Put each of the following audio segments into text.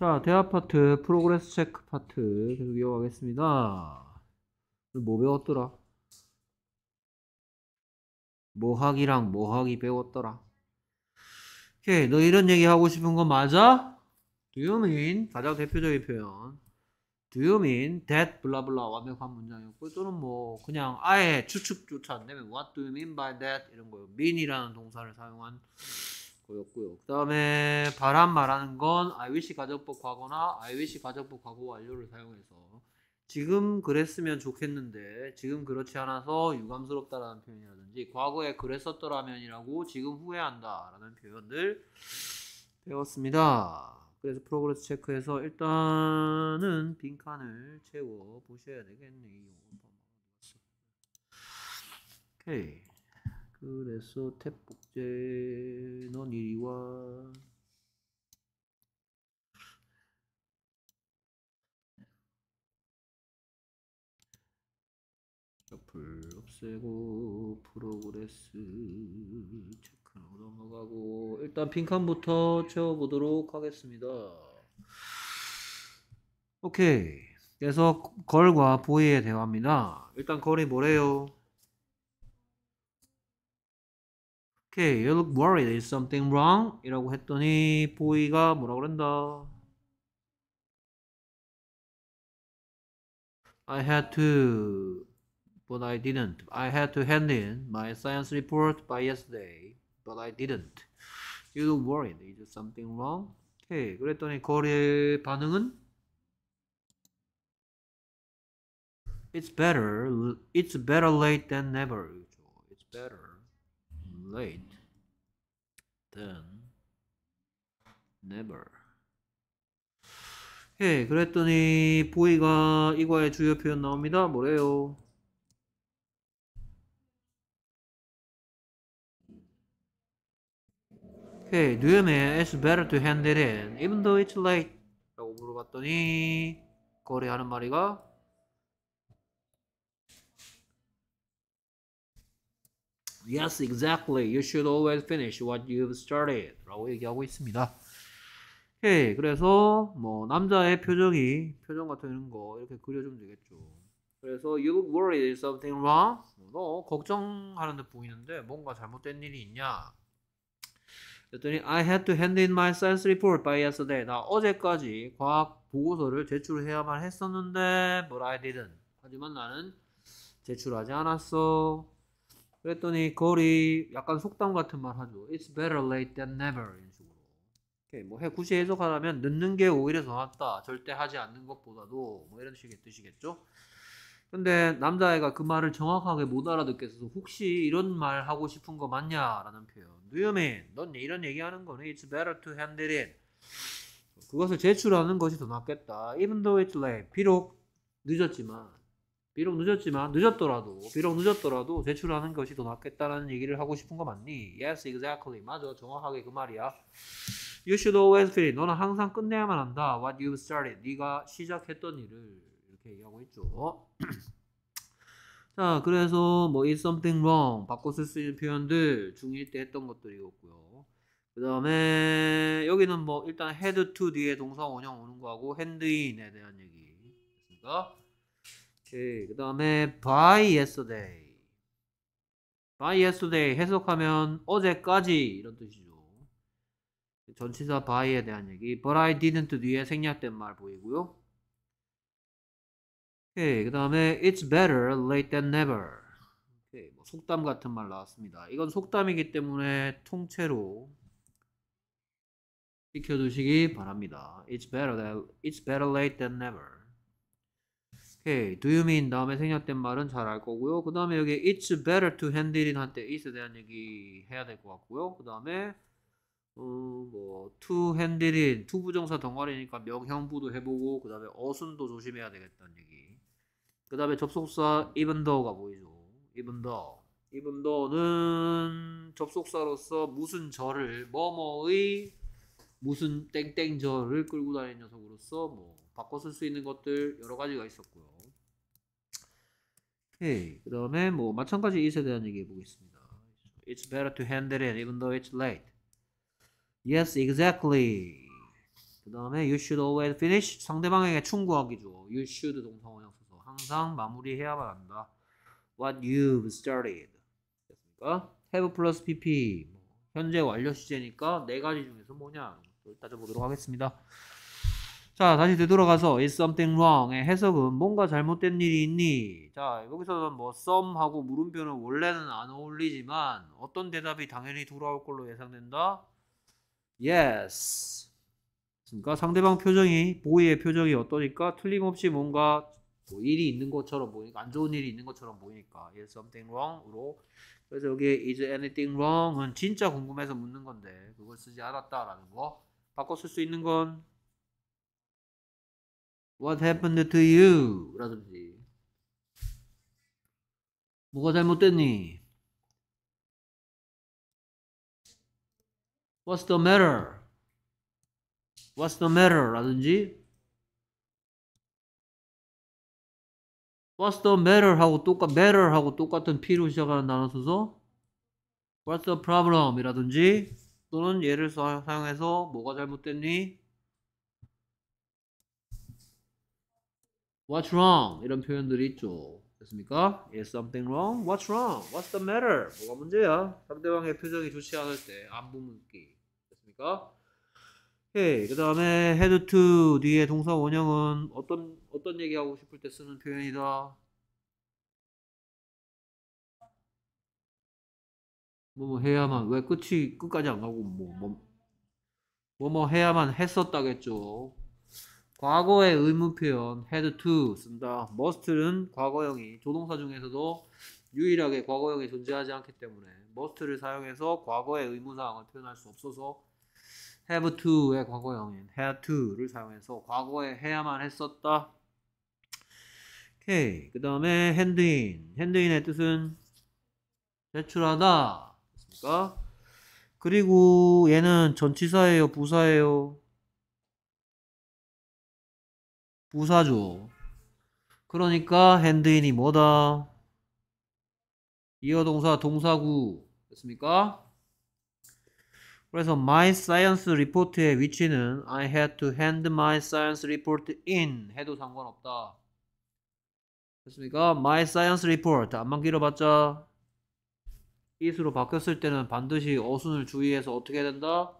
자, 대화 파트, 프로그레스 체크 파트 계속 이어가겠습니다. 뭐 배웠더라? 뭐하기랑 뭐하기 배웠더라. 오케이, 너 이런 얘기 하고 싶은 거 맞아? Do you mean? 가장 대표적인 표현. Do you mean that? 블라블라 완벽한 문장이었고 또는 뭐 그냥 아예 추측조차 안 되면 What do you mean by that? 이런 거요. mean이라는 동사를 사용한 보였고요. 그 다음에 바람 말하는 건 IWC 가정법 과거나 IWC 가정법 과거 완료를 사용해서 지금 그랬으면 좋겠는데 지금 그렇지 않아서 유감스럽다라는 표현이라든지 과거에 그랬었더라면이라고 지금 후회한다라는 표현들 배웠습니다. 그래서 프로그레스 체크해서 일단은 빈칸을 채워 보셔야 되겠네요. 오케이. 그래서 태 복제 넌 이리 와 옆을 없애고 프로그레스 체크로 넘어가고 일단 빈칸부터 채워보도록 하겠습니다 오케이 그래서 걸과 보이의 대화입니다 일단 걸이 뭐래요? Okay, you look worried. Is something wrong? 이라고 했더니 보이가 뭐라 그런다. I had to, but I didn't. I had to hand in my science report by yesterday, but I didn't. You look worried. Is something wrong? Okay, 그랬더니 거리의 반응은 It's better. It's better late than never. It's better late then never. 예, 그랬더니 보이가 이과의 주요 표현 나옵니다. 뭐래요? 오케이, do you mean it's better to hand it in even though it's late? 라고 물어봤더니 거래하는 말이가 Yes, exactly. You should always finish what you've started. 라고 얘기하고 있습니다. 오케이. 그래서 뭐 남자의 표정이 표정 같은 거 이렇게 그려주면 되겠죠. 그래서 you look worried is something wrong. 너 걱정하는 듯 보이는데 뭔가 잘못된 일이 있냐? 그랬더니 I had to hand in my science report by yesterday. 나 어제까지 과학 보고서를 제출해야만 했었는데 but I didn't. 하지만 나는 제출하지 않았어. 그랬더니 거리 약간 속담 같은 말 하죠. It's better late than never 오케이 뭐 해, 굳이 해석하라면 늦는 게 오히려 더 낫다. 절대 하지 않는 것보다도 뭐 이런 식의 뜻이겠죠. 근데 남자애가 그 말을 정확하게 못 알아듣겠어서 혹시 이런 말 하고 싶은 거 맞냐라는 표현. Do you mean? 넌 이런 얘기하는 거네. It's better to handle it. 그것을 제출하는 것이 더 낫겠다. Even though it's late. 비록 늦었지만 비록 늦었지만 늦었더라도 비록 늦었더라도 제출하는 것이 더 낫겠다라는 얘기를 하고 싶은 거 맞니? Yes, exactly. 맞아, 정확하게 그 말이야. You should always finish. 너는 항상 끝내야만 한다. What you started. 네가 시작했던 일을 이렇게 얘기하고 있죠. 자, 그래서 뭐 is something wrong 바꿔 쓸 수 있는 표현들 중 1 때 했던 것들이었고요. 그 다음에 여기는 뭐 일단 head to 뒤에 동사 원형 오는 거하고 hand in에 대한 얘기 됐습니까? 오케이. 그 다음에 by yesterday. by yesterday 해석하면 어제까지 이런 뜻이죠. 전치사 by에 대한 얘기. but I didn't 뒤에 생략된 말 보이고요. 오케이. 그 다음에 it's better late than never. 오케이. 뭐 속담 같은 말 나왔습니다. 이건 속담이기 때문에 통째로 지켜두시기 바랍니다. It's better, than, it's better late than never. 오케이. Do you mean 다음에 생략된 말은 잘 알 거고요. 그 다음에 여기 it's better to handle in 한때 it에 대한 얘기 해야 될 것 같고요. 그 다음에 음, 어, 뭐 to handle in to 부정사 덩어리니까 명형부도 해보고 그 다음에 어순도 조심해야 되겠다는 얘기. 그 다음에 접속사 even though가 보이죠. even though. even though는 접속사로서 무슨 저를 뭐뭐의 무슨 땡땡 저를 끌고 다니는 녀석으로서 뭐 바꿔 쓸 수 있는 것들 여러 가지가 있었고요. 오케이. 그 다음에 뭐 마찬가지 it에 대한 얘기 해보겠습니다. It's better to handle it even though it's late. Yes, exactly. 그 다음에 you should always finish 상대방에게 충고하기죠. You should 동사원형 써서 항상 마무리해야만 한다. What you've started. 됐습니까? Have plus PP. 현재 완료 시제니까 네 가지 중에서 뭐냐? 따져보도록 하겠습니다. 자, 다시 되돌아가서 is something wrong의 해석은 뭔가 잘못된 일이 있니? 자, 여기서는 뭐 some하고 물음표는 원래는 안 어울리지만 어떤 대답이 당연히 돌아올 걸로 예상된다? Yes. 그러니까 상대방 표정이 보이의 표정이 어떠니까 틀림없이 뭔가 뭐 일이 있는 것처럼 보이니까 안 좋은 일이 있는 것처럼 보이니까 yes something wrong으로 그래서 여기에 is anything wrong은 진짜 궁금해서 묻는 건데 그걸 쓰지 않았다라는 거 바꿔 쓸 수 있는 건 What happened to you? 라든지 뭐가 잘못됐니? What's the matter? What's the matter? 라든지 What's the matter? 하고 똑같 matter 하고 똑같은 P로 시작하는 단어 써서 What's the problem? 이라든지 또는 예를 사용해서 뭐가 잘못됐니? What's wrong? 이런 표현들이 있죠. 됐습니까? Is something wrong? What's wrong? What's the matter? 뭐가 문제야? 상대방의 표정이 좋지 않을 때 안부 묻기. 됐습니까? 오그 다음에 head to 뒤에 동사 원형은 어떤 어떤 얘기하고 싶을 때 쓰는 표현이다. 뭐뭐 뭐 해야만 왜 끝이 끝까지 안 가고 뭐 뭐, 뭐, 뭐 해야만 했었다겠죠. 과거의 의문 표현 had to 쓴다. must는 과거형이 조동사 중에서도 유일하게 과거형이 존재하지 않기 때문에 must를 사용해서 과거의 의무사항을 표현할 수 없어서 have to의 과거형인 had to를 사용해서 과거에 해야만 했었다. 오케이. 그 다음에 hand in. hand in의 뜻은 제출하다. 그러니까 그리고 얘는 전치사예요, 부사예요. 부사죠. 그러니까 핸드인이 뭐다? 이어동사 동사구 됐습니까? 그래서 my science report의 위치는 I had to hand my science report in 해도 상관없다. 됐습니까? my science report 안만 길어봤자 is로 바뀌었을 때는 반드시 어순을 주의해서 어떻게 해야 된다?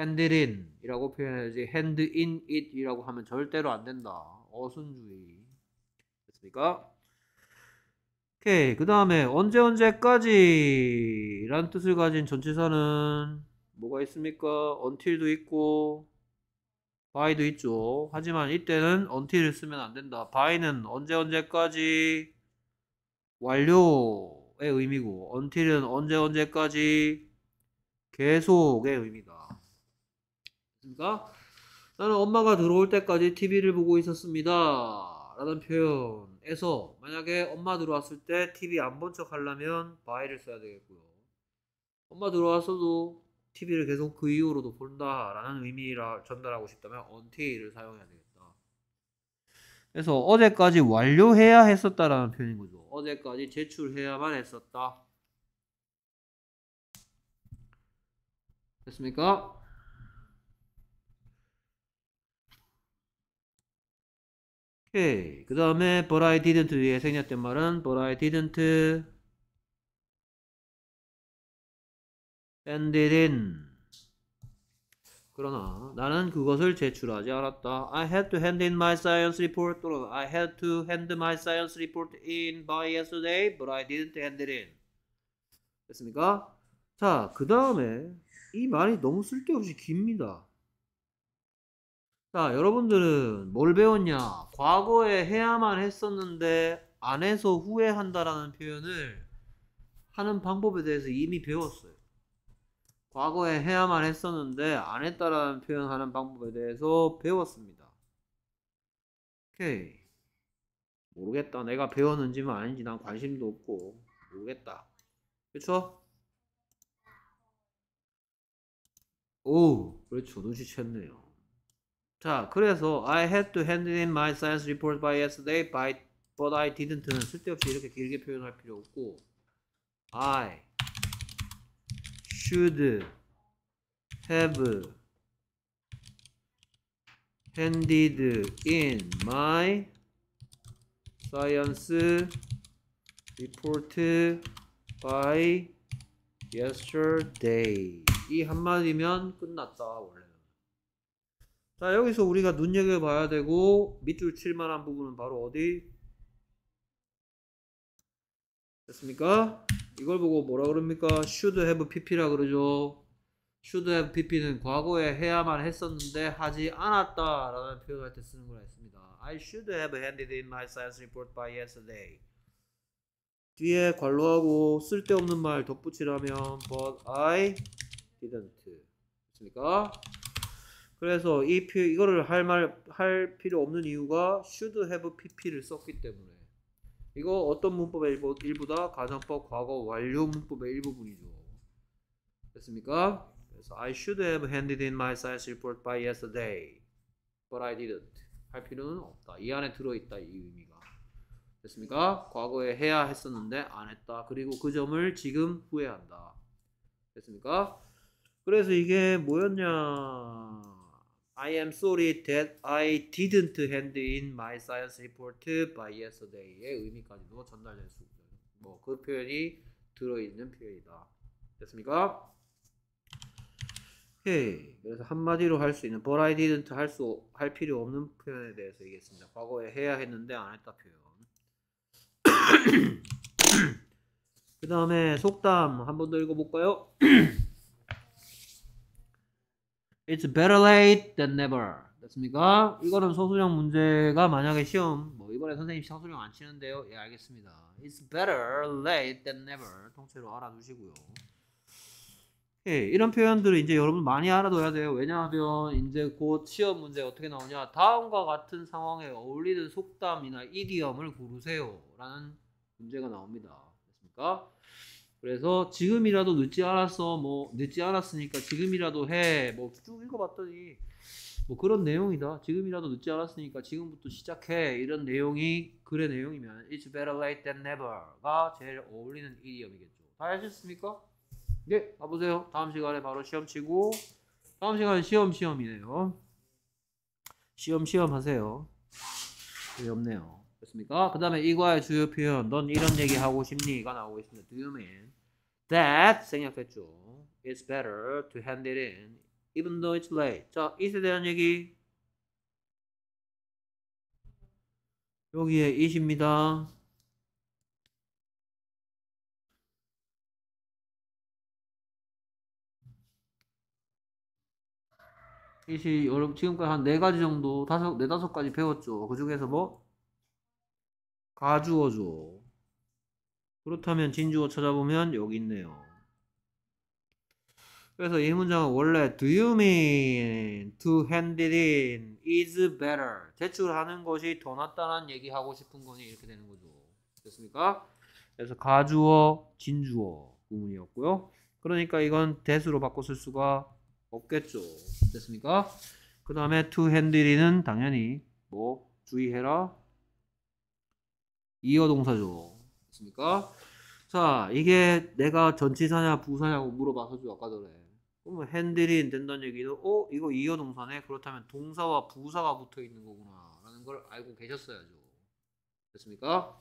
핸드인이라고 표현해야지 핸드 인 i 이라고 하면 절대로 안 된다. 어순주의. 됐습니까? 오케이. 그 다음에 언제 언제까지 라는 뜻을 가진 전치사는 뭐가 있습니까? until도 있고 by도 있죠. 하지만 이때는 until을 쓰면 안 된다. by는 언제 언제까지 완료의 의미고 until은 언제 언제까지 계속의 의미다. 그러니까 나는 엄마가 들어올 때까지 TV를 보고 있었습니다. 라는 표현에서 만약에 엄마 들어왔을 때 TV 안 본 척 하려면 by를 써야 되겠고요. 엄마 들어왔어도 TV를 계속 그 이후로도 본다 라는 의미라 전달하고 싶다면 until을 사용해야 되겠다. 그래서 어제까지 완료해야 했었다라는 표현인 거죠. 어제까지 제출해야만 했었다. 됐습니까? 오케이. 그 다음에 but I didn't 뒤에 생략된 말은 but I didn't send it in. 그러나 나는 그것을 제출하지 않았다. I had to hand in my science report 또는 I had to hand my science report in by yesterday but I didn't hand it in. 됐습니까? 자, 그 다음에 이 말이 너무 쓸데없이 깁니다. 자, 여러분들은 뭘 배웠냐? 과거에 해야만 했었는데 안 해서 후회한다라는 표현을 하는 방법에 대해서 이미 배웠어요. 과거에 해야만 했었는데 안 했다라는 표현하는 방법에 대해서 배웠습니다. 오케이. 모르겠다. 내가 배웠는지만 아닌지 난 관심도 없고 모르겠다. 그쵸? 그렇죠? 오, 그렇죠. 눈치챘네요. 자, 그래서 I had to hand in my science report by yesterday, by, but I didn't는 쓸데없이 이렇게 길게 표현할 필요 없고 I should have handed in my science report by yesterday 이 한마디면 끝났다 원래. 자, 여기서 우리가 눈여겨봐야 되고 밑줄 칠 만한 부분은 바로 어디? 됐습니까? 이걸 보고 뭐라 그럽니까? should have pp라 그러죠. should have pp는 과거에 해야만 했었는데 하지 않았다 라는 표현할 을때 쓰는 거라 했습니다. I should have handed in my science report by yesterday. 뒤에 관로하고 쓸데없는 말 덧붙이라면 but I didn't. 됐습니까? 그래서 이 표, 이거를 할 말, 할 필요 없는 이유가 should have pp를 썼기 때문에. 이거 어떤 문법의 일부, 일부다? 가정법 과거 완료 문법의 일부분이죠. 됐습니까? 그래서 I should have handed in my science report by yesterday. But I didn't. 할 필요는 없다. 이 안에 들어있다. 이 의미가. 됐습니까? 과거에 해야 했었는데 안 했다. 그리고 그 점을 지금 후회한다. 됐습니까? 그래서 이게 뭐였냐. I am sorry that I didn't hand in my science report by yesterday의 의미까지도 전달될 수있어뭐그 표현이 들어있는 표현이다. 됐습니까? 오케이. 그래서 한마디로 할 수 있는 but I didn't 할, 수, 할 필요 없는 표현에 대해서 얘기했습니다. 과거에 해야 했는데 안 했다 표현. 그 다음에 속담 한 번 더 읽어볼까요? It's better late than never. 됐습니까? 이거는 소수령 문제가 만약에 시험 뭐 이번에 선생님 서수령안 치는데요. 예, 알겠습니다. It's better late than never. 통째로 알아두시고요. 예, 이런 표현들을 이제 여러분 많이 알아둬야 돼요. 왜냐하면 이제 곧 시험 문제 어떻게 나오냐. 다음과 같은 상황에 어울리는 속담이나 이디엄을 고르세요라는 문제가 나옵니다. 됐습니까? 그래서 지금이라도 늦지 않았어 뭐 늦지 않았으니까 지금이라도 해뭐 쭉 읽어봤더니 뭐 그런 내용이다 지금이라도 늦지 않았으니까 지금부터 시작해 이런 내용이 글의 내용이면 it's better late than never가 제일 어울리는 이디엄이겠죠 다 하셨습니까? 네 가보세요 다음 시간에 바로 시험 치고 다음 시간에 시험 시험이네요 시험 시험 하세요 의미 없네요 됐습니까? 그 다음에 이과의 주요 표현 넌 이런 얘기 하고 싶니가 나오고 있습니다. Do you mean? that 생략했죠. It's better to hand it in even though it's late. 자, i 에 대한 얘기 여기에 i t 니다 이시 여러분 지금까지 한 네 가지 정도 다섯 네 다섯 가지 배웠죠. 그 중에서 뭐 가주어죠. 그렇다면 진주어 찾아보면 여기 있네요. 그래서 이 문장은 원래 do you mean to hand it in is better 대출하는 것이 더 낫다는 얘기하고 싶은 거니 이렇게 되는 거죠. 됐습니까? 그래서 가주어, 진주어 구문이었고요. 그러니까 이건 대수로 바꿔 쓸 수가 없겠죠. 됐습니까? 그 다음에 to h a n d it in은 당연히 뭐 주의해라 이어 동사죠. 됐습니까? 자, 이게 내가 전치사냐 부사냐고 물어봐서죠 아까 전에. 그러면 뭐 핸들인 된다는 얘기는, 어, 이거 이어 동사네? 그렇다면 동사와 부사가 붙어 있는 거구나. 라는 걸 알고 계셨어야죠. 됐습니까?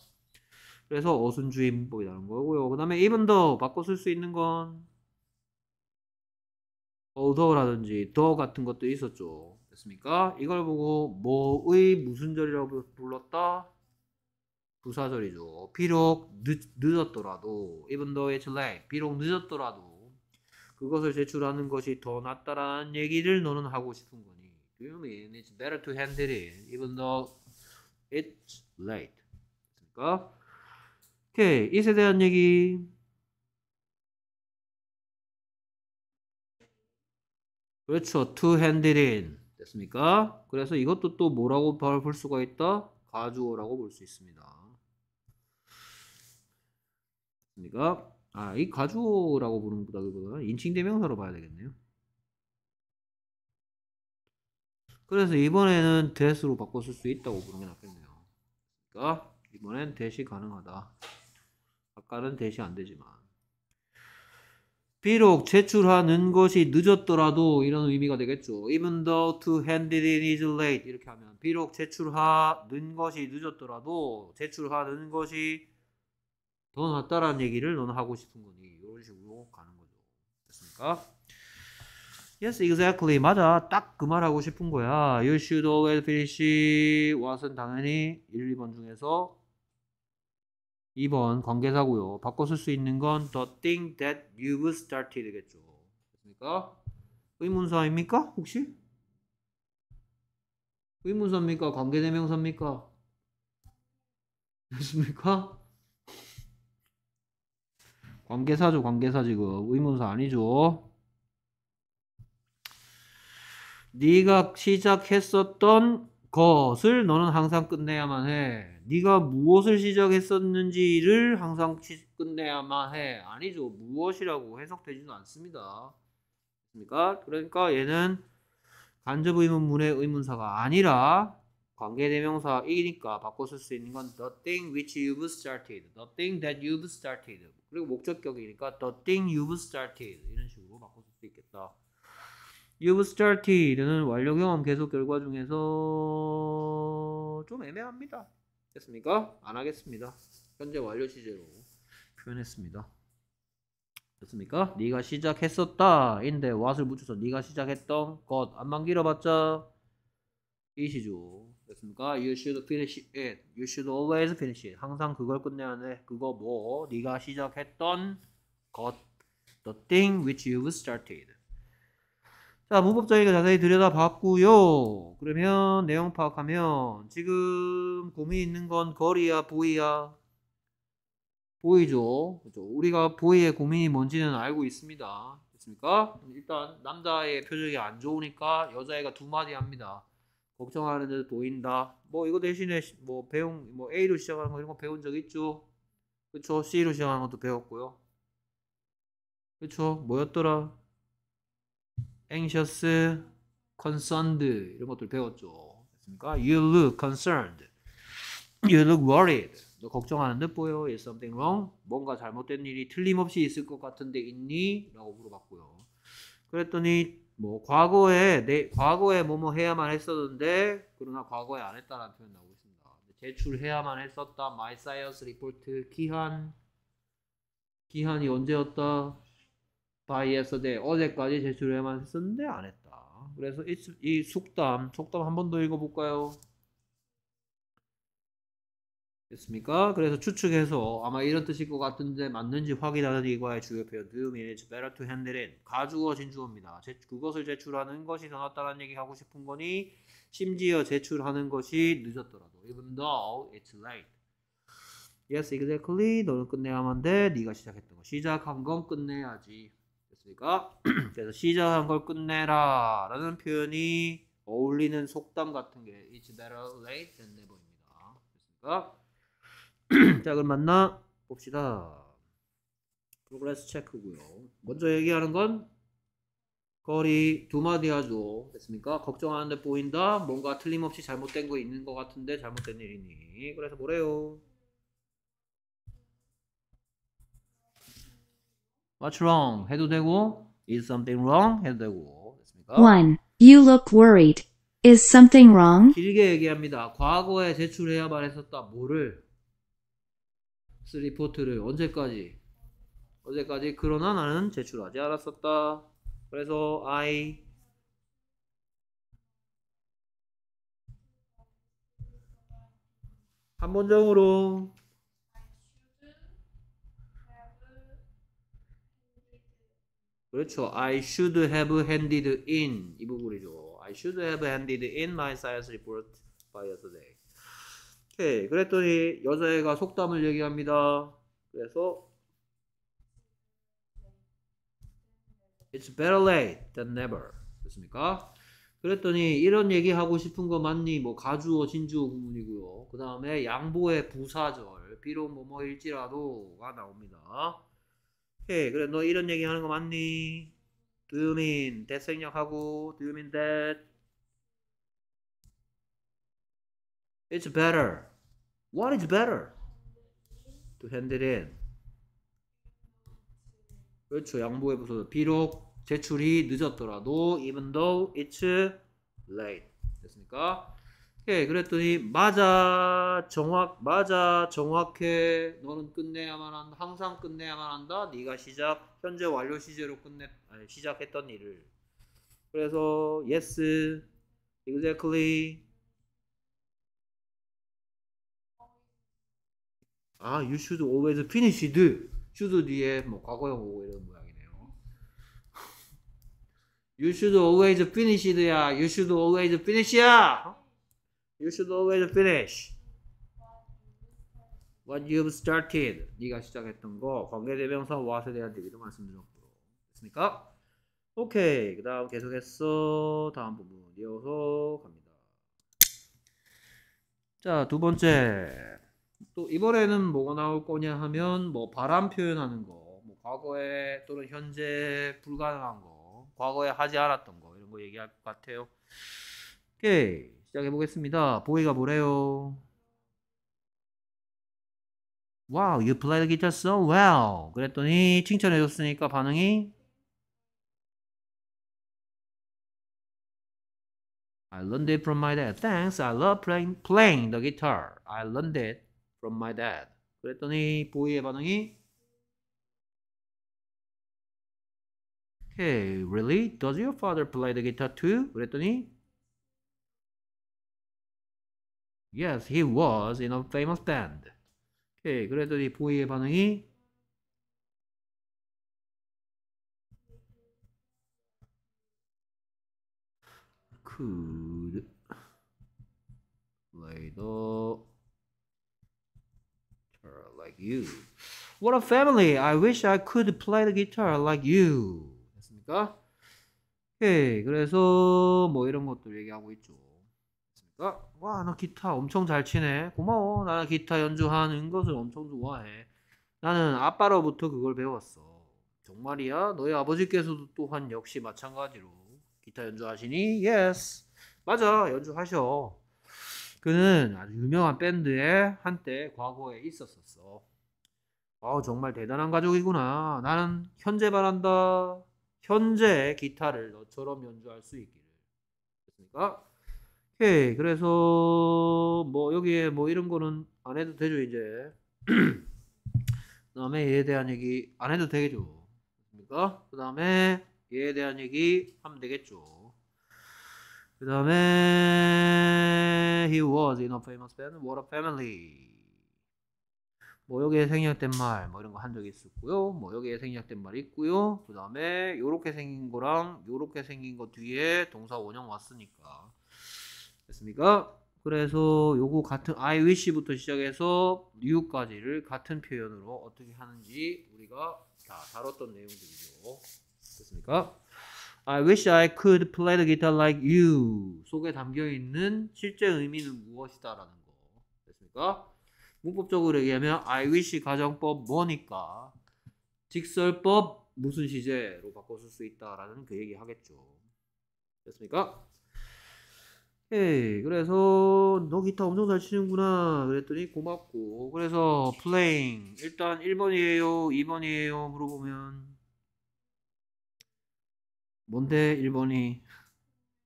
그래서 어순주의 문법이 라는 거고요. 그 다음에 even though 바꿔 쓸 수 있는 건 although라든지 더 같은 것도 있었죠. 됐습니까? 이걸 보고 뭐의 무슨 절이라고 불렀다? 부사절이죠. 비록 늦, 늦었더라도 even though it's late 비록 늦었더라도 그것을 제출하는 것이 더 낫다라는 얘기를 너는 하고 싶은 거니. Do you mean it's better to hand it in even though it's late? 그러니까 오케이 이에 대한 얘기 그렇죠. to hand it in 됐습니까? 그래서 이것도 또 뭐라고 볼 수가 있다? 가주어라고 볼 수 있습니다. 그러니까 아, 이가주라고 부르는 보다는보 인칭 대명사로 봐야 되겠네요. 그래서 이번에는 대수로 바꿔 쓸 수 있다고 부르는게 낫겠네요. 그러니까 이번엔 대시 가능하다. 아까는 대시 안 되지만 비록 제출하는 것이 늦었더라도 이런 의미가 되겠죠. Even though to hand it in is late 이렇게 하면 비록 제출하는 것이 늦었더라도 제출하는 것이 돈 왔다라는 얘기를 너는 하고 싶은 거니 이런 식으로 가는 거죠. 됐습니까? Yes, exactly. 맞아. 딱 그 말 하고 싶은 거야. You should always finish. what은 당연히 1, 2번 중에서 2번 관계사고요. 바꿔 쓸 수 있는 건 the thing that you've started겠죠. 됐습니까? 의문사입니까? 혹시? 의문사입니까? 관계대명사입니까? 됐습니까? 관계사죠, 관계사 지금. 의문사 아니죠. 네가 시작했었던 것을 너는 항상 끝내야만 해. 네가 무엇을 시작했었는지를 항상 끝내야만 해. 아니죠. 무엇이라고 해석되지도 않습니다. 그러니까 그러니까 얘는 간접 의문문의 의문사가 아니라 관계대명사이니까 바꿔 쓸 수 있는 건 the thing which you've started, the thing that you've started. 그리고 목적격이니까 the thing you've started 이런 식으로 바꿔 쓸수 있겠다. you've started는 완료 경험 계속 결과 중에서 좀 애매합니다. 됐습니까? 안 하겠습니다. 현재 완료 시제로 표현했습니다. 됐습니까? 네가 시작했었다 인데 what을 붙여서 네가 시작했던 것 안만 길어봤자 이시죠. 됐습니까? You should finish it. You should always finish it. 항상 그걸 끝내야 돼. 그거 뭐? 네가 시작했던 것. The thing which you've started. 자, 문법적인 자세히 들여다봤고요. 그러면 내용 파악하면 지금 고민 있는 건 거리야, 부위야. 보이죠? 그렇죠? 우리가 보이의 고민이 뭔지는 알고 있습니다. 됐습니까? 일단 남자의 표정이 안 좋으니까 여자애가 두 마디 합니다. 걱정하는 데도 보인다뭐 이거 대신에 뭐 배운 뭐 A로 시작하는 거 이런 거 배운 적 있죠? 그쵸? C로 시작하는 것도 배웠고요. 그쵸? 뭐였더라? anxious, concerned 이런 것들 배웠죠. 됐습니까? You look concerned. You look worried. 너 걱정하는 듯 보여. Is something wrong? 뭔가 잘못된 일이 틀림없이 있을 것 같은데 있니? 라고 물어봤고요. 그랬더니 뭐 과거에 내 과거에 뭐뭐 해야만 했었는데 그러나 과거에 안 했다라는 표현 나오고 있습니다. 제출해야만 했었다. 마이 사이언스 리포트 기한 기한이 언제였다? by yesterday 어제까지 제출해야만 했었는데 안 했다. 그래서 이, 숙담 속담 한 번 더 읽어볼까요? 됐습니까? 그래서 추측해서 아마 이런 뜻일 것 같은데 맞는지 확인하는 이과의 주요 표현 do means better to handle it 가주어 진주어입니다. 제, 그것을 제출하는 것이 더 낫다는 얘기 하고 싶은 거니 심지어 제출하는 것이 늦었더라도 even though it's late yes exactly 너는 끝내야만 돼 네가 시작했던 거 시작한 건 끝내야지 됐습니까? 그래서 시작한 걸 끝내라 라는 표현이 어울리는 속담 같은 게 it's better late than never입니다 됐습니까? 자 그럼 만나 봅시다. 프로그레스 체크고요. 먼저 얘기하는 건 거리 두 마디 하죠. 됐습니까? 걱정하는데 보인다. 뭔가 틀림없이 잘못된 거 있는 것 같은데 잘못된 일이니. 그래서 뭐래요? What's wrong? 해도 되고 Is something wrong? 해도 되고 됐습니까? 1. You look worried. Is something wrong? 길게 얘기합니다. 과거에 제출해야만 했었다. 뭐를? 리포트를 언제까지? 어제까지 그러나 나는 제출하지 않았었다. 그래서 I 한번정으로 그렇죠. I should have handed in 이 부분이죠. I should have handed in my science report by yesterday. s t a 그랬더니 여자애가 속담을 얘기합니다. 그래서 It's better late than never. 됐습니까? 그랬더니 이런 얘기 하고 싶은 거 맞니? 뭐 가주어 진주어 구문이고요. 그 다음에 양보의 부사절 비록 뭐뭐일지라도가 나옵니다. 오케이 예, 그래 너 이런 얘기 하는 거 맞니? Do you mean that 생략하고 Do you mean that? It's better What is better? To handle in. 그렇죠. 양보해 보세요. 비록 제출이 늦었더라도 even though it's late. 됐습니까? 오케이. 예, 그랬더니 맞아. 정확 맞아. 정확해. 너는 끝내야만 한다. 항상 끝내야만 한다. 네가 시작 현재 완료 시제로 끝내 아니, 시작했던 일을. 그래서 yes. exactly 아, you should always finish. should 뒤에 뭐 과거형 오고 이런 모양이네요. you should always finish야. you should always finish야. you should always finish. What you've started. 네가 시작했던 거. 관계대명사 what에 대한 얘기도 말씀드렸고. 됐습니까? 오케이. 그 다음 계속해서 다음 부분 이어서 갑니다. 자, 두 번째. 또 이번에는 뭐가 나올 거냐 하면 뭐 바람 표현하는 거, 뭐 과거에 또는 현재 불가능한 거, 과거에 하지 않았던 거 이런 거 얘기할 것 같아요. 오케이 시작해 보겠습니다. 보이가 뭐래요? Wow, you play the guitar so well. 그랬더니 칭찬해 줬으니까 반응이 I learned it from my dad. Thanks. I love playing playing the guitar. I learned it from my dad. 그랬더니 보이의 반응이 Okay, really? Does your father play the guitar too? 그랬더니 Yes, he was in a famous band. Okay, 그랬더니 보이의 반응이 could play the you. What a family. I wish I could play the guitar like you. 됐습니까? 오케이. 그래서 뭐 이런 것들 얘기하고 있죠. 됐습니까? 와, 너 기타 엄청 잘 치네. 고마워. 나는 기타 연주하는 것을 엄청 좋아해. 나는 아빠로부터 그걸 배웠어. 정말이야? 너희 아버지께서도 또한 역시 마찬가지로 기타 연주하시니? y e 맞아. 연주하셔. 그는 아주 유명한 밴드에 한때 과거에 있었었어. 아 정말 대단한 가족이구나. 나는 현재 바란다. 현재 기타를 너처럼 연주할 수 있기를. 됐습니까? 오케이. 그래서 뭐 여기에 뭐 이런 거는 안 해도 되죠 이제. 그다음에 얘에 대한 얘기 안 해도 되겠죠. 됐습니까? 그다음에 얘에 대한 얘기 하면 되겠죠. 그다음에 he was in a famous band. What a family. 뭐 여기에 생략된 말 뭐 이런 거 한 적이 있었고요. 뭐 여기에 생략된 말 있고요. 그 다음에 요렇게 생긴 거랑 요렇게 생긴 거 뒤에 동사 원형 왔으니까 됐습니까? 그래서 요거 같은 I wish부터 시작해서 new까지를 같은 표현으로 어떻게 하는지 우리가 다 다뤘던 내용들이죠. 됐습니까? I wish I could play the guitar like you 속에 담겨있는 실제 의미는 무엇이다 라는 거 됐습니까? 문법적으로 얘기하면 I wish 가정법 뭐니까 직설법 무슨 시제로 바꿔 쓸수 있다라는 그 얘기 하겠죠. 됐습니까? 에이 그래서 너 기타 엄청 잘 치는구나 그랬더니 고맙고 그래서 playing 일단 1번이에요 2번이에요 물어보면 뭔데 1번이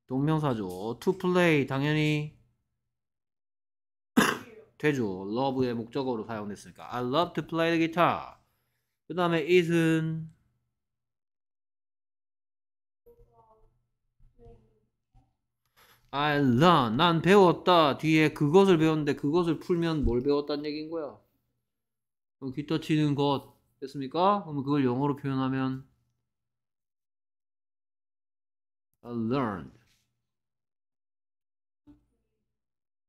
동명사죠 to play 당연히 되죠. love의 목적으로 사용됐으니까. I love to play the guitar. 그 다음에 is은 I learn. 난 배웠다. 뒤에 그것을 배웠는데 그것을 풀면 뭘 배웠다는 얘기인 거야. 그럼 기타 치는 것 됐습니까? 그럼 그걸 영어로 표현하면 I learned.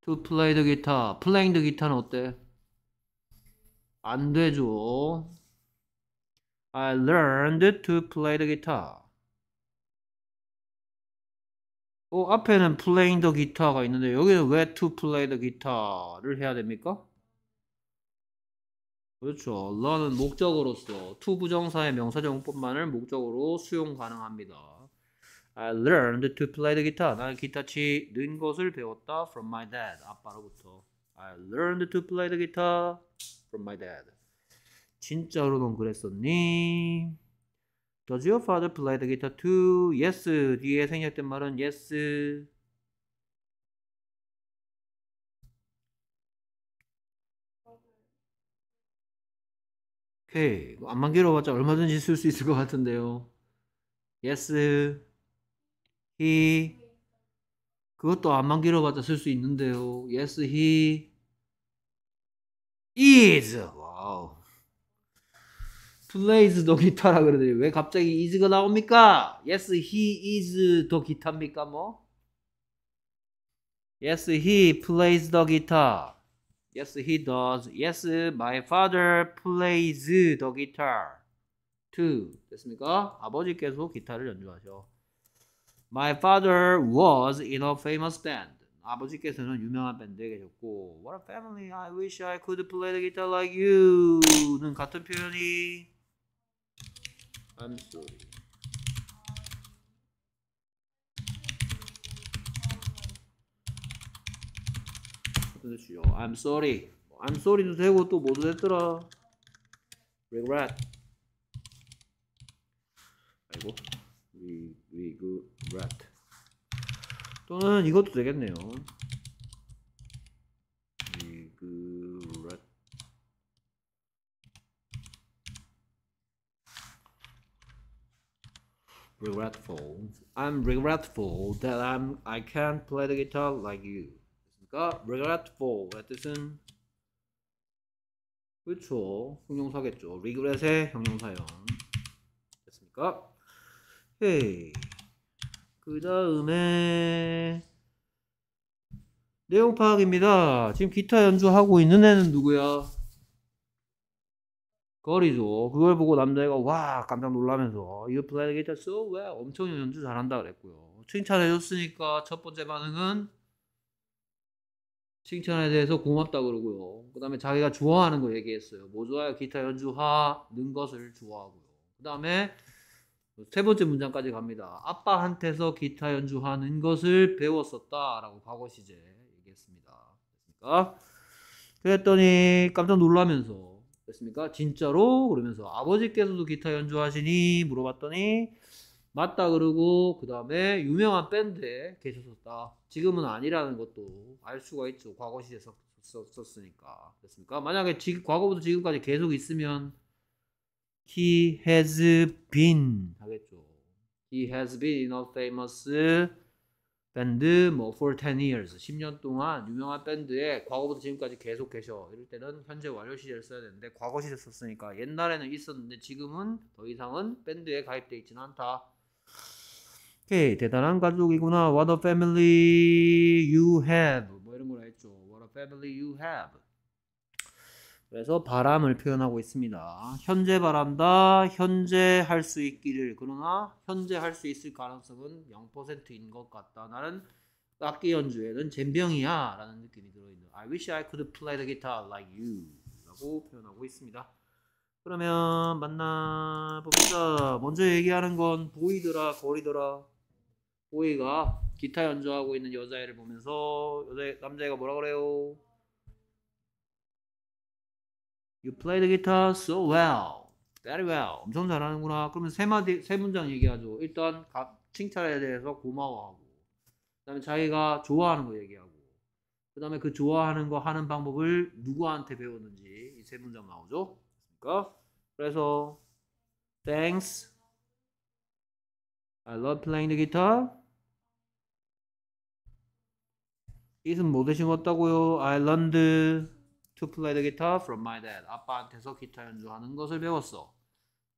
To play the guitar. playing the guitar는 어때? 안 되죠. I learned to play the guitar. 어, 앞에는 playing the guitar가 있는데 여기는 왜 to play the guitar를 해야 됩니까? 그렇죠. learn은 목적으로서 to 부정사의 명사정용법만을 목적으로 수용 가능합니다. I learned to play the guitar. 나 기타 치는 것을 배웠다 from my dad. 아빠로부터. I learned to play the guitar from my dad. 진짜로 넌 그랬었니? Does your father play the guitar too? Yes. 뒤에 생략된 말은 yes. 오케이. 안만 길어봤자 얼마든지 쓸 수 있을 것 같은데요. Yes. he 그것도 안만 길어봤자 쓸 수 있는데요. Yes, he is. 와우. plays도 기타라 그러더니 왜 갑자기 is가 나옵니까? Yes, he is 더 기타입니까 뭐? Yes, he plays the guitar. Yes, he does. Yes, my father plays the guitar. too. 됐습니까? 아버지께서 기타를 연주하셔. My father was in a famous band. 아버지께서는 유명한 밴드에 계셨고 What a family! I wish I could play the guitar like you는 같은 표현이 I'm sorry. 그렇죠. I'm sorry. I'm sorry도 되고 또 뭐도 됐더라. Regret. 아이고. 우리 regret 또는 이것도 되겠네요. regret regretful. I'm regretful that I'm I can't play the guitar like you. 그러니까 regretful의 뜻은 그렇죠. 형용사겠죠. regret의 형용사형. 됐습니까? 헤이. 그 다음에 내용 파악입니다. 지금 기타 연주하고 있는 애는 누구야? 거리죠. 그걸 보고 남자애가 와 깜짝 놀라면서 이거 u play t h so well. 엄청 연주 잘한다 그랬고요. 칭찬해줬으니까 첫 번째 반응은 칭찬에 대해서 고맙다 그러고요. 그 다음에 자기가 좋아하는 거 얘기했어요. 뭐 좋아요? 기타 연주하는 것을 좋아하고요. 그 다음에 세 번째 문장까지 갑니다. 아빠한테서 기타 연주하는 것을 배웠었다라고 과거 시제 얘기했습니다. 됐습니까? 그랬더니 깜짝 놀라면서 됐습니까? 진짜로 그러면서 아버지께서도 기타 연주하시니 물어봤더니 맞다 그러고 그 다음에 유명한 밴드에 계셨었다. 지금은 아니라는 것도 알 수가 있죠. 과거 시제 에서 썼으니까 됐습니까? 만약에 지, 과거부터 지금까지 계속 있으면 He has been 하겠죠. He has been in a famous 밴드 뭐 for 10 years 10년 동안 유명한 밴드에 과거부터 지금까지 계속 계셔 이럴 때는 현재 완료 시제를 써야 되는데 과거 시제 썼으니까 옛날에는 있었는데 지금은 더 이상은 밴드에 가입돼 있지는 않다 오케이 대단한 가족이구나 What a family you have 뭐 이런 걸 했죠 What a family you have 그래서 바람을 표현하고 있습니다. 현재 바란다, 현재 할 수 있기를. 그러나 현재 할 수 있을 가능성은 0%인 것 같다. 나는 악기 연주에는 젬병이야 라는 느낌이 들어있는 I wish I could play the guitar like you 라고 표현하고 있습니다. 그러면 만나봅시다. 먼저 얘기하는 건 보이더라, 거리더라. 보이가 기타 연주하고 있는 여자애를 보면서 여자 남자애가 뭐라 그래요? You play the guitar so well. Very well. 엄청 잘하는구나. 그러면 세 마디 세 문장 얘기하죠. 일단 칭찬에 대해서 고마워하고, 그다음에 자기가 좋아하는 거 얘기하고, 그다음에 그 좋아하는 거 하는 방법을 누구한테 배웠는지 이 세 문장 나오죠. 그러니까 그래서 Thanks. I love playing the guitar. 이은 뭐 대신 왔다고요? I learned to play the guitar from my dad. 아빠한테서 기타 연주하는 것을 배웠어.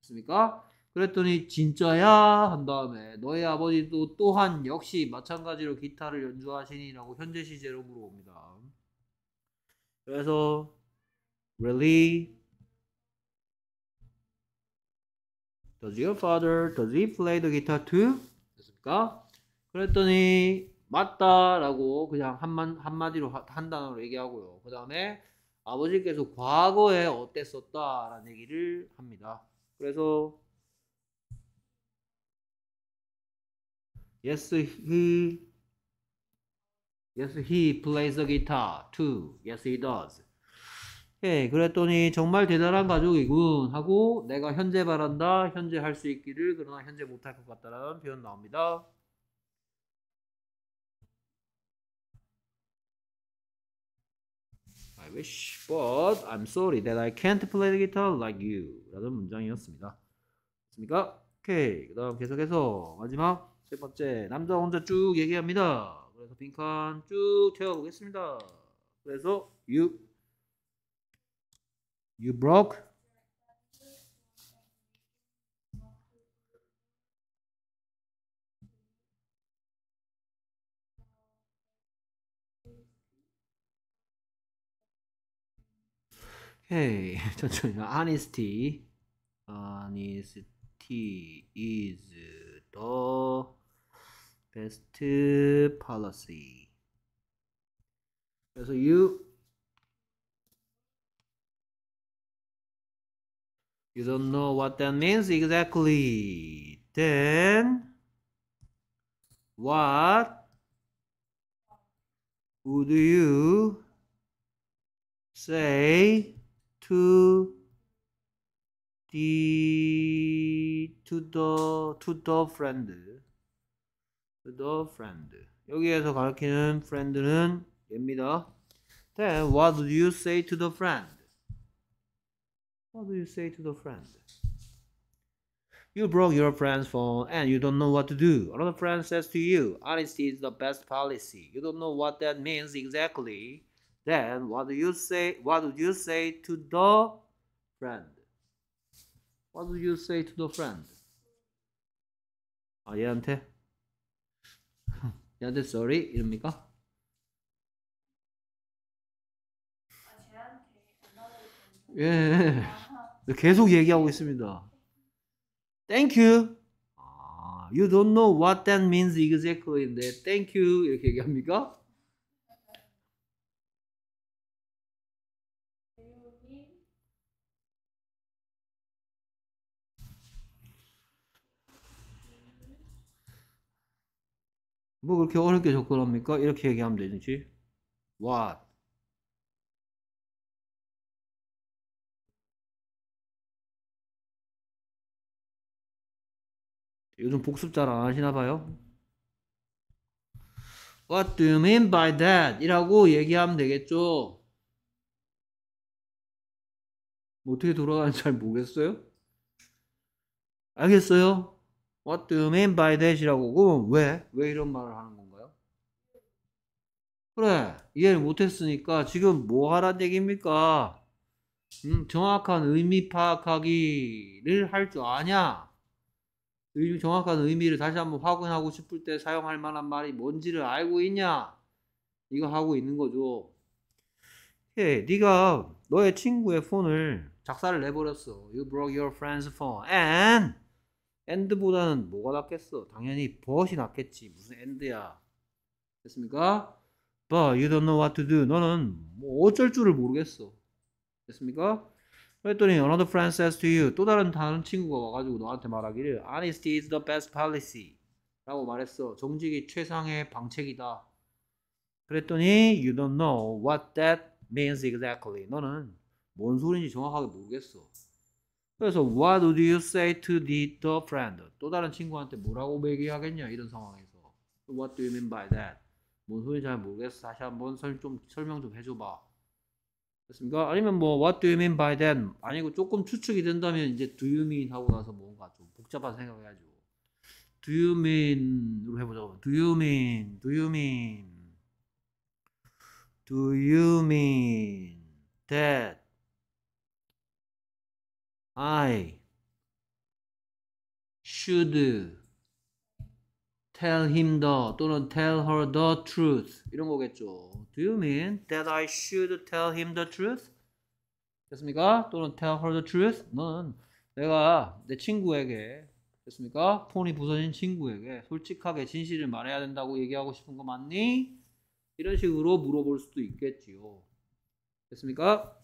맞습니까? 그랬더니 진짜야 한 다음에 너의 아버지도 또한 역시 마찬가지로 기타를 연주하시니라고 현재 시제로 물어봅니다. 그래서 really does your father does he play the guitar too? 됐습니까? 그랬더니 맞다라고 그냥 한만 한마디로 한 단어로 얘기하고요. 그 다음에 아버지께서 과거에 어땠었다라는 얘기를 합니다. 그래서 Yes, he Yes, he plays the guitar too. Yes, he does. 예, 그랬더니 정말 대단한 가족이군 하고 내가 현재 바란다, 현재 할 수 있기를 그러나 현재 못할 것 같다라는 표현 나옵니다. wish, but I'm sorry that I can't play the guitar like you. 라는 문장이었습니다. 됐습니까 오케이. 그 다음 계속해서 마지막 세 번째. 남자 혼자 쭉 얘기합니다. 그래서 빈칸 쭉 채워보겠습니다. 그래서 you, you broke Okay, 천천히 honesty, honesty is the best policy. so you you don't know what that means exactly. Then what would you say? to the to the to the friend to the friend 여기에서 가리키는 friend는 얘입니다. Then what do you say to the friend? What do you say to the friend? You broke your friend's phone and you don't know what to do. Another friend says to you, honesty is the best policy. You don't know what that means exactly. Then what do you say? What would you say to the friend? What would you say to the friend? 아 얘한테? 얘한테 sorry 이럽니까? 예, 계속 얘기하고 있습니다. Thank you. you don't know what that means exactly인데 Thank you 이렇게 얘기합니까? 뭐 그렇게 어렵게 접근합니까? 이렇게 얘기하면 되지. What? 요즘 복습 잘 안 하시나 봐요. What do you mean by that? 이라고 얘기하면 되겠죠. 뭐 어떻게 돌아가는지 잘 모르겠어요? 알겠어요? What do you mean by that이라고? 그러면 왜? 왜 이런 말을 하는 건가요? 그래 이해를 못했으니까 지금 뭐 하란 얘기입니까? 음, 정확한 의미 파악하기를 할 줄 아냐? 의미, 정확한 의미를 다시 한번 확인하고 싶을 때 사용할 만한 말이 뭔지를 알고 있냐? 이거 하고 있는 거죠. 예, 네가 너의 친구의 폰을 작사를 내버렸어. You broke your friend's phone and 엔드보다는 뭐가 낫겠어? 당연히 but이 낫겠지. 무슨 엔드야. 됐습니까? But you don't know what to do. 너는 뭐 어쩔 줄을 모르겠어. 됐습니까? 그랬더니 another friend says to you. 또 다른 다른 친구가 와가지고 너한테 말하기를 honesty is the best policy. 라고 말했어. 정직이 최상의 방책이다. 그랬더니 you don't know what that means exactly. 너는 뭔 소리인지 정확하게 모르겠어. 그래서 What would you say to the, the friend? 또 다른 친구한테 뭐라고 얘기하겠냐 이런 상황에서 What do you mean by that? 뭔 소리인지 잘 모르겠어. 다시 한번 설, 좀, 설명 좀 해줘봐. 됐습니까? 아니면 뭐 What do you mean by that? 아니고 조금 추측이 된다면 이제 Do you mean 하고 나서 뭔가 좀 복잡한 생각해야죠. 을 Do you mean으로 해보자고. Do you mean? Do you mean? Do you mean that? I should tell him the 또는 tell her the truth 이런 거겠죠. Do you mean that I should tell him the truth? 됐습니까? 또는 tell her the truth? 는 내가 내 친구에게 됐습니까? 폰이 부서진 친구에게 솔직하게 진실을 말해야 된다고 얘기하고 싶은 거 맞니? 이런 식으로 물어볼 수도 있겠지요. 됐습니까?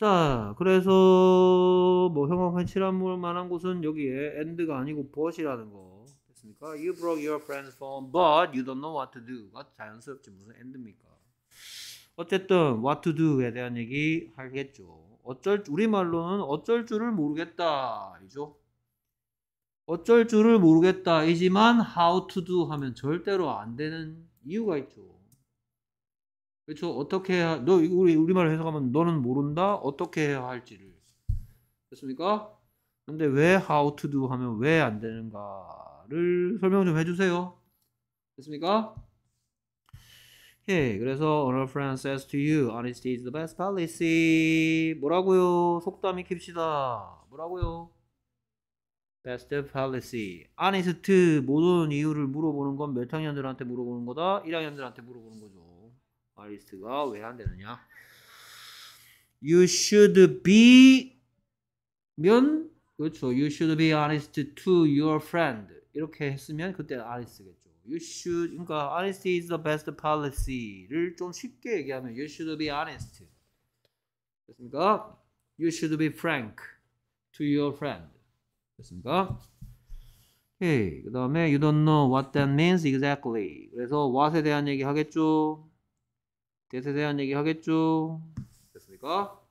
자, 그래서 뭐형광펜 실험을 만한 곳은 여기에 and가 아니고 but이라는 거 됐습니까? You broke your friend's phone, but you don't know what to do. 아, 자연스럽지 무슨 and입니까? 어쨌든 what to do에 대한 얘기 하겠죠. 어쩔 우리 말로는 어쩔 줄을 모르겠다이죠. 어쩔 줄을 모르겠다이지만 how to do 하면 절대로 안 되는 이유가 있죠. 그렇죠. 어떻게 해야 너 우리 우리말 해석하면 너는 모른다. 어떻게 해야 할지를. 됐습니까? 근데 왜 how to do 하면 왜 안 되는가를 설명 좀 해주세요. 됐습니까? 예, 그래서 honor friend says to you, honesty is the best policy. 뭐라고요? 속담 이킵시다 뭐라고요? best policy. honest 모든 이유를 물어보는 건 몇 학년들한테 물어보는 거다? 1학년들한테 물어보는 거죠. 아리스가 왜 안 되느냐? You should be 면 그렇죠. You should be honest to your friend. 이렇게 했으면 그때 honest겠죠. You should 그러니까 honesty is the best policy를 좀 쉽게 얘기하면 you should be honest. 됐습니까? You should be frank to your friend. 됐습니까? 오그 다음에 you don't know what that means exactly. 그래서 what에 대한 얘기 하겠죠. 뜻에 대한 얘기 하겠죠. 됐습니까?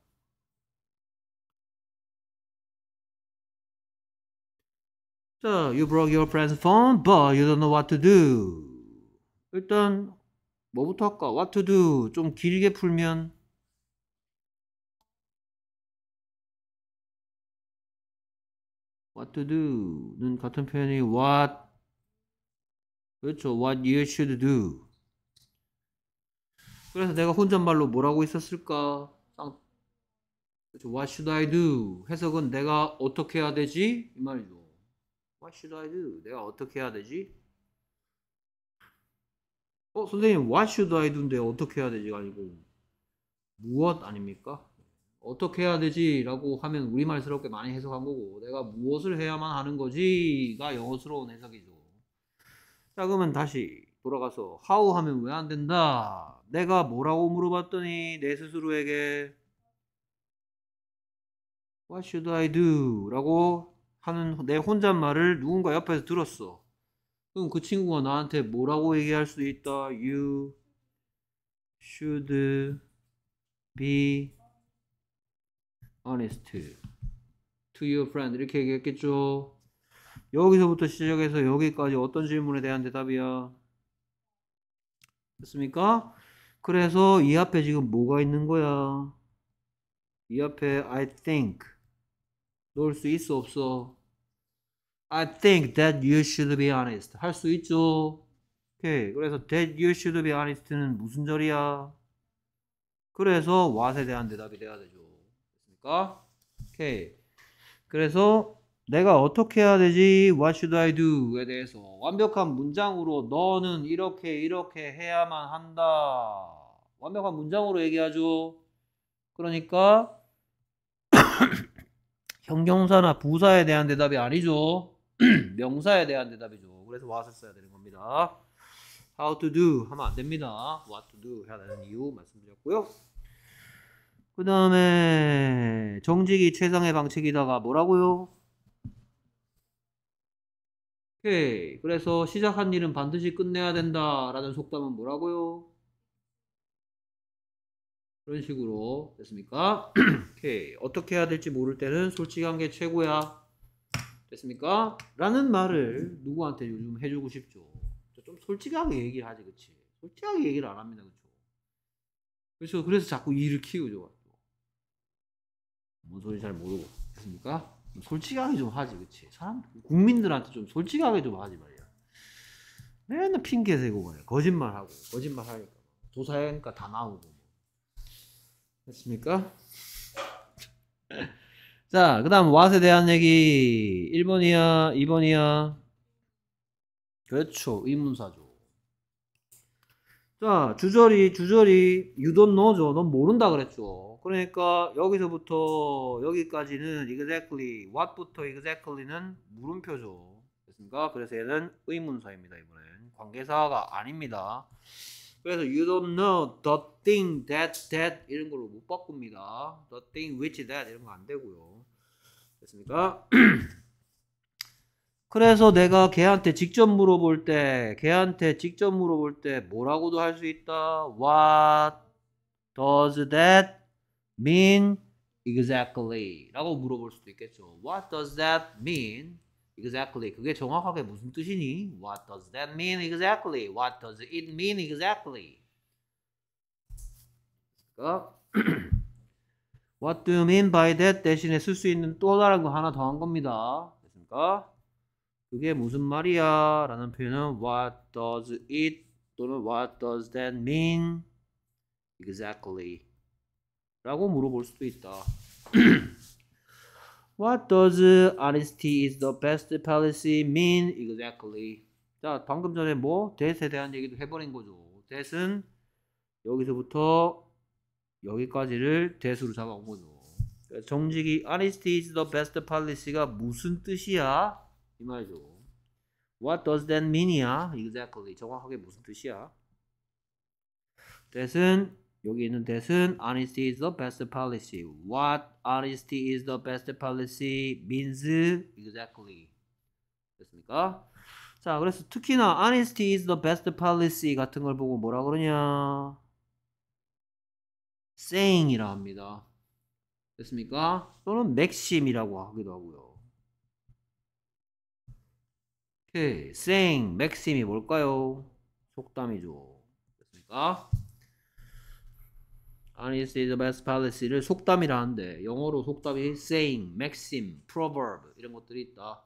자, you broke your friend's phone, but you don't know what to do. 일단 뭐부터 할까? What to do 좀 길게 풀면 What to do는 같은 표현이 what 그렇죠. What you should do 그래서 내가 혼잣말로 뭐라고 있었을까? 쌍. 그렇죠. What should I do? 해석은 내가 어떻게 해야 되지? 이 말이죠. What should I do? 내가 어떻게 해야 되지? 어, 선생님, what should I do인데 어떻게 해야 되지가 아니고, 무엇 아닙니까? 어떻게 해야 되지라고 하면 우리말스럽게 많이 해석한 거고, 내가 무엇을 해야만 하는 거지가 영어스러운 해석이죠. 자, 그러면 다시 돌아가서, how 하면 왜 안 된다? 내가 뭐라고 물어봤더니 내 스스로에게 What should I do? 라고 하는 내 혼잣말을 누군가 옆에서 들었어. 그럼 그 친구가 나한테 뭐라고 얘기할 수도 있다. You should be honest to your friend. 이렇게 얘기했겠죠. 여기서부터 시작해서 여기까지 어떤 질문에 대한 대답이야? 됐습니까? 그래서 이 앞에 지금 뭐가 있는 거야? 이 앞에 I think 넣을 수 있어 없어? I think that you should be honest 할 수 있죠? 오케이 그래서 that you should be honest는 무슨 절이야? 그래서 what에 대한 대답이 돼야 되죠. 됐습니까? 오케이 그래서 내가 어떻게 해야 되지? What should I do?에 대해서 완벽한 문장으로 너는 이렇게 이렇게 해야만 한다. 완벽한 문장으로 얘기하죠. 그러니까 형용사나 부사에 대한 대답이 아니죠. 명사에 대한 대답이죠. 그래서 what을 써야 되는 겁니다. how to do 하면 안 됩니다. what to do 해야 되는 이유 말씀드렸고요. 그 다음에 정직이 최상의 방책이다가 뭐라고요? 오케이. 그래서 시작한 일은 반드시 끝내야 된다라는 속담은 뭐라고요? 그런 식으로 됐습니까? 오케이. 어떻게 해야 될지 모를 때는 솔직한 게 최고야. 됐습니까? 라는 말을 누구한테 요즘 해주고 싶죠. 좀 솔직하게 얘기를 하지, 그치? 솔직하게 얘기를 안 합니다, 그쵸? 그래서 그래서 자꾸 일을 키우죠. 뭔소리잘 모르고. 됐습니까? 솔직하게 좀 하지, 그치? 사람, 국민들한테 좀 솔직하게 좀 하지 말이야. 맨날 핑계 대고 말이야. 거짓말하고, 거짓말하니까. 조사하니다 나오고. 됐습니까? 자, 그 다음, 왓에 대한 얘기. 1번이야, 2번이야. 그렇죠. 의문사죠. 자, 주절이, 주절이, you don't know죠. 넌 모른다 그랬죠. 그러니까 여기서부터 여기까지는 exactly, what부터 exactly는 물음표죠. 됐습니까? 그래서 얘는 의문사입니다. 이번엔 관계사가 아닙니다. 그래서 you don't know the thing that that 이런 걸로 못 바꿉니다. the thing which that 이런 거 안 되고요. 됐습니까? 그래서 내가 걔한테 직접 물어볼 때 걔한테 직접 물어볼 때 뭐라고도 할 수 있다. What does that mean exactly? 라고 물어볼 수도 있겠죠. What does that mean? exactly. 그게 정확하게 무슨 뜻이니? What does that mean exactly? What does it mean exactly? 그니까 What do you mean by that? 대신에 쓸 수 있는 또 다른 거 하나 더 한 겁니다. 됐습니까? 그게 무슨 말이야? 라는 표현은 What does it 또는 What does that mean? Exactly. 라고 물어볼 수도 있다. What does honesty is the best policy mean exactly? 자, 방금 전에 뭐 that에 대한 얘기도 해버린 거죠. that은 여기서부터 여기까지를 that으로 잡아온 거죠. 정직이 honesty is the best policy가 무슨 뜻이야? 이 말이죠. What does that mean이야? Exactly. 정확하게 무슨 뜻이야? that은 여기 있는 대신 honesty is the best policy. What honesty is the best policy means exactly. 됐습니까? 자, 그래서 특히나 honesty is the best policy 같은 걸 보고 뭐라 그러냐? saying이라 합니다. 됐습니까? 또는 맥심이라고 하기도 하고요. 오케이, saying, 맥심이 뭘까요? 속담이죠. 됐습니까? honesty is the best policy를 속담이라 하는데 영어로 속담이 saying, maxim, proverb 이런 것들이 있다.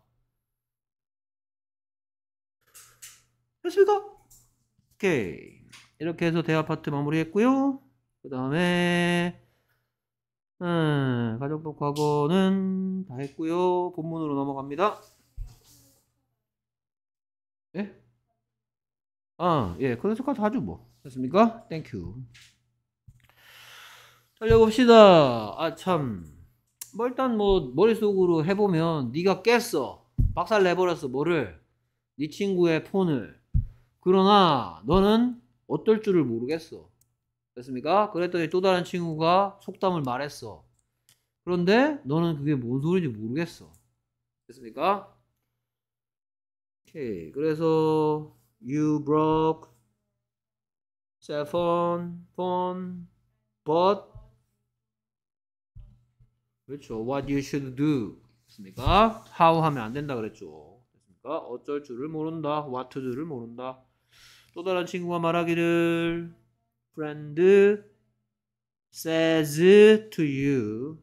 됐습니까? 오케이. 이렇게 해서 대화 파트 마무리했고요. 그 다음에 음, 가정법 과거는 다 했고요. 본문으로 넘어갑니다. 예? 아, 예. 그래서 까지 하주 뭐. 됐습니까? 땡큐. 살려봅시다. 아 참. 뭐 일단 뭐 머릿속으로 해보면 네가 깼어. 박살 내버렸어. 뭐를? 네 친구의 폰을. 그러나 너는 어떨 줄을 모르겠어. 됐습니까? 그랬더니 또 다른 친구가 속담을 말했어. 그런데 너는 그게 뭔 소리인지 모르겠어. 됐습니까? 오케이. 그래서 you broke cell phone, phone, but 그렇죠. What you should do. 됐습니까? How 하면 안 된다 그랬죠. 됐습니까? 어쩔 줄을 모른다. What to do를 모른다. 또 다른 친구가 말하기를 friend says to you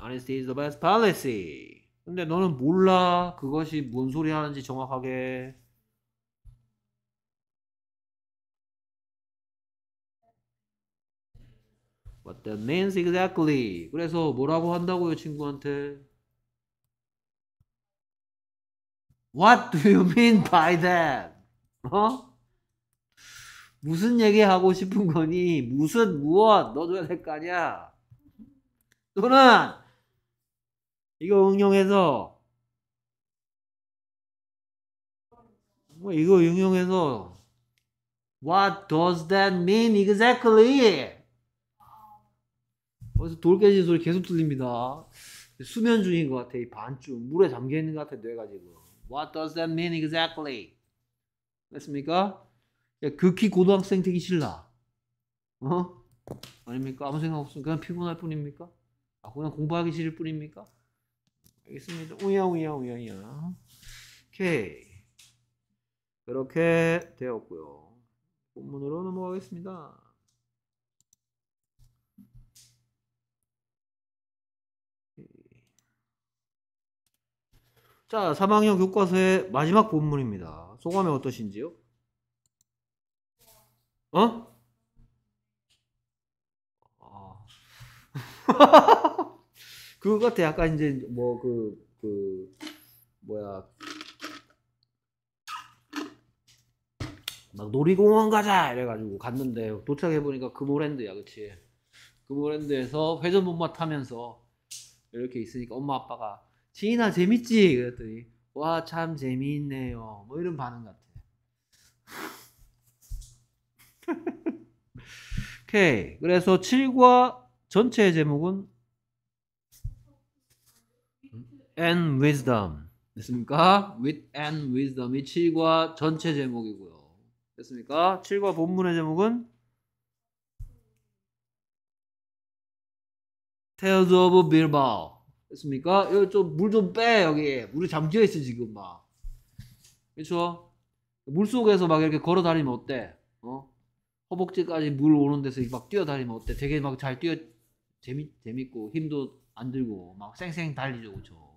honesty is the best policy. 근데 너는 몰라. 그것이 뭔 소리 하는지 정확하게. What that means exactly. 그래서 뭐라고 한다고요, 친구한테? What do you mean by that? 어? 무슨 얘기하고 싶은 거니? 무슨 무엇 넣어줘야 될 거 아니야? 또는 이거 응용해서 뭐 이거 응용해서 What does that mean exactly? 벌써 돌깨지 소리 계속 들립니다. 수면 중인 것 같아. 이 반쯤 물에 잠겨 있는 것 같아 뇌가 지금. What does that mean exactly? 됐습니까? 야, 예, 극히 고등학생 되기 싫나? 어? 아닙니까? 아무 생각 없으면 그냥 피곤할 뿐입니까? 아, 그냥 공부하기 싫을 뿐입니까? 알겠습니다. 우야 우야 우야 우야. 오케이. 그렇게 되었고요. 본문으로 넘어가겠습니다. 자, 3학년 교과서의 마지막 본문입니다. 소감이 어떠신지요? 어? 아. 그거 같아. 약간 이제 뭐 그, 그, 뭐야. 막 놀이공원 가자! 이래가지고 갔는데 도착해보니까 금오랜드야, 그 그치? 금오랜드에서 그 회전목마 타면서 이렇게 있으니까 엄마 아빠가 지인아 재밌지? 그랬더니 와 참 재미있네요. 뭐 이런 반응 같아. 오케이. 그래서 7과 전체의 제목은 and wisdom 됐습니까? with and wisdom이 7과 전체 제목이고요. 됐습니까? 7과 본문의 제목은 Tales of Bilbao 됐습니까? 여기 좀 물 좀 빼 여기 물이 잠겨 있어 지금 막 그렇죠? 물 속에서 막 이렇게 걸어 다니면 어때? 어? 허벅지까지 물 오는 데서 막 뛰어 다니면 어때? 되게 막 잘 뛰어 재미 재밌고 힘도 안 들고 막 쌩쌩 달리죠 그렇죠?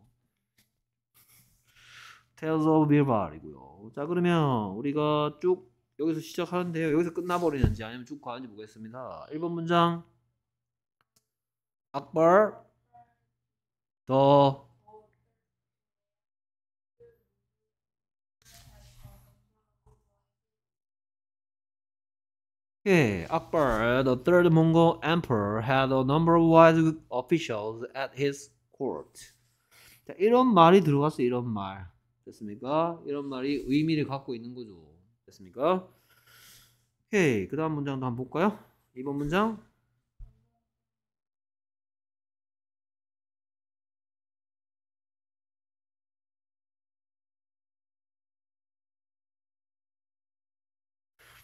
Tales of b i l b a 이고요자 그러면 우리가 쭉 여기서 시작하는데요. 여기서 끝나버리는지 아니면 쭉 가는지 보겠습니다. 1번 문장 a 벌더 Okay. Akbar, the third Mongol emperor, had a number of wise officials at his court. 자, 이런 말이 들어갔어, 이런 말. 됐습니까? 이런 말이 의미를 갖고 있는 거죠. 됐습니까? 오케이. 그 다음 문장도 한번 볼까요? 이번 문장.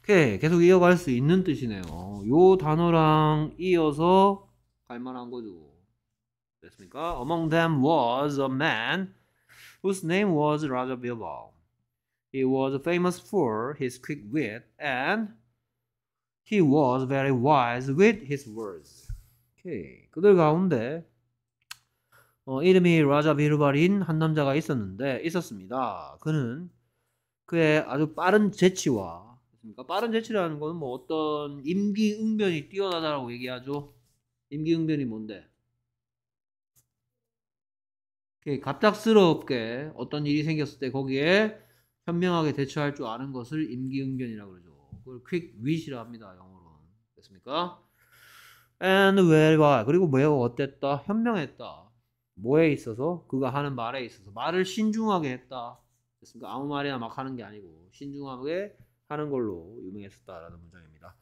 오케이. 계속 이어갈 수 있는 뜻이네요. 요 단어랑 이어서 갈만한 거죠. 됐습니까? Among them was a man whose name was Raja Bilbao. He was famous for his quick wit and he was very wise with his words. 오케이. 그들 가운데 어, 이름이 라자 비르발인 한 남자가 있었는데 있었습니다. 그는 그의 아주 빠른 재치와 그습니까 빠른 재치라는 거는 뭐 어떤 임기응변이 뛰어나다라고 얘기하죠. 임기응변이 뭔데? 갑작스럽게 어떤 일이 생겼을 때 거기에 현명하게 대처할 줄 아는 것을 임기응변이라고 그러죠. 그걸 quick wit이라 합니다. 영어로는. 됐습니까? and whereby 그리고 뭐가 어땠다? 현명했다. 뭐에 있어서? 그가 하는 말에 있어서 말을 신중하게 했다. 됐습니까? 아무 말이나 막 하는 게 아니고 신중하게 하는 걸로 유명했었다라는 문장입니다.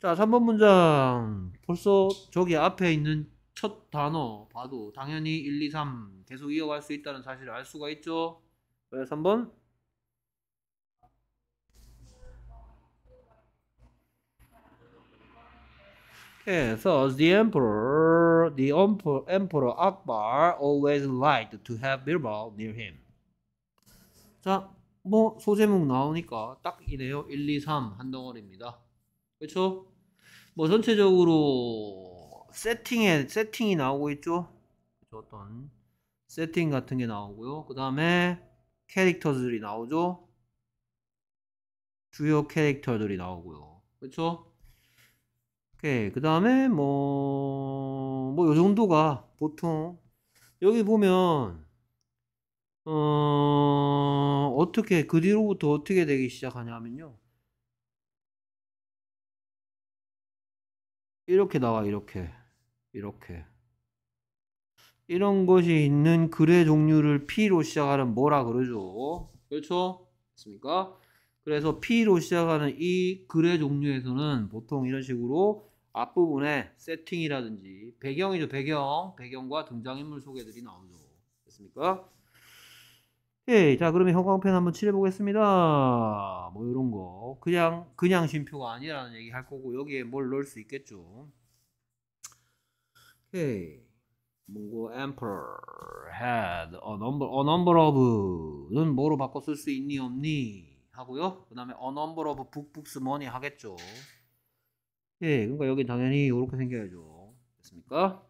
자, 3번 문장. 벌써 저기 앞에 있는 첫 단어 봐도 당연히 1, 2, 3 계속 이어갈 수 있다는 사실을 알 수가 있죠. 왜 3번? Okay, so the emperor, the emperor Akbar always liked to have Birbal near him. 자, 뭐 소제목 나오니까 딱 이네요. 1, 2, 3 한 덩어리입니다. 그렇죠? 뭐 전체적으로 세팅에 세팅이 나오고 있죠. 어떤 세팅 같은 게 나오고요. 그 다음에 캐릭터들이 나오죠. 주요 캐릭터들이 나오고요. 그렇죠? 오케이. 그 다음에 뭐 뭐 요 정도가 보통 여기 보면 어, 어떻게 그 뒤로부터 어떻게 되기 시작하냐면요. 이렇게 나와 이렇게 이렇게 이런 것이 있는 글의 종류를 P로 시작하는 뭐라 그러죠? 그렇죠? 맞습니까? 그래서 P로 시작하는 이 글의 종류에서는 보통 이런 식으로 앞부분에 세팅이라든지 배경이죠 배경 배경과 등장인물 소개들이 나오죠. 됐습니까? 예, 자 그러면 형광펜 한번 칠해보겠습니다. 뭐 이런 거 그냥 그냥 쉼표가 아니라는 얘기 할 거고 여기에 뭘 넣을 수 있겠죠. 예케이 몽고 emperor had a number a number of는 뭐로 바꿔 쓸 수 있니 없니 하고요. 그다음에 a number of 북북스 뭐니 하겠죠. 예, 그러니까 여기 당연히 이렇게 생겨야죠. 됐습니까?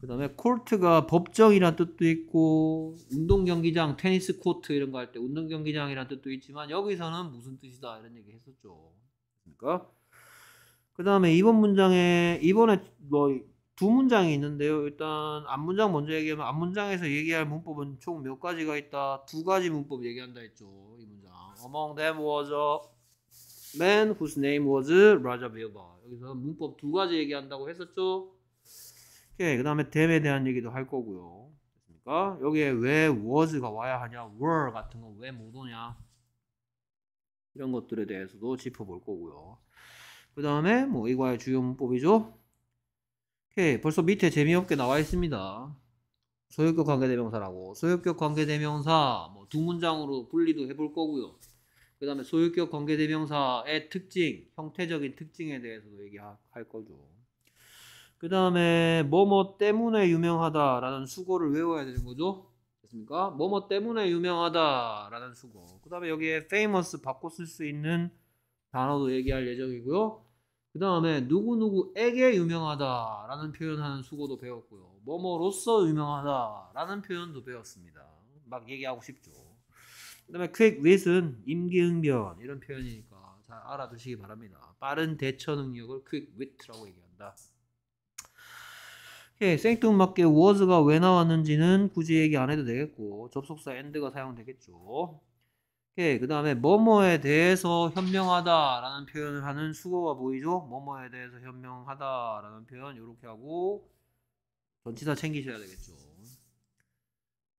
그 다음에 콜트가법정이라는 뜻도 있고 운동경기장 테니스 코트 이런 거 할 때운동경기장이라는 뜻도 있지만 여기서는 무슨 뜻이다 이런 얘기 했었죠 그러니까 그 다음에 이번 문장에 이번에 뭐 두 문장이 있는데요 일단 앞문장 먼저 얘기하면 앞문장에서 얘기할 문법은 총 몇 가지가 있다 두 가지 문법 얘기한다 했죠 이 문장 Among them was a man whose name was Raja Birba 여기서 문법 두 가지 얘기한다고 했었죠 오케이. 그 다음에 댐에 대한 얘기도 할 거고요. 됐습니까? 여기에 왜 was가 와야 하냐, were 같은 거 왜 못 오냐. 이런 것들에 대해서도 짚어볼 거고요. 그 다음에 뭐이거의 주요 문법이죠. 오케이. 벌써 밑에 재미없게 나와 있습니다. 소유격 관계대명사라고. 소유격 관계대명사 뭐 두 문장으로 분리도 해볼 거고요. 그 다음에 소유격 관계대명사의 특징, 형태적인 특징에 대해서도 얘기할 거죠. 그 다음에 뭐 뭐 때문에 유명하다라는 수고를 외워야 되는 거죠. 됐습니까? 뭐 뭐 때문에 유명하다라는 수고. 그 다음에 여기에 famous 바꿔 쓸 수 있는 단어도 얘기할 예정이고요. 그 다음에 누구누구에게 유명하다라는 표현하는 수고도 배웠고요. 뭐뭐로서 유명하다라는 표현도 배웠습니다. 막 얘기하고 싶죠. 그 다음에 quick wit은 임기응변 이런 표현이니까 잘 알아두시기 바랍니다. 빠른 대처 능력을 quick wit라고 얘기한다. 오 예, 생뚱맞게 was가 왜 나왔는지는 굳이 얘기 안 해도 되겠고 접속사 and가 사용되겠죠. 오그 예, 다음에 뭐뭐에 대해서 현명하다라는 표현을 하는 수거가 보이죠? 뭐뭐에 대해서 현명하다라는 표현 이렇게 하고 전치사 챙기셔야 되겠죠.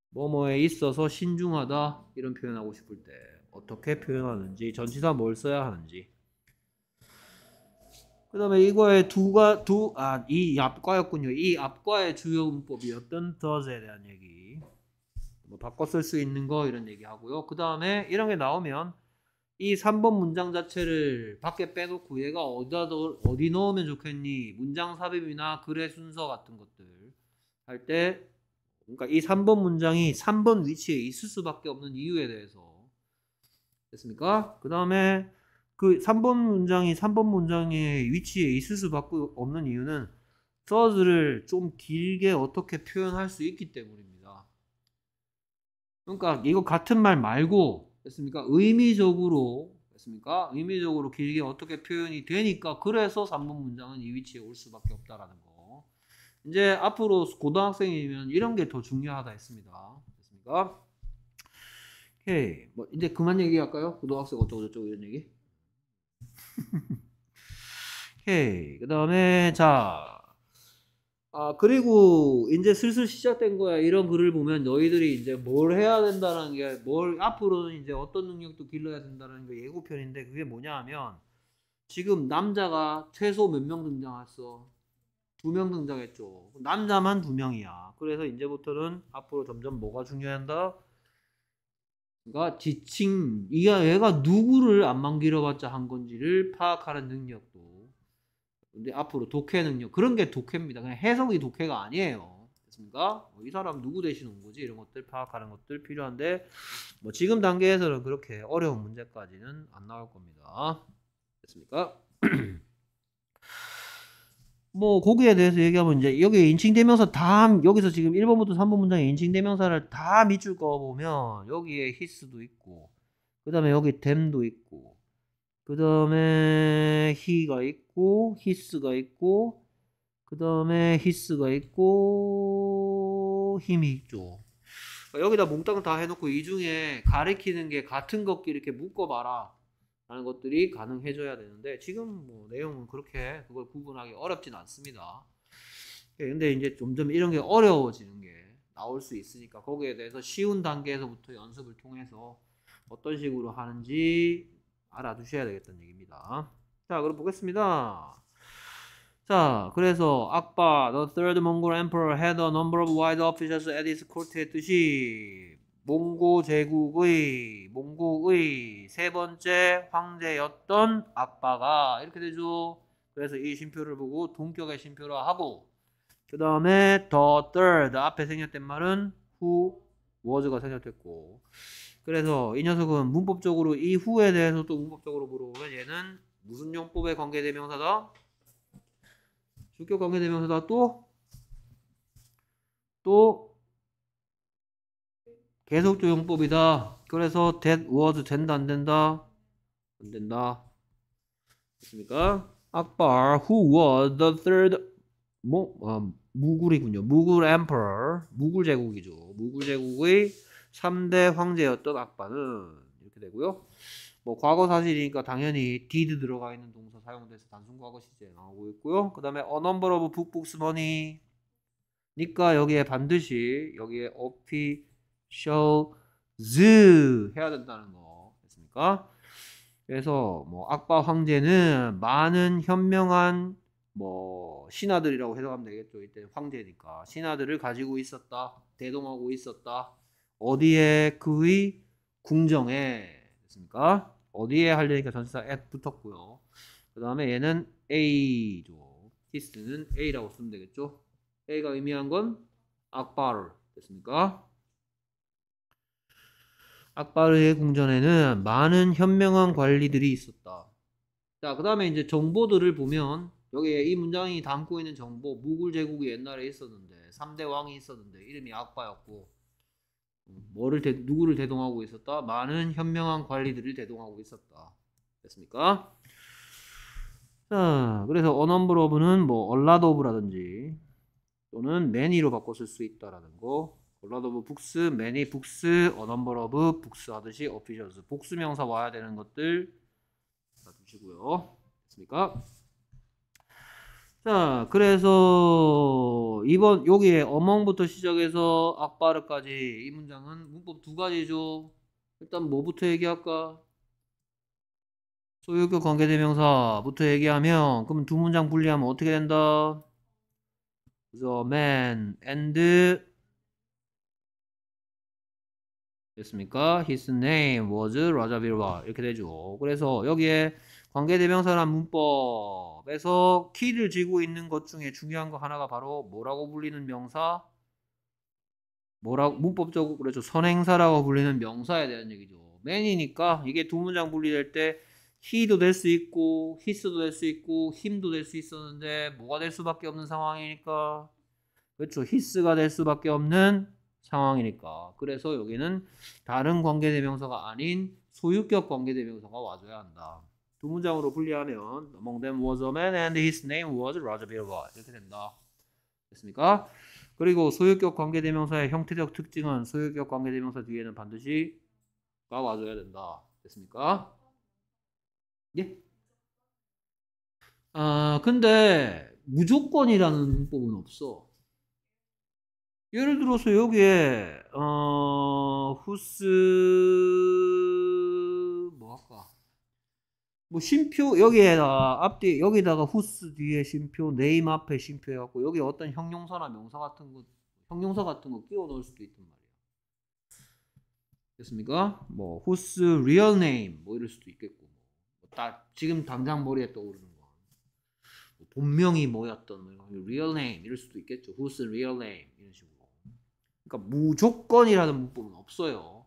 뭐뭐에 있어서 신중하다 이런 표현하고 싶을 때 어떻게 표현하는지 전치사 뭘 써야 하는지 그 다음에 이거의 두가 두 아 이 앞과였군요. 이 앞과의 주요 문법이 어떤 does에 대한 얘기 뭐 바꿔 쓸 수 있는 거 이런 얘기 하고요. 그 다음에 이런 게 나오면 이 3번 문장 자체를 밖에 빼놓고 얘가 어디다 어디 넣으면 좋겠니 문장 삽입이나 글의 순서 같은 것들 할 때 그러니까 이 3번 문장이 3번 위치에 있을 수밖에 없는 이유에 대해서 됐습니까? 그 다음에 그 3번 문장이 3번 문장의 위치에 있을 수밖에 없는 이유는 t h i r 를좀 길게 어떻게 표현할 수 있기 때문입니다. 그러니까 이거 같은 말 말고 됐습니까? 의미적으로 됐습니까? 의미적으로 길게 어떻게 표현이 되니까 그래서 3번 문장은 이 위치에 올 수밖에 없다라는 거. 이제 앞으로 고등학생이면 이런 게 더 중요하다 했습니다. 됐습니까? 오케이. 뭐 이제 그만 얘기할까요? 고등학생 어쩌고 저쩌고 이런 얘기? 오케이. 그 다음에, 자. 아, 그리고 이제 슬슬 시작된 거야. 이런 글을 보면 너희들이 이제 뭘 해야 된다는 게, 뭘, 앞으로는 이제 어떤 능력도 길러야 된다는 게 예고편인데, 그게 뭐냐 하면, 지금 남자가 최소 몇 명 등장했어? 두 명 등장했죠. 남자만 두 명이야. 그래서 이제부터는 앞으로 점점 뭐가 중요한다? 그 지칭 이가 얘가 누구를 안만기려봤자 한 건지를 파악하는 능력도 근데 앞으로 독해 능력 그런 게 독해입니다. 그냥 해석이 독해가 아니에요. 됐습니까? 어, 이 사람 누구 대신 온 거지 이런 것들 파악하는 것들 필요한데 뭐 지금 단계에서는 그렇게 어려운 문제까지는 안 나올 겁니다. 됐습니까? 뭐 거기에 대해서 얘기하면 이제 여기 인칭 대명사 다 여기서 지금 1번부터 3번 문장에 인칭 대명사를 다 밑줄 거 보면 여기에 히스도 있고 그다음에 여기 t h 도 있고 그다음에 히가 있고 히스가 있고 그다음에 히스가 있고 힘이 있죠. 그러니까 여기다 몽땅 다 해놓고 이 중에 가리키는 게 같은 것끼리 이렇게 묶어봐라. 라는 것들이 가능해져야 되는데 지금 뭐 내용은 그렇게 그걸 구분하기 어렵진 않습니다. 예, 근데 이제 점점 이런 게 어려워지는 게 나올 수 있으니까 거기에 대해서 쉬운 단계에서부터 연습을 통해서 어떤 식으로 하는지 알아두셔야 되겠다는 얘기입니다. 자, 그럼 보겠습니다. 자, 그래서 아빠 The Third Mongol Emperor had a number of wise officials at his court 했듯이 몽고 제국의 몽고의 세 번째 황제였던 아빠가 이렇게 되죠. 그래서 이 쉼표를 보고 동격의 쉼표라 하고 그 다음에 the third 그 앞에 생겼된 말은 who was가 생겼됐고 그래서 이 녀석은 문법적으로 이 후에 대해서 또 문법적으로 물어보면 얘는 무슨 용법의 관계대명사다? 주격 관계대명사다 또? 또 계속적 용법이다. 그래서 that was 된다 안 된다? 안 된다. 됐습니까? 악바 who was the third 뭐 아, 무굴이군요. 무굴 emperor 무굴 제국이죠. 무굴 제국의 3대 황제였던 악바는 이렇게 되고요. 뭐 과거 사실이니까 당연히 did 들어가 있는 동사 사용돼서 단순 과거 시제 나오고 있고요. 그 다음에 a number of 북북스머니 니까 여기에 반드시 여기에 어피 shows 해야 된다는 거 됐습니까? 그래서 뭐 악바 황제는 많은 현명한 뭐 신하들이라고 해석하면 되겠죠. 이때 황제니까 신하들을 가지고 있었다, 대동하고 있었다. 어디에 그의 궁정에 됐습니까? 어디에 하려니까 전치사 at 붙었고요. 그 다음에 얘는 A죠. 히스는 A라고 쓰면 되겠죠. A가 의미한 건 악바를 됐습니까? 악바르의 궁전에는 많은 현명한 관리들이 있었다. 자, 그 다음에 이제 정보들을 보면 여기에 이 문장이 담고 있는 정보, 무굴 제국이 옛날에 있었는데 3대 왕이 있었는데 이름이 악바였고 뭐를 대, 누구를 대동하고 있었다? 많은 현명한 관리들을 대동하고 있었다. 됐습니까? 자, 그래서 어넘브러브는 뭐 얼라도브라든지 또는 매니로 바꿨을수 있다라는 거 올라도 오브 북스, 매니 북스, 어넘버 러브 북스 하듯이 어피셜스 복수 명사 와야 되는 것들 놔두시고요. 됐습니까? 자, 그래서 이번 여기에 어멍부터 시작해서 악바르까지 이 문장은 문법 두 가지죠. 일단 뭐부터 얘기할까? 소유격 관계대명사부터 얘기하면 그럼 두 문장 분리하면 어떻게 된다? The man and 됐습니까? His name was Raja Birwa 이렇게 되죠. 그래서 여기에 관계대명사란 문법에서 키를 쥐고 있는 것 중에 중요한 거 하나가 바로 뭐라고 불리는 명사? 뭐라고 문법적으로 그렇죠. 선행사라고 불리는 명사에 대한 얘기죠. 맨이니까 이게 두 문장 분리될 때 he도 될 수 있고 his도 될 수 있고 him도 될 수 있었는데 뭐가 될 수밖에 없는 상황이니까 그렇죠. his가 될 수밖에 없는 상황이니까. 그래서 여기는 다른 관계대명사가 아닌 소유격 관계대명사가 와줘야 한다. 두 문장으로 분리하면 Among them was a man and his name was Roger Bilba 이렇게 된다. 됐습니까? 그리고 소유격 관계대명사의 형태적 특징은 소유격 관계대명사 뒤에는 반드시 가 와줘야 된다. 됐습니까? 예? 아 근데 무조건이라는 문법은 없어. 예를 들어서 여기에 어 후스 뭐 할까? 뭐 심표 여기에다 앞뒤 여기다가 후스 뒤에 심표 네임 앞에 심표 해갖고 여기 어떤 형용사나 명사 같은 거 형용사 같은 거 끼워 넣을 수도 있단 말이야. 됐습니까? 뭐 후스 리얼 네임 뭐 이럴 수도 있겠고 뭐. 뭐 딱 지금 당장 머리에 떠오르는 거. 뭐 본명이 뭐였던 리얼 네임 이럴 수도 있겠죠. 후스 리얼 네임 이런 식으로. 그러니까 무조건이라는 문법은 없어요.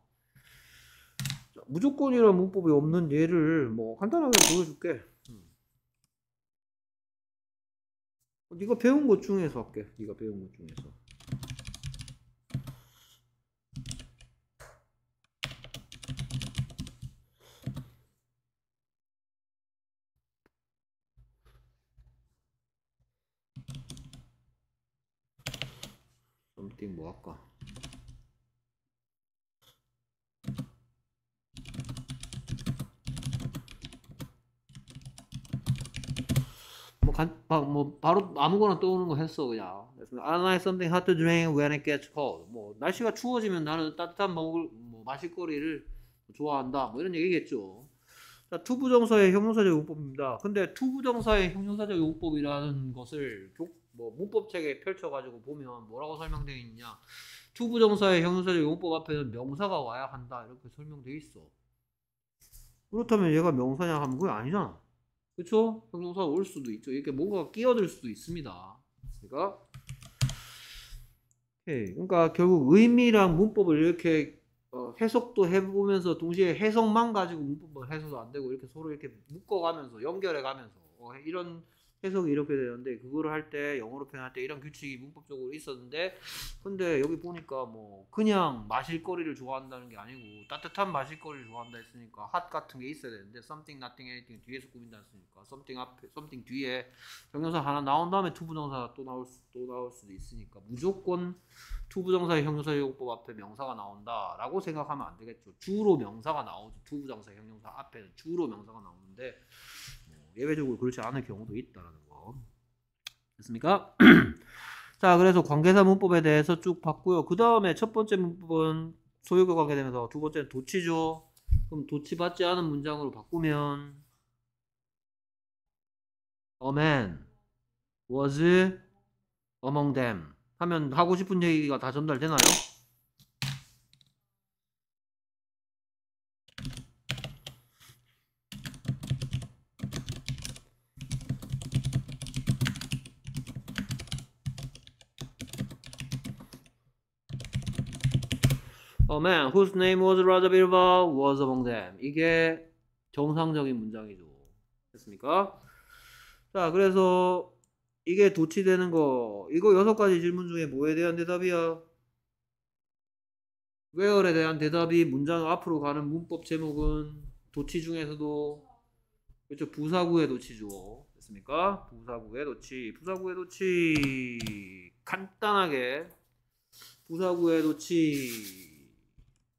무조건이라는 문법이 없는 예를 뭐 간단하게 보여줄게. 음. 어, 네가 배운 것 중에서 할게. 네가 배운 것 중에서. 먹었고 뭐, 간, 바, 뭐 바로 아무거나 떠오르는 거 했어 그냥 그래서 뭐, I like something hot to drink when it gets cold 뭐 날씨가 추워지면 나는 따뜻한 먹을 뭐 마실거리를 좋아한다 뭐 이런 얘기겠죠 자, 투부정사의 형용사적 용법입니다. 근데 투부정사의 형용사적 용법이라는 것을 뭐 문법책에 펼쳐가지고 보면 뭐라고 설명되어 있냐 투부정사의 형용사적 용법 앞에는 명사가 와야 한다 이렇게 설명되어 있어 그렇다면 얘가 명사냐 하면 그게 아니잖아 그쵸? 형용사가 올 수도 있죠 이렇게 뭔가가 끼어들 수도 있습니다 그러니까 그러니까 결국 의미랑 문법을 이렇게 어, 해석도 해보면서 동시에 해석만 가지고 문법을 해석도 안 되고 이렇게 서로 이렇게 묶어가면서 연결해가면서 어, 이런 해석이 이렇게 되는데 그거를 할 때 영어로 표현할 때 이런 규칙이 문법적으로 있었는데 근데 여기 보니까 뭐 그냥 마실거리를 좋아한다는 게 아니고 따뜻한 마실거리를 좋아한다 했으니까 핫 같은 게 있어야 되는데 something nothing anything 뒤에서 꾸민다 했으니까 something 앞에 something 뒤에 형용사 하나 나온 다음에 투부정사가 또 나올 수, 또 나올 수도 있으니까 무조건 투부정사의 형용사 요법 앞에 명사가 나온다라고 생각하면 안 되겠죠 주로 명사가 나오죠 투부정사 의 형용사 앞에는 주로 명사가 나오는데 예외적으로 그렇지 않을 경우도 있다라는 거. 됐습니까? 자, 그래서 관계사 문법에 대해서 쭉 봤고요. 그 다음에 첫 번째 문법은 소유가 관계되면서 두 번째는 도치죠. 그럼 도치 받지 않은 문장으로 바꾸면 a man was among them 하면 하고 싶은 얘기가 다 전달되나요? A man whose name was Raja Birba was among them. 이게 정상적인 문장이죠. 됐습니까? 자, 그래서 이게 도치되는 거. 이거 여섯 가지 질문 중에 뭐에 대한 대답이야? where에 대한 대답이 문장 앞으로 가는 문법 제목은 도치 중에서도 그렇죠 부사구의 도치죠 됐습니까 부사구의 도치 부사구의 도치 간단하게 부사구의 도치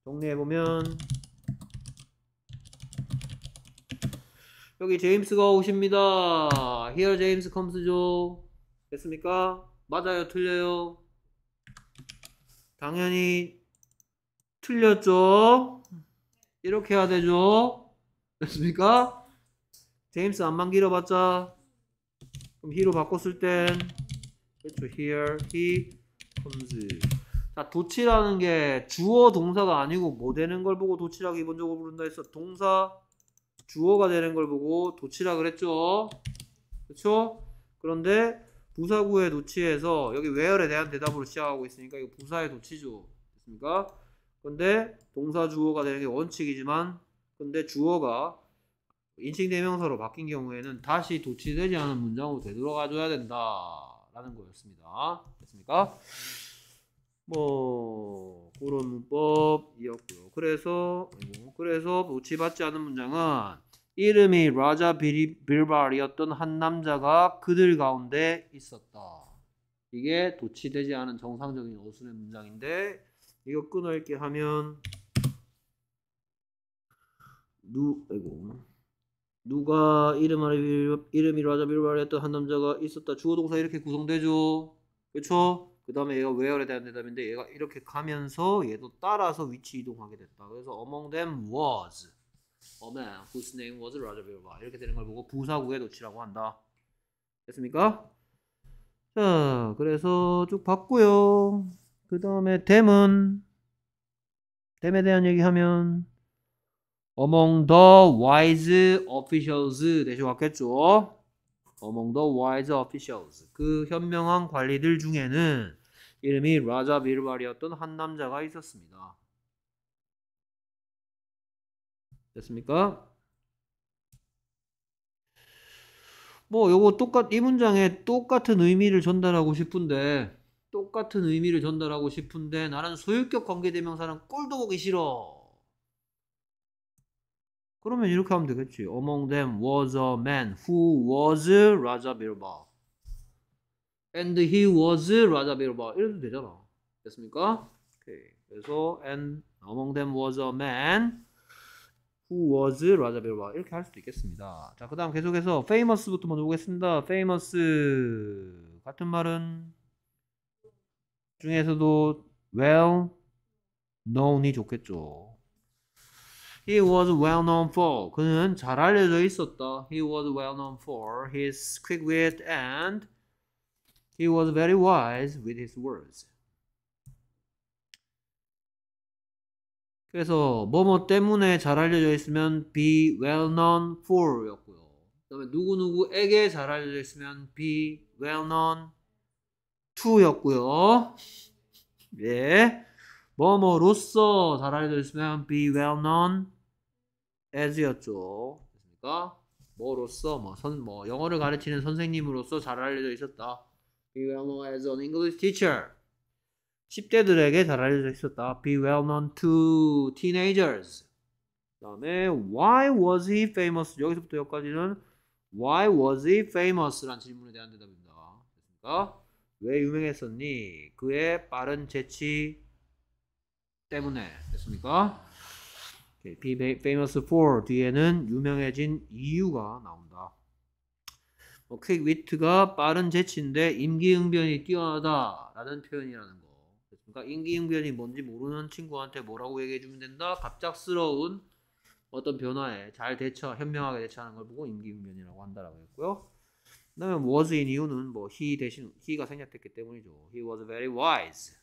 정리해보면 여기 제임스가 오십니다. Here James comes죠. 됐습니까? 맞아요? 틀려요? 당연히 틀렸죠? 이렇게 해야 되죠? 됐습니까? 제임스 안만 길어봤자 그럼 he로 바꿨을 땐 그렇죠. Here he comes 자, 도치라는 게 주어 동사가 아니고 뭐 되는 걸 보고 도치라 기본적으로 부른다 해서 동사 주어가 되는 걸 보고 도치라 그랬죠. 그렇죠? 그런데 부사구에도치해서 여기 where에 대한 대답으로 시작하고 있으니까 이거 부사의 도치죠. 됐습니까? 근데 동사 주어가 되는 게 원칙이지만 근데 주어가 인칭 대명사로 바뀐 경우에는 다시 도치되지 않은 문장으로 되돌아가 줘야 된다라는 거였습니다. 됐습니까? 뭐 그런 문법이었고요. 그래서 그래서 우치받지 않은 문장은 이름이 라자 빌발이었던 한 남자가 그들 가운데 있었다. 이게 도치되지 않은 정상적인 어순의 문장인데 이거 끊어읽기 하면 누 아이고 누가 이름을 이름이 라자 빌발이었던 한 남자가 있었다. 주어동사 이렇게 구성되죠. 그렇죠? 그 다음에 얘가 where에 대한 대답인데 얘가 이렇게 가면서 얘도 따라서 위치 이동하게 됐다. 그래서 among them was a man whose name was Raja Birba 이렇게 되는 걸 보고 부사구에 놓치라고 한다. 됐습니까? 자, 그래서 쭉 봤고요. 그 다음에 them은 them에 대한 얘기하면 among the wise officials 대신 왔겠죠. among the wise officials 그 현명한 관리들 중에는 이름이 라자 비르발이었던 한 남자가 있었습니다. 됐습니까? 뭐 요거 똑같 이 문장에 똑같은 의미를 전달하고 싶은데 똑같은 의미를 전달하고 싶은데 나는 소유격 관계대명사는 꼴도 보기 싫어. 그러면 이렇게 하면 되겠지. Among them was a man who was Raja Birbal. and he was Raja b 이래도 되잖아. 됐습니까? 오케이. 그래서 and among them was a man who was Raja b 이렇게 할 수도 있겠습니다. 자, 그다음 계속해서 famous부터 먼저 보겠습니다. famous 같은 말은 중에서도 well known이 좋겠죠. He was well known for 그는 잘 알려져 있었다. He was well known for his quick wit and He was very wise with his words. 그래서 뭐뭐 때문에 잘 알려져 있으면 be well known for였고요. 그다음에 누구 누구에게 잘 알려져 있으면 be well known to였고요. 예, 뭐뭐로서 잘 알려져 있으면 be well known as였죠. 그러니까 뭐로서 뭐선뭐 뭐 영어를 가르치는 선생님으로서 잘 알려져 있었다. be well known as an English teacher. 10대들에게 잘 알려져 있었다. be well known to teenagers. 그 다음에 why was he famous? 여기서부터 여기까지는 why was he famous? 라는 질문에 대한 대답입니다. 됐습니까? 왜 유명했었니? 그의 빠른 재치 때문에 됐습니까? be famous for 뒤에는 유명해진 이유가 나옵니다. 어, 퀵 위트가 빠른 재치인데 임기응변이 뛰어나다라는 표현이라는 거. 그러니까 임기응변이 뭔지 모르는 친구한테 뭐라고 얘기해 주면 된다. 갑작스러운 어떤 변화에 잘 대처, 현명하게 대처하는 걸 보고 임기응변이라고 한다라고 했고요. 그다음에 was인 이유는 뭐 he 대신 he가 생략됐기 때문이죠. He was very wise.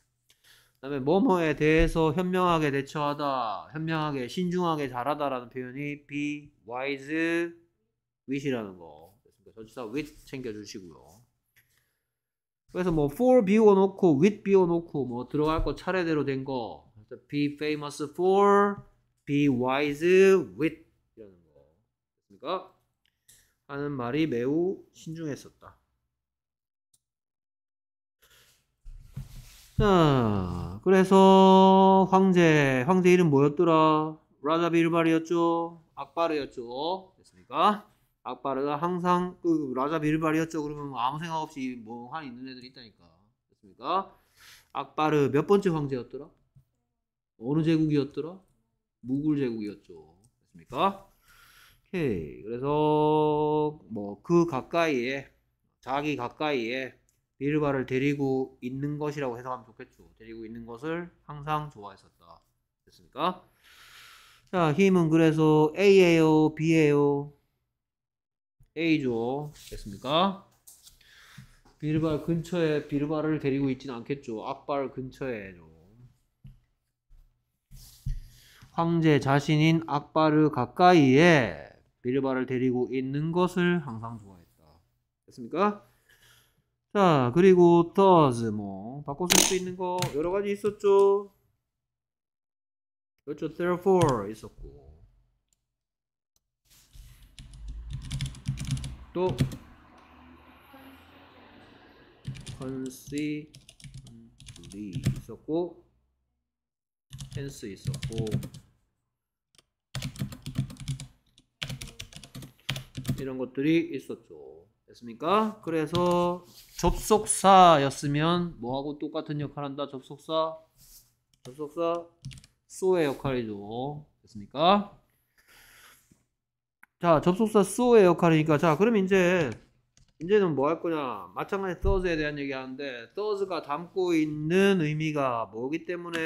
그다음에 뭐뭐에 대해서 현명하게 대처하다, 현명하게 신중하게 잘하다라는 표현이 be wise wit이라는 거. 전치사 with 챙겨주시고요. 그래서 뭐 for 비워놓고 with 비워놓고 뭐 들어갈 거 차례대로 된 거. be famous for, be wise with 이라는 거. 그러니까 하는 말이 매우 신중했었다. 자, 그래서 황제, 황제 이름 뭐였더라? 라자비르발이었죠? 악바르였죠? 됐습니까? 악바르가 항상 그 라자 빌바리였죠 그러면 뭐 아무 생각 없이 뭐 한 있는 애들이 있다니까. 그렇습니까? 악바르 몇 번째 황제였더라? 어느 제국이었더라? 무굴 제국이었죠. 됐습니까? 오케이. 그래서 뭐 그 가까이에 자기 가까이에 빌바를 데리고 있는 것이라고 해석하면 좋겠죠. 데리고 있는 것을 항상 좋아했었다. 됐습니까? 자, 힘은 그래서 a 에요 b 에요 A죠. 됐습니까? 비르발 근처에 비르발을 데리고 있지 않겠죠. 악발 근처에죠. 황제 자신인 악발을 가까이에 비르발을 데리고 있는 것을 항상 좋아했다. 됐습니까? 자, 그리고 does 뭐 바꿔 쓸수 있는 거 여러 가지 있었죠. 그렇죠. therefore 있었고. 또 c o n 있었고 h e 있었고 이런 것들이 있었죠. 됐습니까? 그래서 접속사였으면 뭐하고 똑같은 역할 을 한다? 접속사? 접속사? 소의 역할이죠. 됐습니까? 자, 접속사 so의 역할이니까 자, 그럼 이제 이제는 뭐 할 거냐? 마찬가지 t h o s 에 대한 얘기 하는데 t h o s 가 담고 있는 의미가 뭐기 때문에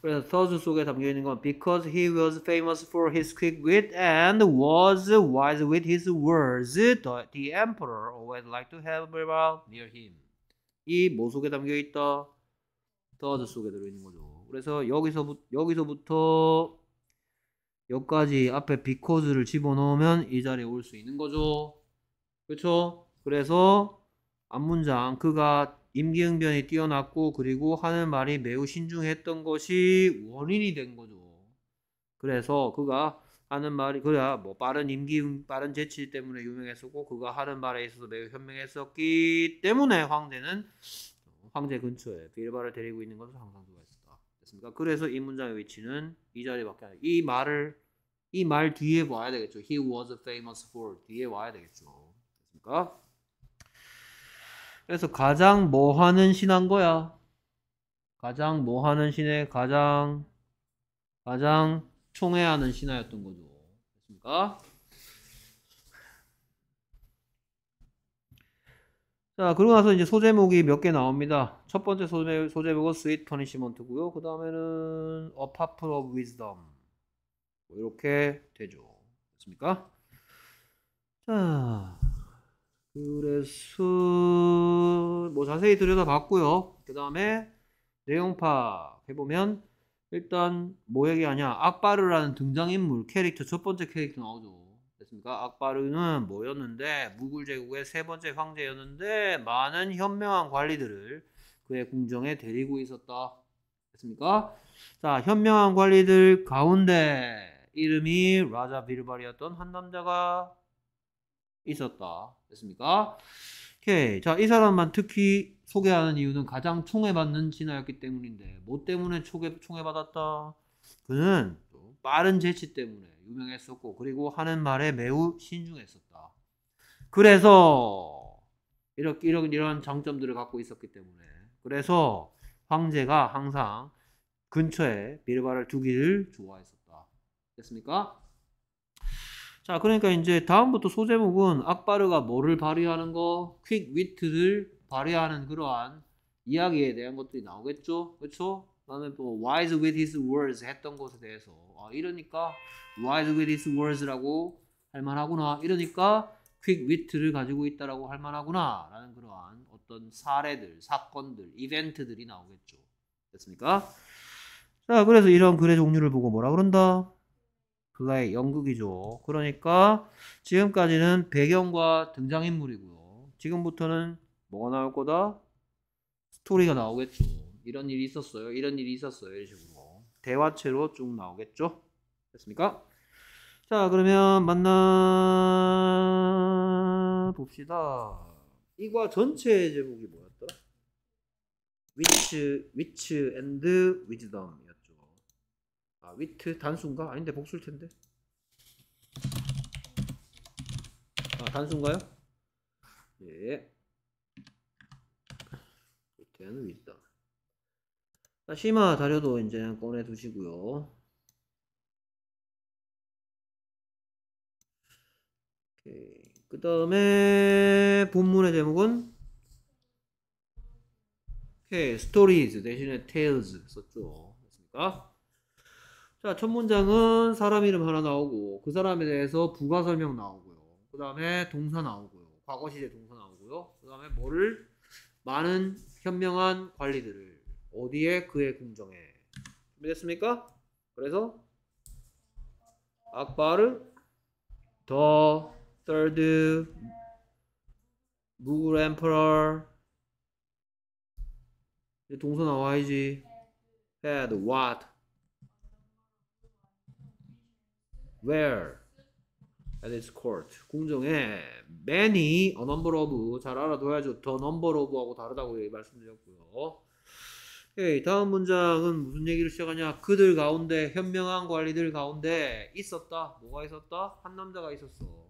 그래서 t h u s 속에 담겨 있는 건 because he was famous for his quick wit and was wise with his words the, the emperor always liked to have people near him 이뭐 속에 담겨 있다? 더즈 속에 들어있는 거죠. 그래서 여기서부, 터 여기서부터 여기까지 앞에 비코 c 를 집어넣으면 이 자리에 올 수 있는 거죠. 그렇죠? 그래서 앞문장 그가 임기응변이 뛰어났고 그리고 하는 말이 매우 신중했던 것이 원인이 된 거죠. 그래서 그가 하는 말이 그래야 뭐 빠른 임기 빠른 재치 때문에 유명했었고 그가 하는 말에 있어서 매우 현명했었기 때문에 황제는 황제 근처에 비르바를 데리고 있는 것을 항상 좋아했었다 됐습니까? 그래서 이 문장의 위치는 이 자리밖에 아니 안. 이 말을 이 말 뒤에 와야 되겠죠. He was famous for 뒤에 와야 되겠죠. 됐습니까? 그래서 가장 뭐 하는 신한 거야? 가장 뭐 하는 신의 가장 가장 총회하는신화였던 거죠. 됐습니까? 자, 그러고 나서 이제 소제목이 몇 개 나옵니다. 첫 번째 소제, 소제목은 Sweet Punishment고요. 그 다음에는 A p a p e of Wisdom. 뭐 이렇게 되죠. 됐습니까? 자, 그래서 뭐 자세히 들여다봤고요. 그 다음에 내용 파 해보면 일단 뭐 얘기하냐 악바르라는 등장인물 캐릭터 첫 번째 캐릭터 나오죠 됐습니까 악바르는 뭐였는데 무굴 제국의 세 번째 황제였는데 많은 현명한 관리들을 그의 궁정에 데리고 있었다 됐습니까 자 현명한 관리들 가운데 이름이 라자 비르발이었던 한 남자가 있었다 됐습니까 오케이 자 이 사람만 특히 초계하는 이유는 가장 총애받는 진화였기 때문인데 뭐 때문에 초계, 총애받았다? 그는 빠른 재치 때문에 유명했었고 그리고 하는 말에 매우 신중했었다. 그래서 이렇 이런, 이런 장점들을 갖고 있었기 때문에 그래서 황제가 항상 근처에 비르바를 두기를 좋아했었다. 됐습니까? 자, 그러니까 이제 다음부터 소제목은 악바르가 뭐를 발휘하는 거, 퀵 위트를 발휘하는 그러한 이야기에 대한 것들이 나오겠죠. 그렇 그다음에 또 wise with his words 했던 것에 대해서 아 이러니까 wise with his words라고 할 만하구나. 이러니까 quick wit를 가지고 있다라고 할 만하구나라는 그러한 어떤 사례들, 사건들, 이벤트들이 나오겠죠. 됐습니까? 자, 그래서 이런 글의 종류를 보고 뭐라 그런다? 플레이, 연극이죠. 그러니까 지금까지는 배경과 등장인물이고요. 지금부터는 뭐가 나올 거다? 스토리가 나오겠죠. 이런 일이 있었어요. 이런 일이 있었어요. 이런 식으로. 대화체로 쭉 나오겠죠. 됐습니까? 자, 그러면 만나 봅시다. 이과 전체 제목이 뭐였더라? which, which and wisdom 이었죠. 아, with 단순가? 아닌데 복수일 텐데. 아, 단순가요? 예. 되는 일이다. 심마 자료도 이제 꺼내 두시고요. 그 다음에 본문의 제목은 오케이 스토리즈 대신에 테일즈 썼죠. 됐습니까? 자, 첫 문장은 사람 이름 하나 나오고 그 사람에 대해서 부가 설명 나오고요. 그 다음에 동사 나오고요. 과거 시제 동사 나오고요. 그 다음에 뭐를 많은 현명한 관리들을 어디에 그의 궁정에 준비됐습니까? 그래서 악바르 더 third 무굴 emperor 이제 동서 나와야지 had what where at its court 궁정에 many a number of 잘 알아둬야죠 the number of하고 다르다고 예, 말씀드렸고요 예, 다음 문장은 무슨 얘기를 시작하냐 그들 가운데 현명한 관리들 가운데 있었다 뭐가 있었다 한 남자가 있었어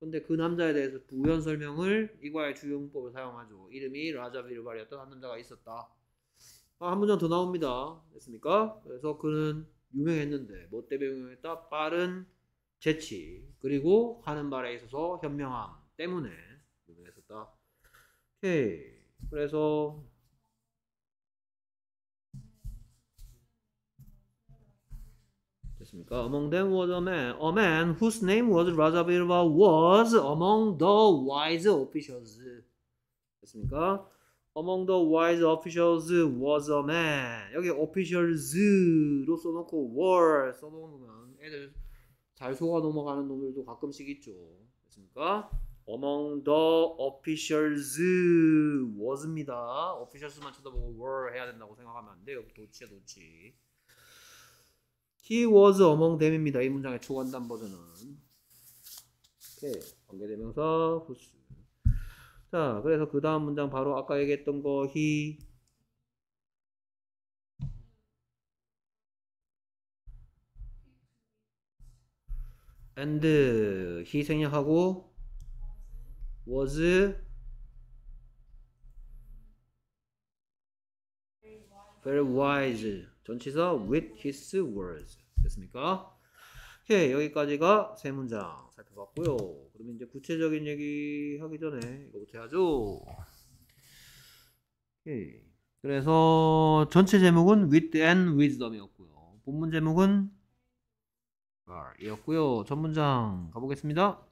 근데 그 남자에 대해서 부연 설명을 이과의 주요문법을 사용하죠 이름이 라자비르발이었던 한 남자가 있었다 아, 한 문장 더 나옵니다 됐습니까 그래서 그는 유명했는데 뭐 때문에 유명했다 빠른 재치 그리고 하는 말에 있어서 현명함 때문에 유명했었다. 오케이. 그래서 됐습니까? Among them was a man, a man whose name was Rajavirva was among the wise officials. 됐습니까? Among the wise officials was a man. 여기 officials로 써놓고 were 써놓으면 애들 잘 속아 넘어가는 놈들도 가끔씩 있죠. 그렇습니까? Among the officials was입니다. officials만 쳐다보고 were 해야 된다고 생각하면 안 돼요. 도치야 도치. He was among them입니다. 이 문장의 초간단 버전은. 오케이. 관계대명사 후스. 자, 그래서 그 다음 문장 바로 아까 얘기했던 거 he and h 생략하고 was very wise 전치사 with his words 됐습니까? 오케이 여기까지가 세 문장 살펴봤고요 그러면 이제 구체적인 얘기 하기 전에 이거부터 해야죠 오케이 그래서 전체 제목은 with and wisdom이었고요 본문 제목은 이었고요. 전 문장 가보겠습니다.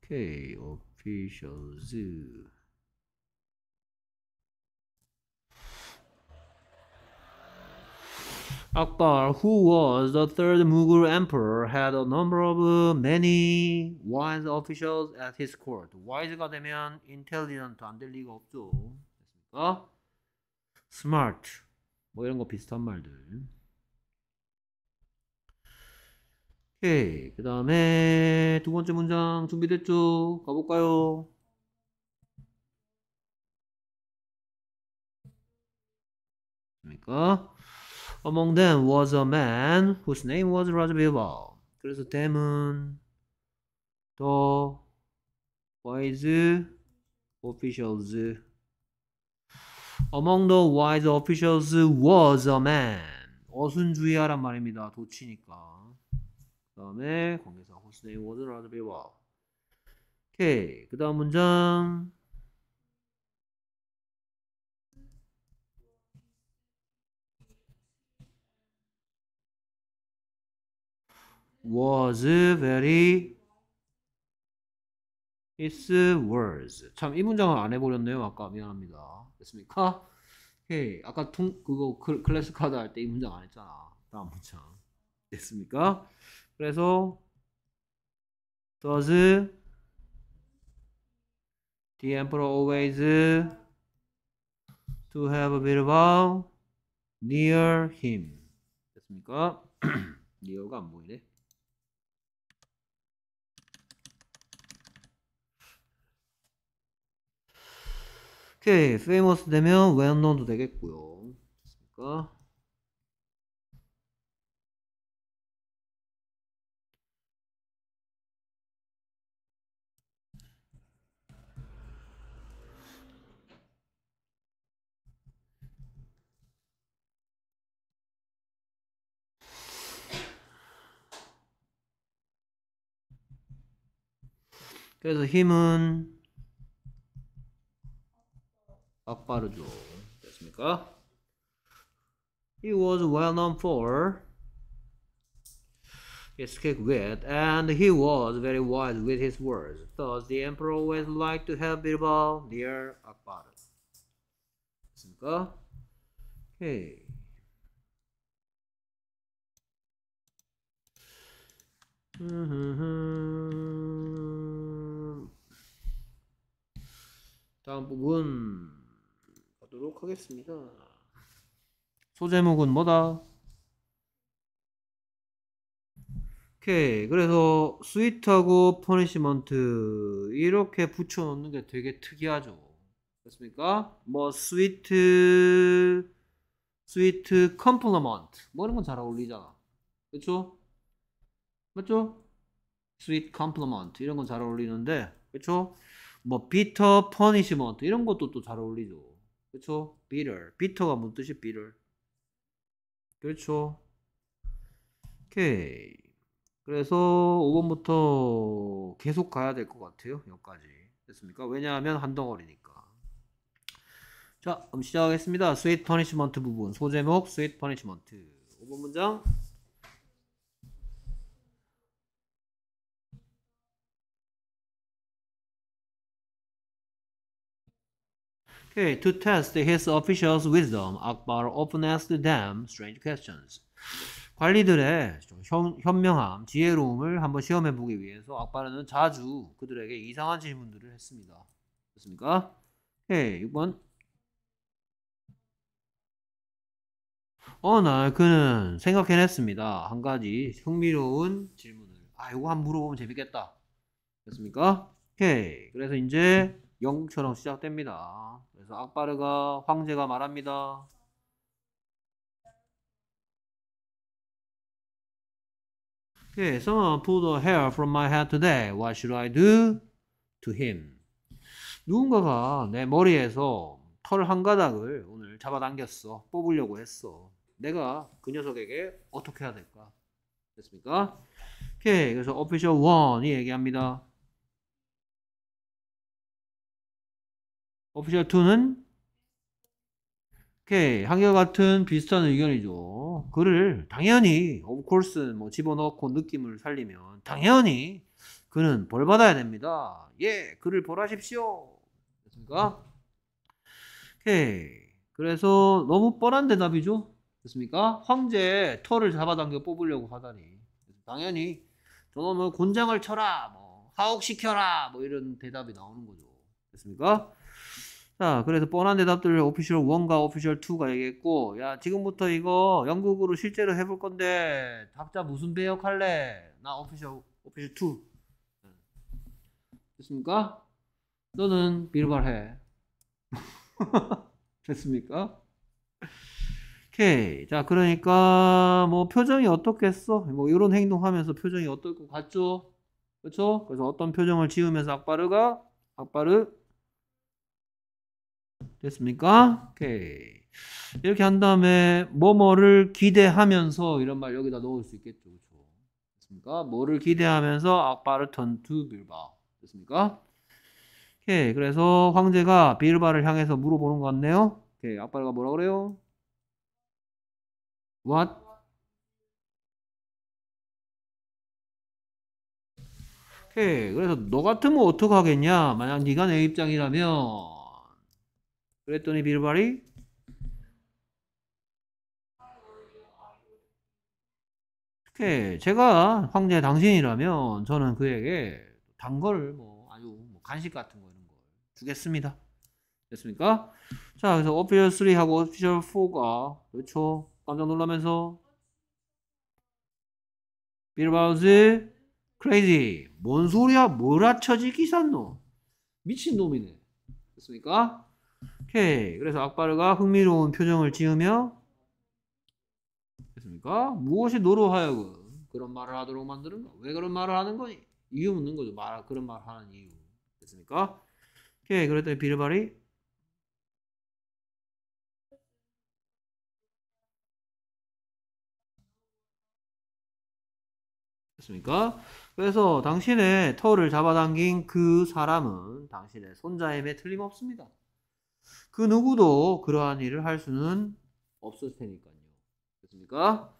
오케이, 오피셜즈. Akbar, who was the third Mughal emperor, had a number of many wise officials at his court. wise가 되면 intelligent 안될 리가 없죠. 됐습니까? smart 뭐 이런 거 비슷한 말들. 오케이 그 다음에 두 번째 문장 준비됐죠? 가볼까요? 됩니까? Among them was a man whose name was Raj Birbal. 그래서 them은 the wise officials. Among the wise officials was a man. 어순주의하란 말입니다. 도치니까. 그 다음에 관계사 whose name was Raj Birbal. 오케이. 그 다음 문장. was very i s words. 참 이 문장을 안 해버렸네요. 아까 미안합니다. 됐습니까? 오케이. 아까 통 그거 클, 래스 카드 할 때 이 문장 안 했잖아. 다음 문장. 됐습니까? 그래서 does the emperor always to have a Birbal near him? 됐습니까? near가 안 보이네. 오케이. famous 되면 well known도 되겠고요. 됐습니까? 그래서 힘은 악바르죠. 됐습니까? He was well known for his quick wit, and he was very wise with his words. Thus, the emperor always liked to have Birbal near Akbar. 됐습니까? Okay. 다음 부분 보도록 하겠습니다. 소제목은 뭐다? 오케이. 그래서 스위트하고 퍼니시먼트 이렇게 붙여놓는 게 되게 특이하죠. 그렇습니까? 뭐 스위트 스위트 컴플리먼트 뭐 이런 건 잘 어울리잖아. 그렇죠? 맞죠? 스위트 컴플리먼트 이런 건 잘 어울리는데 그렇죠? 뭐 비터 퍼니시먼트 이런 것도 또 잘 어울리죠. 그렇죠? bitter. bitter가 무슨 뜻이 bitter? 그렇죠? 오케이. 그래서 5번부터 계속 가야 될 것 같아요. 여기까지. 됐습니까? 왜냐하면 한 덩어리니까. 자, 그럼 시작하겠습니다. 스윗 퍼니시먼트 부분. 소제목 스윗 퍼니시먼트. 5번 문장. Okay, to test his officials' wisdom, Akbar often asked them strange questions. 관리들의 현, 명함 지혜로움을 한번 시험해 보기 위해서 악바르는 자주 그들에게 이상한 질문들을 했습니다. 그렇습니까 오케이, 6번. 어느 날 그는 생각해냈습니다. 한 가지 흥미로운 질문을. 아, 이거 한번 물어보면 재밌겠다. 그렇습니까 오케이. 그래서 이제 영처럼 시작됩니다. 그래서 악바르가 황제가 말합니다. Okay, someone pulled a hair from my head today. What should I do to him? 누군가가 내 머리에서 털 한 가닥을 오늘 잡아당겼어. 뽑으려고 했어. 내가 그 녀석에게 어떻게 해야 될까? 됐습니까? 오케이. Okay, 그래서 오피셜 원이 얘기합니다. 오피셜 2는 오케이 한결같은 비슷한 의견이죠. 그를 당연히 of c o 뭐 집어넣고 느낌을 살리면 당연히 그는 벌 받아야 됩니다. 예, 그를 벌하십시오. 됐습니까? 오케이. 그래서 너무 뻔한 대답이죠. 됐습니까? 황제 털을 잡아당겨 뽑으려고 하다니. 당연히 저놈은 곤장을 쳐라, 뭐 하옥시켜라, 뭐 이런 대답이 나오는 거죠. 됐습니까? 자, 그래서 뻔한 대답들 을 오피셜 1과 오피셜 2가 얘기했고, 야, 지금부터 이거 영국으로 실제로 해볼 건데, 답자 무슨 배역 할래? 나 오피셜, 오피셜 2. 됐습니까? 너는 빌발해. 됐습니까? 오케이. 자, 그러니까, 뭐, 표정이 어떻겠어? 뭐, 이런 행동하면서 표정이 어떨 것 같죠? 그렇죠 그래서 어떤 표정을 지으면서 악바르가, 악바르, 됐습니까? 오케이. 이렇게 한 다음에 뭐뭐를 기대하면서 이런 말 여기다 넣을 수 있겠죠. 그렇죠? 됐습니까? 뭐를 기대하면서 악바르 턴투 빌바. 됐습니까? 오케이. 그래서 황제가 빌바를 향해서 물어보는 것 같네요. 오케이. 악바가 뭐라 그래요? What 그래서 너 같으면 어떡하겠냐 만약 네가 내 입장이라면 그랬더니 빌발이 이렇게 제가 황제 당신이라면 저는 그에게 단걸 뭐 아주 뭐 간식 같은 거 이런 걸 주겠습니다. 됐습니까? 자, 그래서 어필 3하고 어필 4가 그렇죠. 깜짝 놀라면서 빌바우즈 크레이지 뭔 소리야 몰아쳐지 기산놈 미친놈이네 됐습니까? 오케이. 그래서 악바르가 흥미로운 표정을 지으며 됐습니까? 무엇이 노로 하여금 그런 말을 하도록 만드는가? 왜 그런 말을 하는 거니? 이유 묻는 거죠. 말 그런 말을 하는 이유. 됐습니까? 오케이. 그랬더니 비르바리 됐습니까? 그래서 당신의 털을 잡아당긴 그 사람은 당신의 손자임에 틀림없습니다. 그 누구도 그러한 일을 할 수는 없을 테니까요. 됐습니까?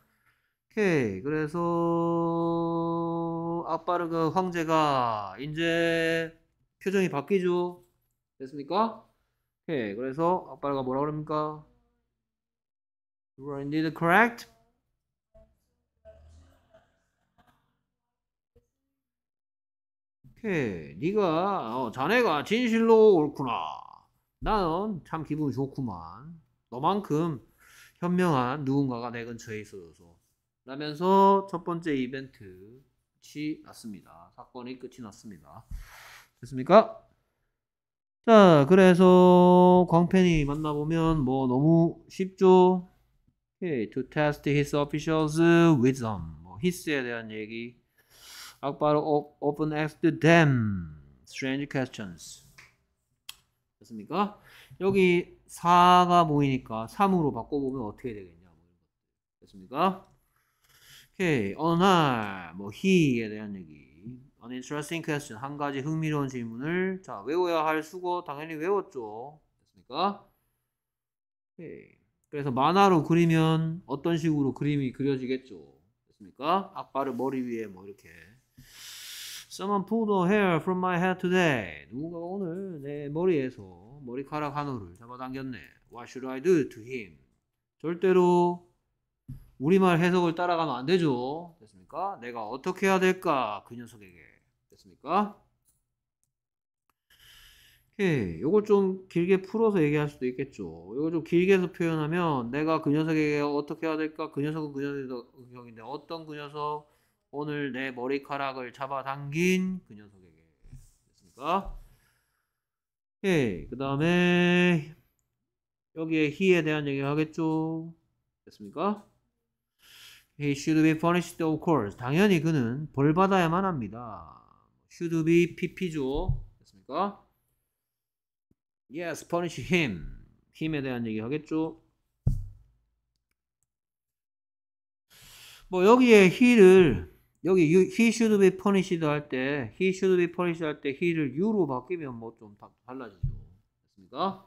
오케이. 그래서 아빠르그 황제가 이제 표정이 바뀌죠. 됐습니까? 오케이. 그래서 아빠르가 뭐라 그럽니까? You are indeed correct. 오케이. 네가 어, 자네가 진실로 옳구나. 나는 참 기분이 좋구만. 너만큼 현명한 누군가가 내 근처에 있어줘서. 라면서 첫 번째 이벤트 치 났습니다. 사건이 끝이 났습니다. 됐습니까? 자, 그래서 광팬이 만나보면 뭐 너무 쉽죠? Okay, 예, to test his officials' wisdom. 뭐 히스에 대한 얘기. 악바로 어, open asked them strange questions. 됐습니까? 여기 4가 모이니까 3으로 바꿔보면 어떻게 되겠냐. 뭐 됐습니까? 오케이. 어느 날, 뭐, he에 대한 얘기. An interesting question. 한 가지 흥미로운 질문을. 자, 외워야 할 수고, 당연히 외웠죠. 됐습니까? 오케이. 그래서 만화로 그리면 어떤 식으로 그림이 그려지겠죠. 됐습니까? 악바를 머리 위에 뭐 이렇게. Someone pulled a hair from my head today. 누군가 오늘 내 머리에서 머리카락 한 올을 잡아당겼네. What should I do to him? 절대로 우리말 해석을 따라가면 안 되죠. 됐습니까? 내가 어떻게 해야 될까? 그 녀석에게. 됐습니까? 오케이. 요걸 좀 길게 풀어서 얘기할 수도 있겠죠. 이걸좀 길게 해서 표현하면 내가 그 녀석에게 어떻게 해야 될까? 그 녀석은 그 녀석인데 어떤 그 녀석? 오늘 내 머리카락을 잡아당긴 그 녀석에게 됐습니까? 예, 그 다음에 여기에 he에 대한 얘기 를 하겠죠. 됐습니까? He should be punished of course. 당연히 그는 벌 받아야만 합니다. should be pp죠. 됐습니까? Yes, punish him. 힘에 대한 얘기 하겠죠. 뭐 여기에 he를 여기 you, he should be punished 할때 he should be punished 할 때 he를 you로 바뀌면 뭐 좀 달라지죠. 됐습니까?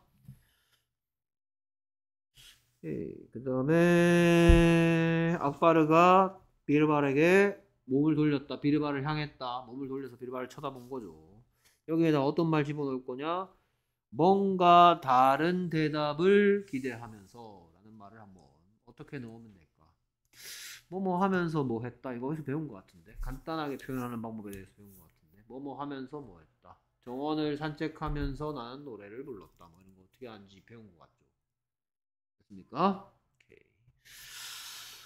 그 다음에 악바르가 비르발에게 몸을 돌렸다. 비르발을 향했다. 몸을 돌려서 비르발을 쳐다본 거죠. 여기에다 어떤 말 집어넣을 거냐? 뭔가 다른 대답을 기대하면서 라는 말을 한번 어떻게 넣으면 돼? 뭐뭐 하면서 뭐 했다 이거 어디서 배운 것 같은데 간단하게 표현하는 방법에 대해서 배운 것 같은데 뭐뭐 하면서 뭐 했다 정원을 산책하면서 나는 노래를 불렀다 뭐 이런 거 어떻게 하는지 배운 것 같죠 됐습니까? 오케이.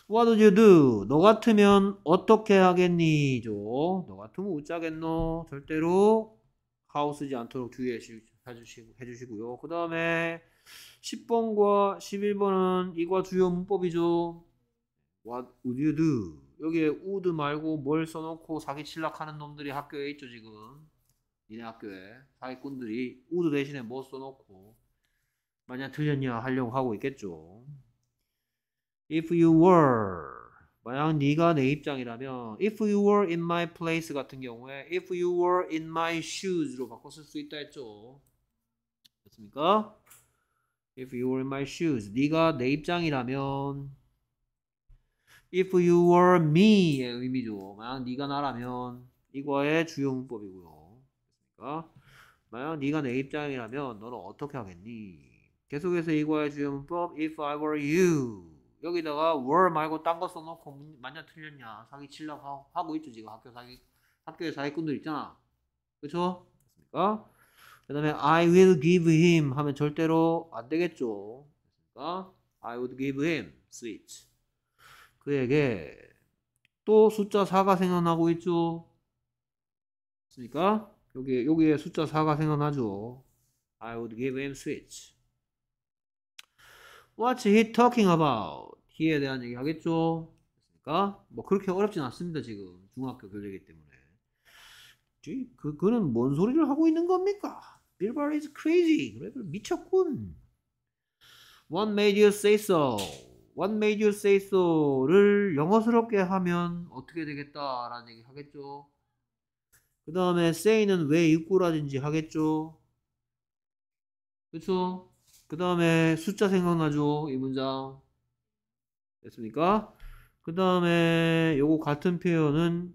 What would you do? 너 같으면 어떻게 하겠니죠 너 같으면 웃자겠노 절대로 하우 쓰지 않도록 주의해 주시고요 그 다음에 10번과 11번은 이과 주요 문법이죠 What would you do? 여기에 would 말고 뭘 써놓고 사기칠락 하는 놈들이 학교에 있죠, 지금. 니네 학교에. 사기꾼들이 would 대신에 뭐 써놓고. 만약 틀렸냐 하려고 하고 있겠죠. If you were. 만약 네가 내 입장이라면 if you were in my place 같은 경우에 if you were in my shoes로 바꿨을수 있다 했죠. 됐습니까? If you were in my shoes. 네가 내 입장이라면 if you were me의 의미죠. 만약 네가 나라면 이거의 주요 문법이고요. 그러니까 만약 네가 내 입장이라면 너는 어떻게 하겠니? 계속해서 이거의 주요 문법 if I were you 여기다가 were 말고 딴 거 써놓고 만약 틀렸냐 사기 칠라고 하고 있죠 지금 학교 사기 학교에 사기꾼들 있잖아 그렇죠? 그니까그 다음에 I will give him 하면 절대로 안 되겠죠 그니까 I would give him sweet 그에게 또 숫자 4가 생각나고 있죠. 그러니까 여기 여기에 숫자 4가 생각나죠. I would give him switch. What's he talking about? h 에 대한 얘기 하겠죠. 그러니까 뭐 그렇게 어렵진 않습니다. 지금 중학교 교재이기 때문에. 그 그는 뭔 소리를 하고 있는 겁니까? b i l b a r is crazy. 그래 도 미쳤군. What made you say so? What made you say so를 영어스럽게 하면 어떻게 되겠다라는 얘기 하겠죠. 그 다음에 say는 왜 있고라든지 하겠죠. 그쵸? 그 다음에 숫자 생각나죠? 이 문장. 됐습니까? 그 다음에 요거 같은 표현은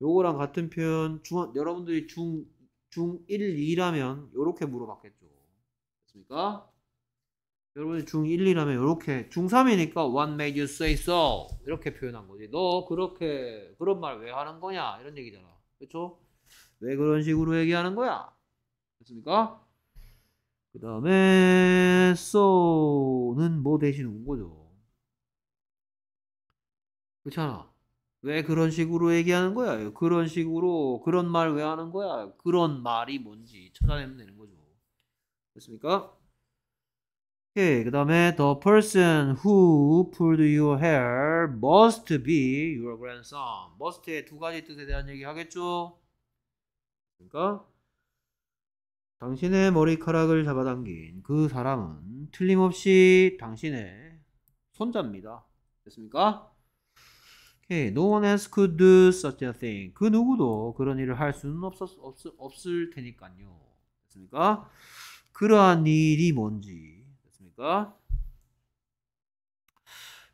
요거랑 같은 표현 중, 여러분들이 중, 중1, 2라면 요렇게 물어봤겠죠. 됐습니까? 여러분이 중1, 2라면 이렇게 중3이니까 What made you say so? 이렇게 표현한 거지 너 그렇게 그런 말 왜 하는 거냐 이런 얘기잖아 그렇죠? 왜 그런 식으로 얘기하는 거야? 됐습니까? 그 다음에 so는 뭐 대신 온 거죠 그렇잖아 왜 그런 식으로 얘기하는 거야? 그런 식으로 그런 말 왜 하는 거야? 그런 말이 뭔지 찾아내면 되는 거죠 됐습니까? 오케이. 그 다음에 the person who pulled your hair must be your grandson. must의 두 가지 뜻에 대한 얘기 하겠죠? 그러니까 당신의 머리카락을 잡아당긴 그 사람은 틀림없이 당신의 손자입니다. 됐습니까? 오케이. No one else could do such a thing. 그 누구도 그런 일을 할 수는 없었, 없, 없을 테니까요. 됐습니까? 그러한 일이 뭔지 않습니까?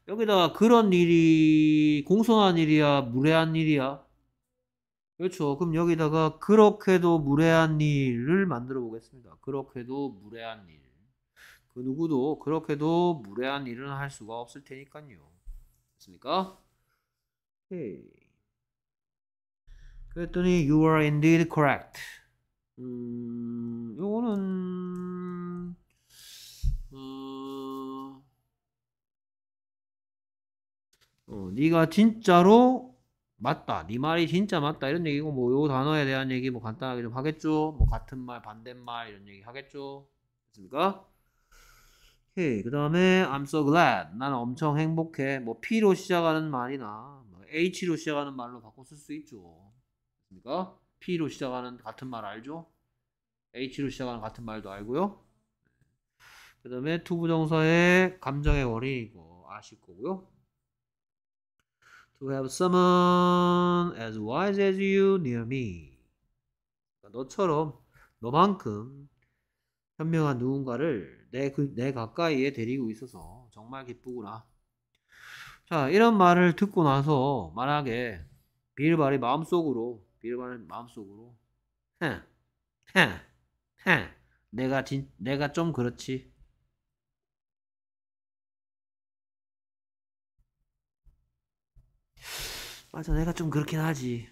여기다가 그런 일이 공손한 일이야 무례한 일이야 그렇죠 그럼 여기다가 그렇게도 무례한 일을 만들어 보겠습니다 그렇게도 무례한 일그 누구도 그렇게도 무례한 일은 할 수가 없을 테니까요 됐습니까? 오케이. 그랬더니 you are indeed correct 음 요거는 어, 네가 진짜로 맞다. 네 말이 진짜 맞다. 이런 얘기고 뭐요 단어에 대한 얘기 뭐 간단하게 좀 하겠죠. 뭐 같은 말, 반대말 이런 얘기 하겠죠. 됐습니까? 오케이. 그다음에 I'm so glad. 나는 엄청 행복해. 뭐 P로 시작하는 말이나 뭐 H로 시작하는 말로 바꿔 쓸 수 있죠. 됐습니까? P로 시작하는 같은 말 알죠? H로 시작하는 같은 말도 알고요. 그다음에 투부정사의 감정의 원인이고 아실거고요 to have someone as wise as you near me. 그러니까 너처럼 너만큼 현명한 누군가를 내, 그, 내 가까이에 데리고 있어서 정말 기쁘구나. 자, 이런 말을 듣고 나서 만약에 빌발이 마음속으로, 빌발의 마음속으로, 헤, 헤, 헤, 내가 진, 내가 좀 그렇지. 맞아, 내가 좀 그렇긴 하지.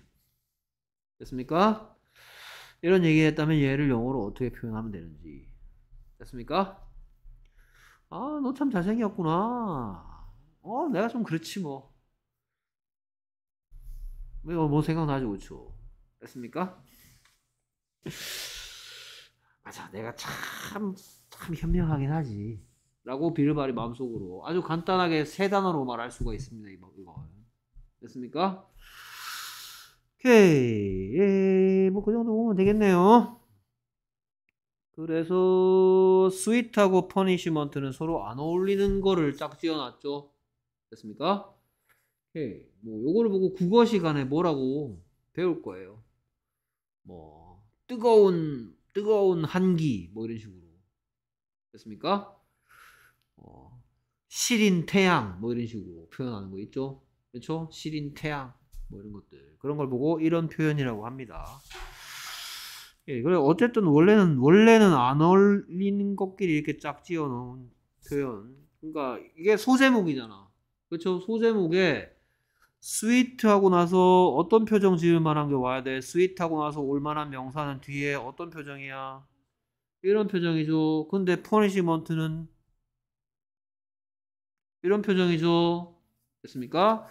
됐습니까? 이런 얘기 했다면 얘를 영어로 어떻게 표현하면 되는지. 됐습니까? 아, 너 참 잘생겼구나. 어, 내가 좀 그렇지, 뭐. 뭐, 뭐 생각나지, 그쵸? 됐습니까? 맞아, 내가 참, 참 현명하긴 하지. 라고 비르발이 마음속으로 아주 간단하게 세 단어로 말할 수가 있습니다, 이거. 됐습니까? 오케이. 예, 뭐그 정도 보면 되겠네요. 그래서 스윗하고 퍼니시먼트는 서로 안 어울리는 거를 딱 지어놨죠. 됐습니까? 오케이. 뭐 요거를 보고 국어 시간에 뭐라고 배울 거예요. 뭐 뜨거운 뜨거운 한기 뭐 이런 식으로 됐습니까? 어, 시린 태양 뭐 이런 식으로 표현하는 거 있죠. 그렇죠? 시린 태양 뭐 이런 것들 그런 걸 보고 이런 표현이라고 합니다. 예, 그래 어쨌든 원래는 원래는 안 어울리는 것끼리 이렇게 쫙지어 놓은 표현. 그러니까 이게 소제목이잖아. 그렇죠? 소제목에 스위트하고 나서 어떤 표정 지을 만한 게 와야 돼. 스위트하고 나서 올 만한 명사는 뒤에 어떤 표정이야? 이런 표정이죠. 근데 퍼니시먼트는 이런 표정이죠. 됐습니까?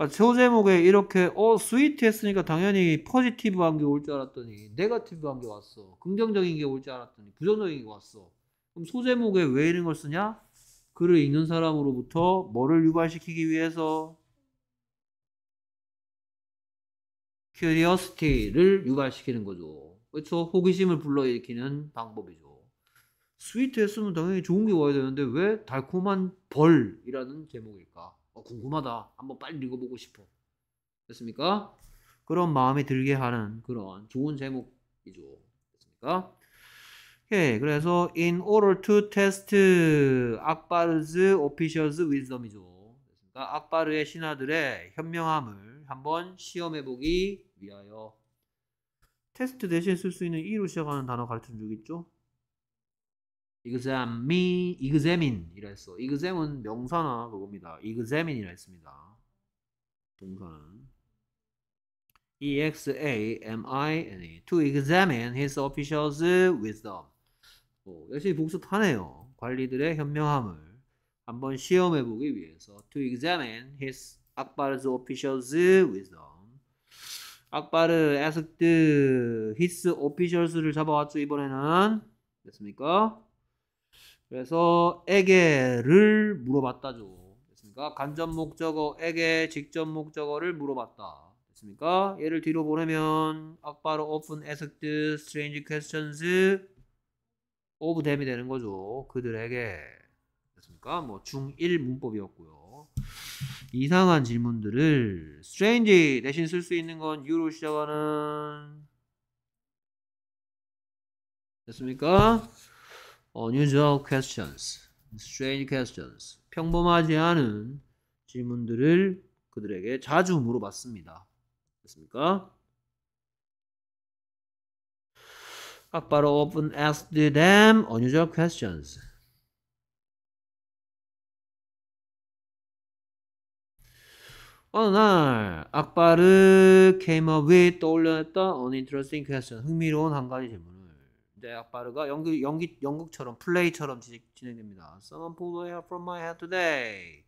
저 그러니까 제목에 이렇게 어 스위트 했으니까 당연히 포지티브한 게 올 줄 알았더니 네거티브한 게 왔어. 긍정적인 게 올 줄 알았더니 부정적인 게 왔어. 그럼 소제목에 왜 이런 걸 쓰냐? 글을 읽는 사람으로부터 뭐를 유발시키기 위해서 curiosity를 유발시키는 거죠. 그렇죠? 호기심을 불러일으키는 방법이죠. 스위트 했으면 당연히 좋은 게 와야 되는데 왜 달콤한 벌이라는 제목일까? 어, 궁금하다. 한번 빨리 읽어보고 싶어. 됐습니까? 그런 마음이 들게 하는 그런 좋은 제목이죠. 됐습니까? 오케이. 예, 그래서 in order to test 악바르즈 officials wisdom이죠. 됐습니까? 악바르의 신하들의 현명함을 한번 시험해보기 위하여 테스트 대신 쓸 수 있는 E로 시작하는 단어 가르쳐 준적있죠 exam, me, examine 이라 했어. exam은 명사나 그겁니다. examine이라 했습니다. 동사는 examine to examine his officials' wisdom. 어, 열심히 복습하네요. 관리들의 현명함을 한번 시험해 보기 위해서 to examine his a 악바 r s officials' wisdom. 악바르 asked his officials를 잡아왔죠 이번에는 됐습니까? 그래서 에게를 물어봤다죠. 됐습니까? 간접 목적어 에게 직접 목적어를 물어봤다. 됐습니까? 얘를 뒤로 보내면 악바로 o f e n asked strange questions of them이 되는 거죠. 그들에게 됐습니까? 뭐 중1 문법이었고요. 이상한 질문들을 strange 대신 쓸 수 있는 건 u로 시작하는 됐습니까? unusual questions, strange questions. 평범하지 않은 질문들을 그들에게 자주 물어봤습니다. 됐습니까? 아빠로 often asked them unusual questions. 어느 날 악바르 came up with 떠올려냈다 an interesting question 흥미로운 한 가지 질문 대학 바르가 연기, 연기, 연극처럼 플레이처럼 진행됩니다. Someone pulled hair from my head today.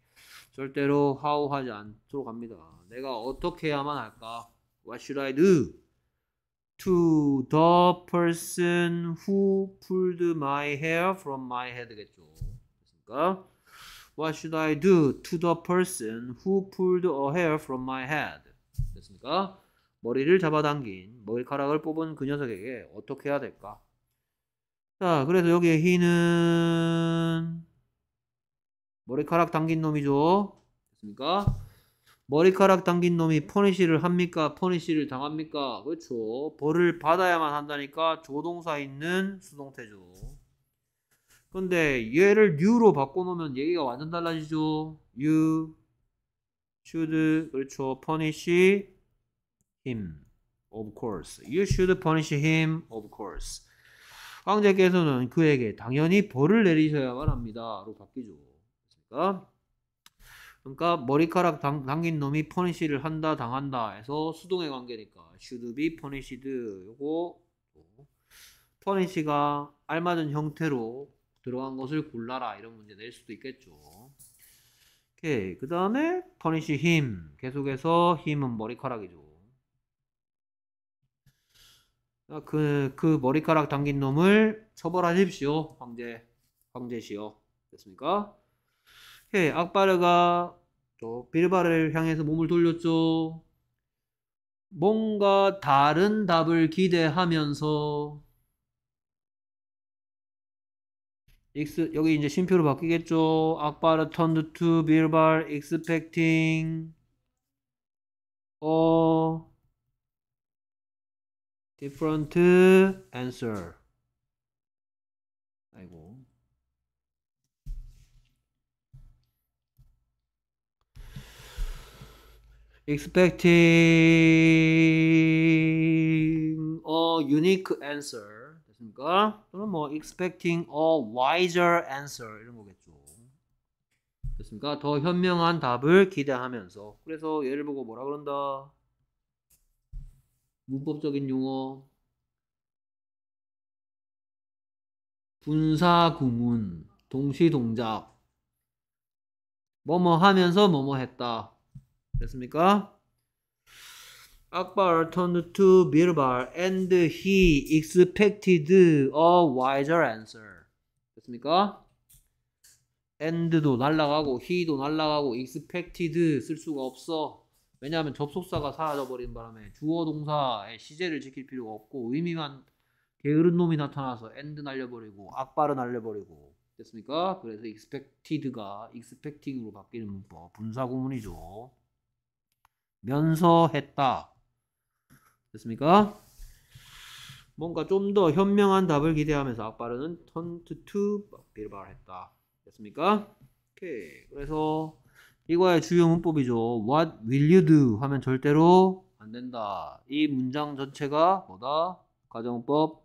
절대로 how 하지 않도록 합니다. 내가 어떻게 해야만 할까? What should I do? To the person who pulled my hair from my head겠죠. 그러니까 What should I do to the person who pulled a hair from my head? 됐습니까? 머리를 잡아당긴 머리카락을 뽑은 그 녀석에게 어떻게 해야 될까? 자, 그래서 여기에 희는 머리카락 당긴 놈이죠. 됐습니까? 머리카락 당긴 놈이 퍼니쉬를 합니까? 퍼니쉬를 당합니까? 그렇죠. 벌을 받아야만 한다니까 조동사 있는 수동태죠. 근데 얘를 new로 바꿔놓으면 얘기가 완전 달라지죠. you should 그렇죠. punish him of course. you should punish him of course. 황제께서는 그에게 당연히 벌을 내리셔야만 합니다로 바뀌죠. 그러니까 그러니까 머리카락 당, 당긴 놈이 퍼니시를 한다 당한다 해서 수동의 관계니까 should be punished 요거 퍼니시가 알맞은 형태로 들어간 것을 골라라 이런 문제 낼 수도 있겠죠. 오케이 그 다음에 퍼니시 힘 계속해서 힘은 머리카락이죠. 어, 그, 그 머리카락 당긴 놈을 처벌하십시오. 황제, 황제시여. 됐습니까? 예, 악바르가 또 빌바를 향해서 몸을 돌렸죠. 뭔가 다른 답을 기대하면서 익스, 여기 이제 심표로 바뀌겠죠. 악바르 턴드 r 빌바 익스펙팅 어 different answer. 아이고. expecting a unique answer 됐습니까? 또는 뭐 expecting a wiser answer 이런 거겠죠. 됐습니까? 더 현명한 답을 기대하면서 그래서 얘를 보고 뭐라 그런다? 문법적인 용어 분사구문 동시동작 뭐 뭐 하면서 뭐 뭐 했다 됐습니까? Akbar turned to Birbal and he expected a wiser answer. 됐습니까? and도 날라가고 he도 날라가고 expected 쓸 수가 없어. 왜냐하면 접속사가 사라져 버린 바람에 주어 동사의 시제를 지킬 필요가 없고 의미만 게으른 놈이 나타나서 엔드 날려버리고 악바은 날려버리고 됐습니까? 그래서 expected가 expecting으로 바뀌는 문법 분사구문이죠. 면서했다. 됐습니까? 뭔가 좀 더 현명한 답을 기대하면서 악발은 turned to 빌발했다. 됐습니까? 오케이. 그래서 이거의 주요 문법이죠. What will you do? 하면 절대로 안 된다. 이 문장 전체가 뭐다? 가정법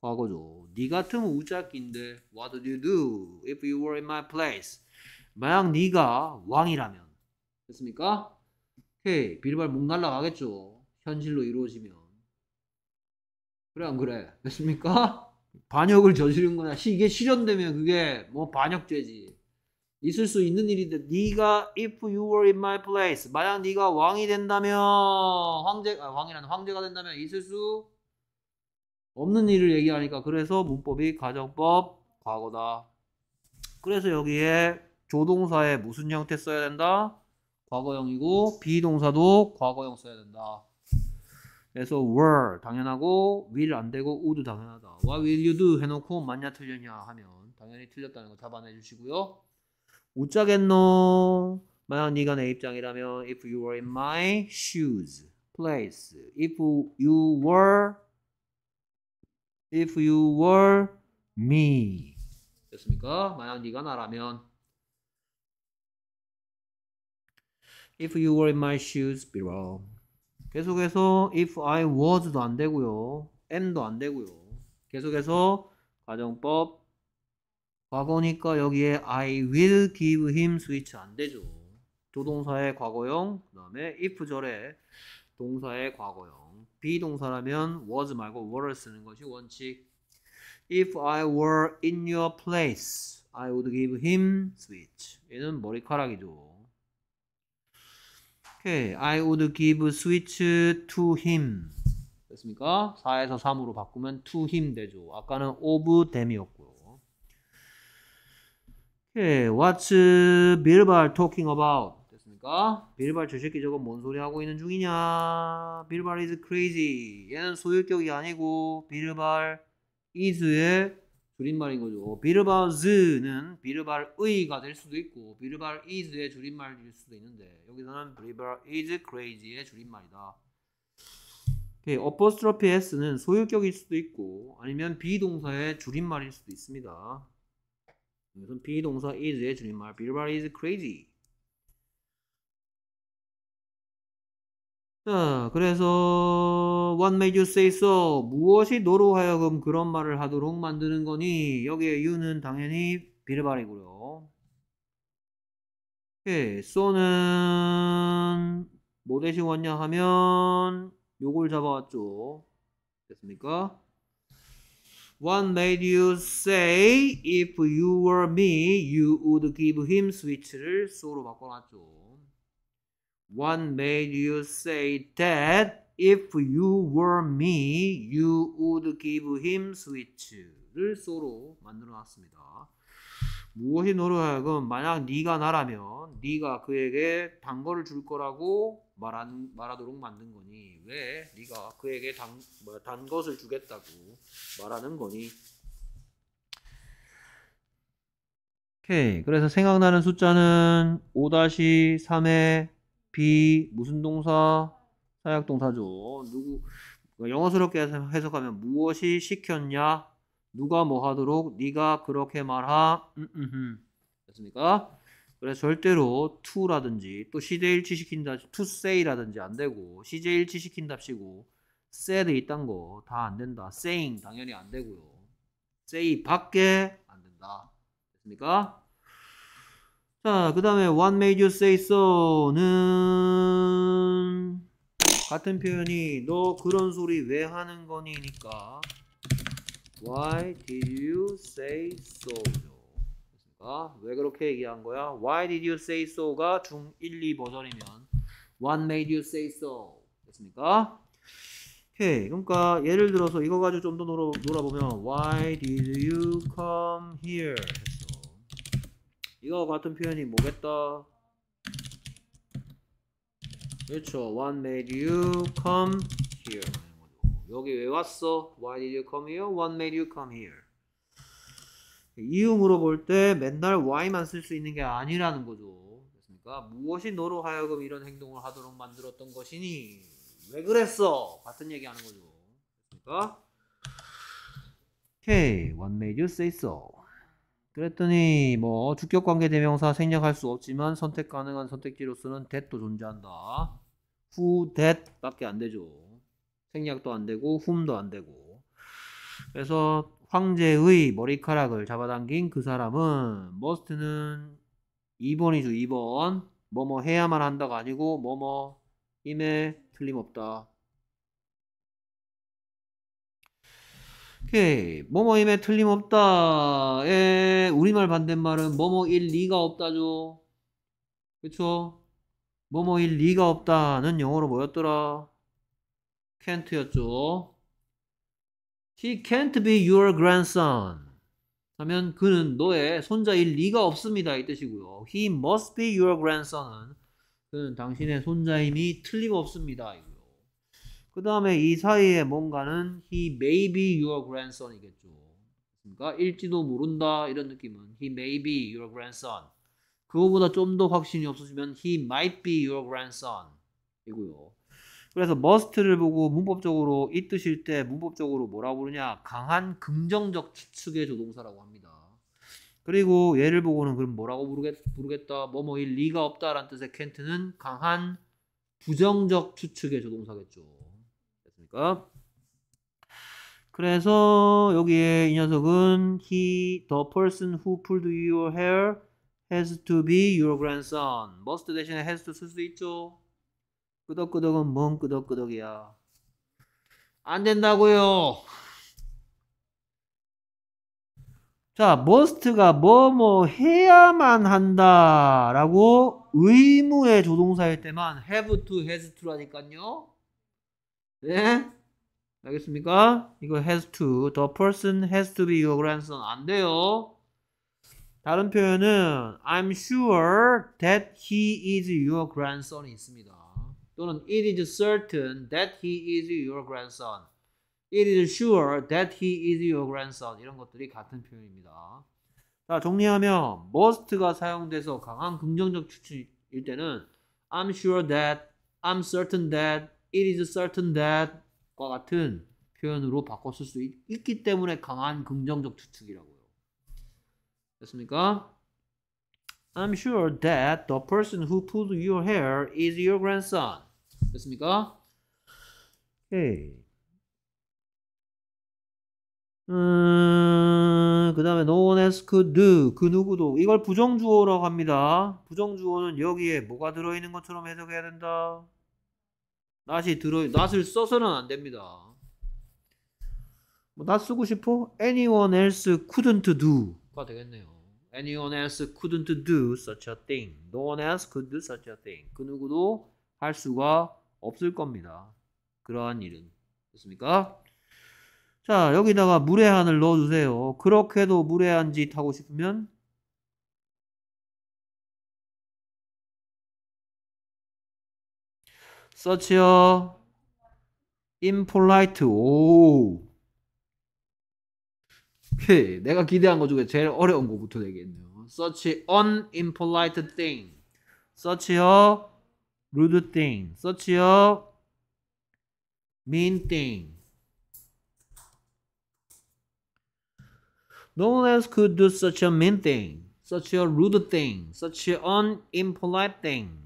과거죠. 네 같으면 우짜끼인데 What would you do if you were in my place? 만약 네가 왕이라면 됐습니까? 오케이 비리발 목 날라가겠죠. 현실로 이루어지면 그래 안 그래 됐습니까? 반역을 저지른 거냐? 이게 실현되면 그게 뭐 반역죄지. 있을 수 있는 일인데 네가 if you were in my place 만약 네가 왕이 된다면 황제 아, 왕이라는 황제가 된다면 있을 수 없는 일을 얘기하니까 그래서 문법이 가정법 과거다. 그래서 여기에 조동사에 무슨 형태 써야 된다? 과거형이고 비동사도 과거형 써야 된다. 그래서 were 당연하고 will 안 되고 would 당연하다. What will you do 해놓고 맞냐 틀렸냐 하면 당연히 틀렸다는 거 잡아내 주시고요. 웃자겠노 만약 네가 내 입장이라면 if you were in my shoes place if you were if you were me 됐습니까? 만약 네가 나라면 if you were in my shoes below 계속해서 if I was도 안 되고요 am도 안 되고요 계속해서 가정법 과거니까 여기에 I will give him 스위치 안 되죠. 조동사의 과거형, 그 다음에 if절의 동사의 과거형. 비동사라면 was 말고 were를 쓰는 것이 원칙. If I were in your place, I would give him switch. 얘는 머리카락이죠. okay. I would give switch to him. 됐습니까? 4에서 3으로 바꾸면 to him 되죠. 아까는 of them이었고. 오케이. What's uh, Bilbar talking about? 됐습니까? 빌발 저 새끼 저거 뭔 소리 하고 있는 중이냐? 빌발 is crazy. 얘는 소유격이 아니고 빌발 is의 줄임말인 거죠. 비르바즈는 비르발의가 될 수도 있고 비르발 is의 줄임말일 수도 있는데 여기서는 비르발 is crazy의 줄임말이다. 오케이, 어퍼스트로피 s는 소유격일 수도 있고 아니면 비동사의 줄임말일 수도 있습니다. 무슨 비동사 is의 줄임말 빌발 is crazy. 자, 그래서 what made you say so? 무엇이 너로 하여금 그런 말을 하도록 만드는 거니? 여기에 you는 당연히 빌발이고요. 오케이, so는 뭐 대신 왔냐 하면 요걸 잡아왔죠. 됐습니까? What made you say if you were me you would give him switch를 so로 바꿔놨죠. What made you say that if you were me you would give him switch를 so로 만들어놨습니다. 무엇이 노려하건 만약 네가 나라면 네가 그에게 단 거를 줄 거라고 말하 말하도록 만든 거니 왜 네가 그에게 단, 뭐, 단 것을 주겠다고 말하는 거니 오케이 그래서 생각나는 숫자는 5-3의 B 무슨 동사 사역동사죠 누구 영어스럽게 해석하면 무엇이 시켰냐 누가 뭐 하도록 네가 그렇게 말하 음, 음, 음. 됐습니까? 그래서 절대로 to라든지 또 시제일치 시킨다 to say라든지 안 되고 시제일치 시킨답시고 said 이딴 거 다 안 된다 saying 당연히 안 되고요 say 밖에 안 된다 됐습니까? 자, 그 다음에 What made you say so는 같은 표현이 너 그런 소리 왜 하는 거니? 니까 Why did you say so? 됐습니까? 왜 그렇게 얘기한 거야? Why did you say so가 중 1, 2 버전이면 What made you say so? 됐습니까? 오케이. 그러니까 예를 들어서 이거 가지고 좀더 놀아, 놀아보면 Why did you come here? 했어. 이거 같은 표현이 뭐겠다? 그렇죠. What made you come here? 여기 왜 왔어? Why did you come here? What made you come here? 이음으로 볼때 맨날 why만 쓸 수 있는 게 아니라는 거죠. 그렇니까 무엇이 너로 하여금 이런 행동을 하도록 만들었던 것이니? 왜 그랬어? 같은 얘기 하는 거죠. 그렇니까 오케이. What made you say so? 그랬더니 뭐 주격 관계 대명사 생략할 수 없지만 선택 가능한 선택지로서는 that도 존재한다. who that밖에 안 되죠. 생략도 안 되고 훔도 안 되고 그래서 황제의 머리카락을 잡아당긴 그 사람은 머스트는 2번이죠 2번 뭐뭐 해야만 한다가 아니고 뭐뭐 임에 틀림없다 오케이 뭐뭐임에 틀림없다의 우리말 반대말은 뭐뭐일 리가 없다죠 그쵸 뭐뭐일 리가 없다는 영어로 뭐였더라 can't였죠. He can't be your grandson. 하면 그는 너의 손자일 리가 없습니다. 이 뜻이고요. He must be your grandson. 그는 당신의 손자임이 틀림없습니다. 이고요. 그 다음에 이 사이에 뭔가는 he may be your grandson이겠죠. 그러니까 일지도 모른다 이런 느낌은 he may be your grandson. 그거보다 좀 더 확신이 없어지면 he might be your grandson. 이고요. 그래서 머스트를 보고 문법적으로 이 뜻일 때 문법적으로 뭐라고 부르냐? 강한 긍정적 추측의 조동사라고 합니다. 그리고 얘를 보고는 그럼 뭐라고 부르겠, 부르겠다? 뭐뭐일 리가 없다라는 뜻의 캔트는 강한 부정적 추측의 조동사겠죠. 됐습니까? 그래서 여기에 이 녀석은 he, the person who pulled your hair has to be your grandson. must 대신에 has to 쓸 수 있죠. 끄덕끄덕은 뭔 끄덕끄덕이야. 안 된다고요. 자, 머스트가 뭐 뭐 해야만 한다라고 의무의 조동사일 때만 have to, has to라니까요. 네? 알겠습니까? 이거 has to, the person has to be your grandson 안 돼요. 다른 표현은 I'm sure that he is your grandson이 있습니다. 또는 It is certain that he is your grandson. It is sure that he is your grandson. 이런 것들이 같은 표현입니다. 자, 정리하면 must가 사용돼서 강한 긍정적 추측일 때는 I'm sure that, I'm certain that, it is certain that 과 같은 표현으로 바꿔 쓸수 있기 때문에 강한 긍정적 추측이라고요. 됐습니까? I'm sure that the person who pulled your hair is your grandson. 됐습니까? 오케이. 음, 그 다음에 no one else could do. 그 누구도. 이걸 부정주어라고 합니다. 부정주어는 여기에 뭐가 들어있는 것처럼 해석해야 된다. 낫이 들어, 낫을 써서는 안 됩니다. 뭐낫 쓰고 싶어? anyone else couldn't do가 되겠네요. anyone else couldn't do such a thing. no one else could do such a thing. 그 누구도 할 수가 없을 겁니다. 그러한 일은. 됐습니까? 자, 여기다가 물의 한을 넣어주세요. 그렇게도 물의 한짓 하고 싶으면 such a impolite 오 오케이 내가 기대한 것 중에 제일 어려운 거부터 되겠네요 such an impolite thing such a rude thing, such a mean thing. No one else could do such a mean thing, such a rude thing, such an impolite thing.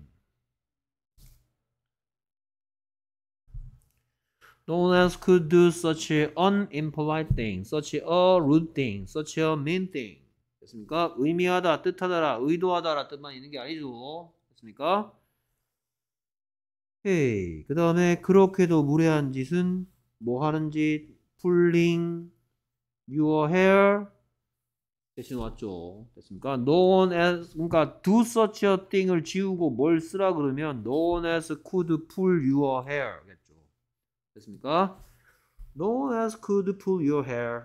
No one else could do such an impolite thing, such a rude thing, such a mean thing. 됐습니까? 의미하다, 뜻하다라, 의도하다라 뜻만 있는 게 아니죠. 됐습니까? 헤이. 그 다음에 그렇게도 무례한 짓은 뭐 하는 짓? pulling your hair 대신 왔죠. 됐습니까? No one as 그러니까 do such a thing을 지우고 뭘 쓰라 그러면 no one as could pull your hair겠죠. 됐습니까? No one as could pull your hair.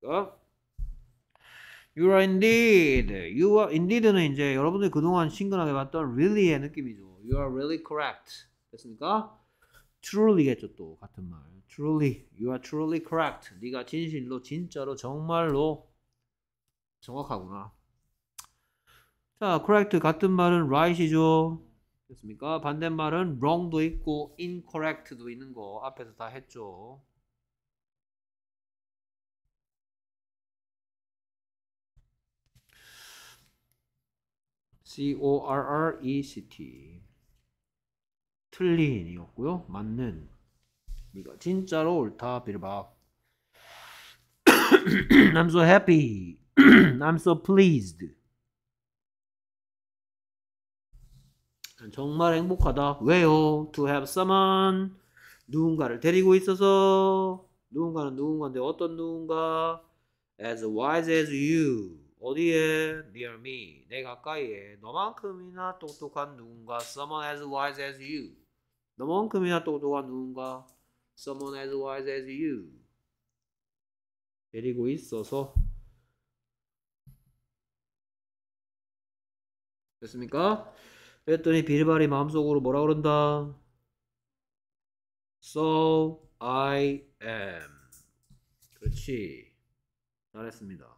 그러니까 You are indeed. You are indeed는 이제 여러분들이 그동안 친근하게 봤던 really의 느낌이죠. You are really correct. 됐습니까? Truly겠죠 또 같은 말. Truly, you are truly correct. 네가 진실로 진짜로 정말로 정확하구나. 자, correct 같은 말은 right이죠. 됐습니까? 반대말은 wrong도 있고 incorrect도 있는 거 앞에서 다 했죠. C O R R E C T 틀린이었고요. 맞는 이거 진짜로 옳다 빌박. I'm so happy. I'm so pleased. 정말 행복하다. 왜요? To have someone 누군가를 데리고 있어서 누군가는 누군가인데 어떤 누군가 as wise as you 어디에 near me 내 가까이에 너만큼이나 똑똑한 누군가 someone as wise as you 너만큼이나 똑똑한 누군가 someone as wise as you 데리고 있어서 됐습니까? 그랬더니 빌바리 마음속으로 뭐라 그런다 So I am 그렇지 잘했습니다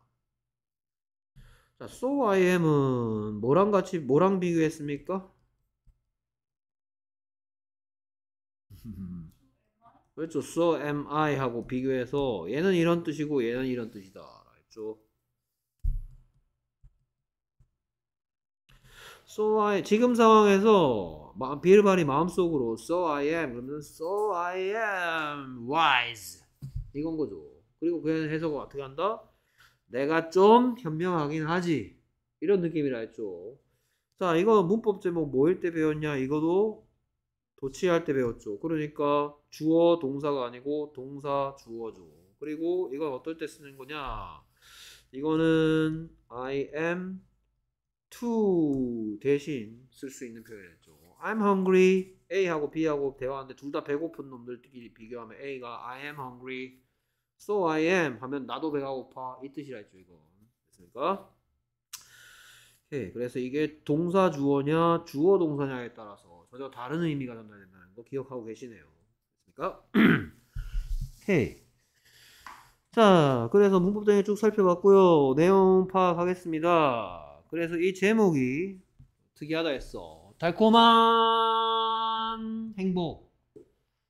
자, so I am은 뭐랑 같이 뭐랑 비교했습니까? 그렇죠 So am I 하고 비교해서 얘는 이런 뜻이고 얘는 이런 뜻이다. 알죠? So I 지금 상황에서 비르발이 마음속으로 So I am 그러면 So I am wise 이건 거죠. 그리고 그는 해석을 어떻게 한다? 내가 좀 현명하긴 하지 이런 느낌이라 했죠. 자 이거 문법 제목 뭐일 때 배웠냐 이거도 도치할 때 배웠죠. 그러니까 주어 동사가 아니고 동사 주어죠. 그리고 이건 어떨 때 쓰는 거냐? 이거는 I am to 대신 쓸 수 있는 표현이었죠. I'm hungry. A하고 B하고 대화하는데 둘 다 배고픈 놈들끼리 비교하면 A가 I am hungry. So I am 하면 나도 배가 고파 이 뜻이라 했죠 이건 됐습니까? 오케이 그래서 이게 동사 주어냐 주어 동사냐에 따라서 전혀 다른 의미가 전달된다는 거 기억하고 계시네요. 그러니까 헤이. 자, 그래서 문법장에 쭉 살펴봤고요. 내용 파악하겠습니다. 그래서 이 제목이 특이하다 했어. 달콤한 행복.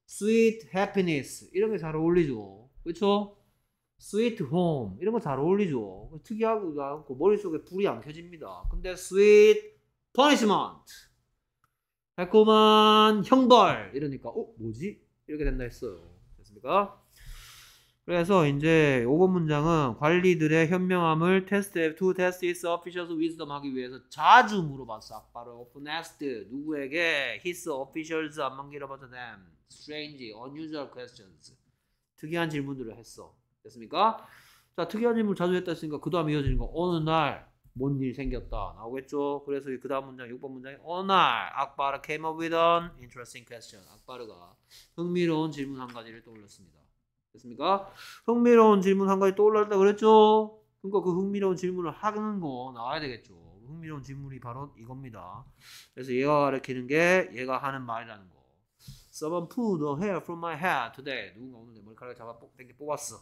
sweet happiness. 이런 게 잘 어울리죠. 그렇죠? sweet home. 이런 거 잘 어울리죠. 특이하고 않고 머릿속에 불이 안 켜집니다. 근데 sweet punishment. 달콤한 형벌 이러니까 어 뭐지 이렇게 된다 했어요 됐습니까? 그래서 이제 5번 문장은 관리들의 현명함을 테스트 to test his officials wisdom 하기 위해서 자주 물어봤어 악바로 o f e n asked 누구에게 his officials among it h e m strange unusual questions 특이한 질문들을 했어 됐습니까? 자 특이한 질문 자주 했다 했으니까 그 다음 이어지는 거 어느 날 뭔일 생겼다 나오겠죠. 그래서 그 다음 문장 6번 문장이 어날 악바르 came up with an interesting question. 악바르가 흥미로운 질문 한 가지를 떠올렸습니다. 됐습니까? 흥미로운 질문 한 가지 떠올랐다 그랬죠. 그러니까 그 흥미로운 질문을 하는 거 나와야 되겠죠. 흥미로운 질문이 바로 이겁니다. 그래서 얘가 가르치는 게 얘가 하는 말이라는 거. Someone pulled a hair from my head today. 누군가 오늘 내 머리카락을 잡아 뽑았어.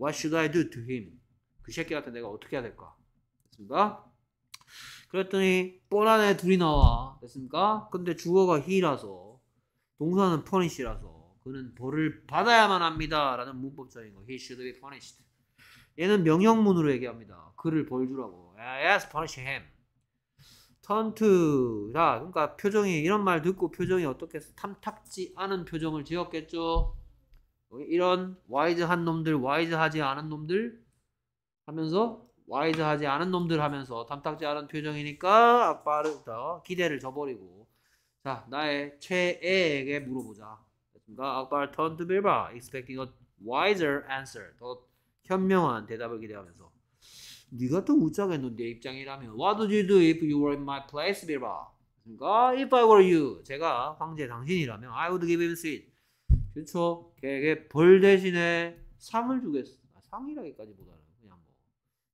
What should I do to him? 그 새끼한테 내가 어떻게 해야 될까? 됐습니까? 그랬더니 뻔한 애 둘이 나와 됐습니까? 근데 주어가 히 e 라서 동사는 punish라서 그는 벌을 받아야만 합니다 라는 문법적인 거 he should be punished 얘는 명령문으로 얘기합니다 그를 벌주라고 yes punish him turn to 자 그러니까 표정이 이런 말 듣고 표정이 어떻겠어 탐탁지 않은 표정을 지었겠죠 이런 와이즈한 놈들 와이즈하지 않은 놈들 하면서 와이드하지 않은 놈들 하면서 탐탁지 않은 표정이니까 아빠를더 기대를 저버리고 자 나의 최애에게 물어보자 됐습니까? 악발 turn to 빌바 expecting a wiser answer 더 현명한 대답을 기대하면서 네가 또웃자겠노내 네 입장이라면 What would you do if you were in my place 빌바 그러니까 if I were you 제가 황제 당신이라면 I would give him seat 그렇죠 걔에게 벌 대신에 상을 주겠어 상이라기까지 보다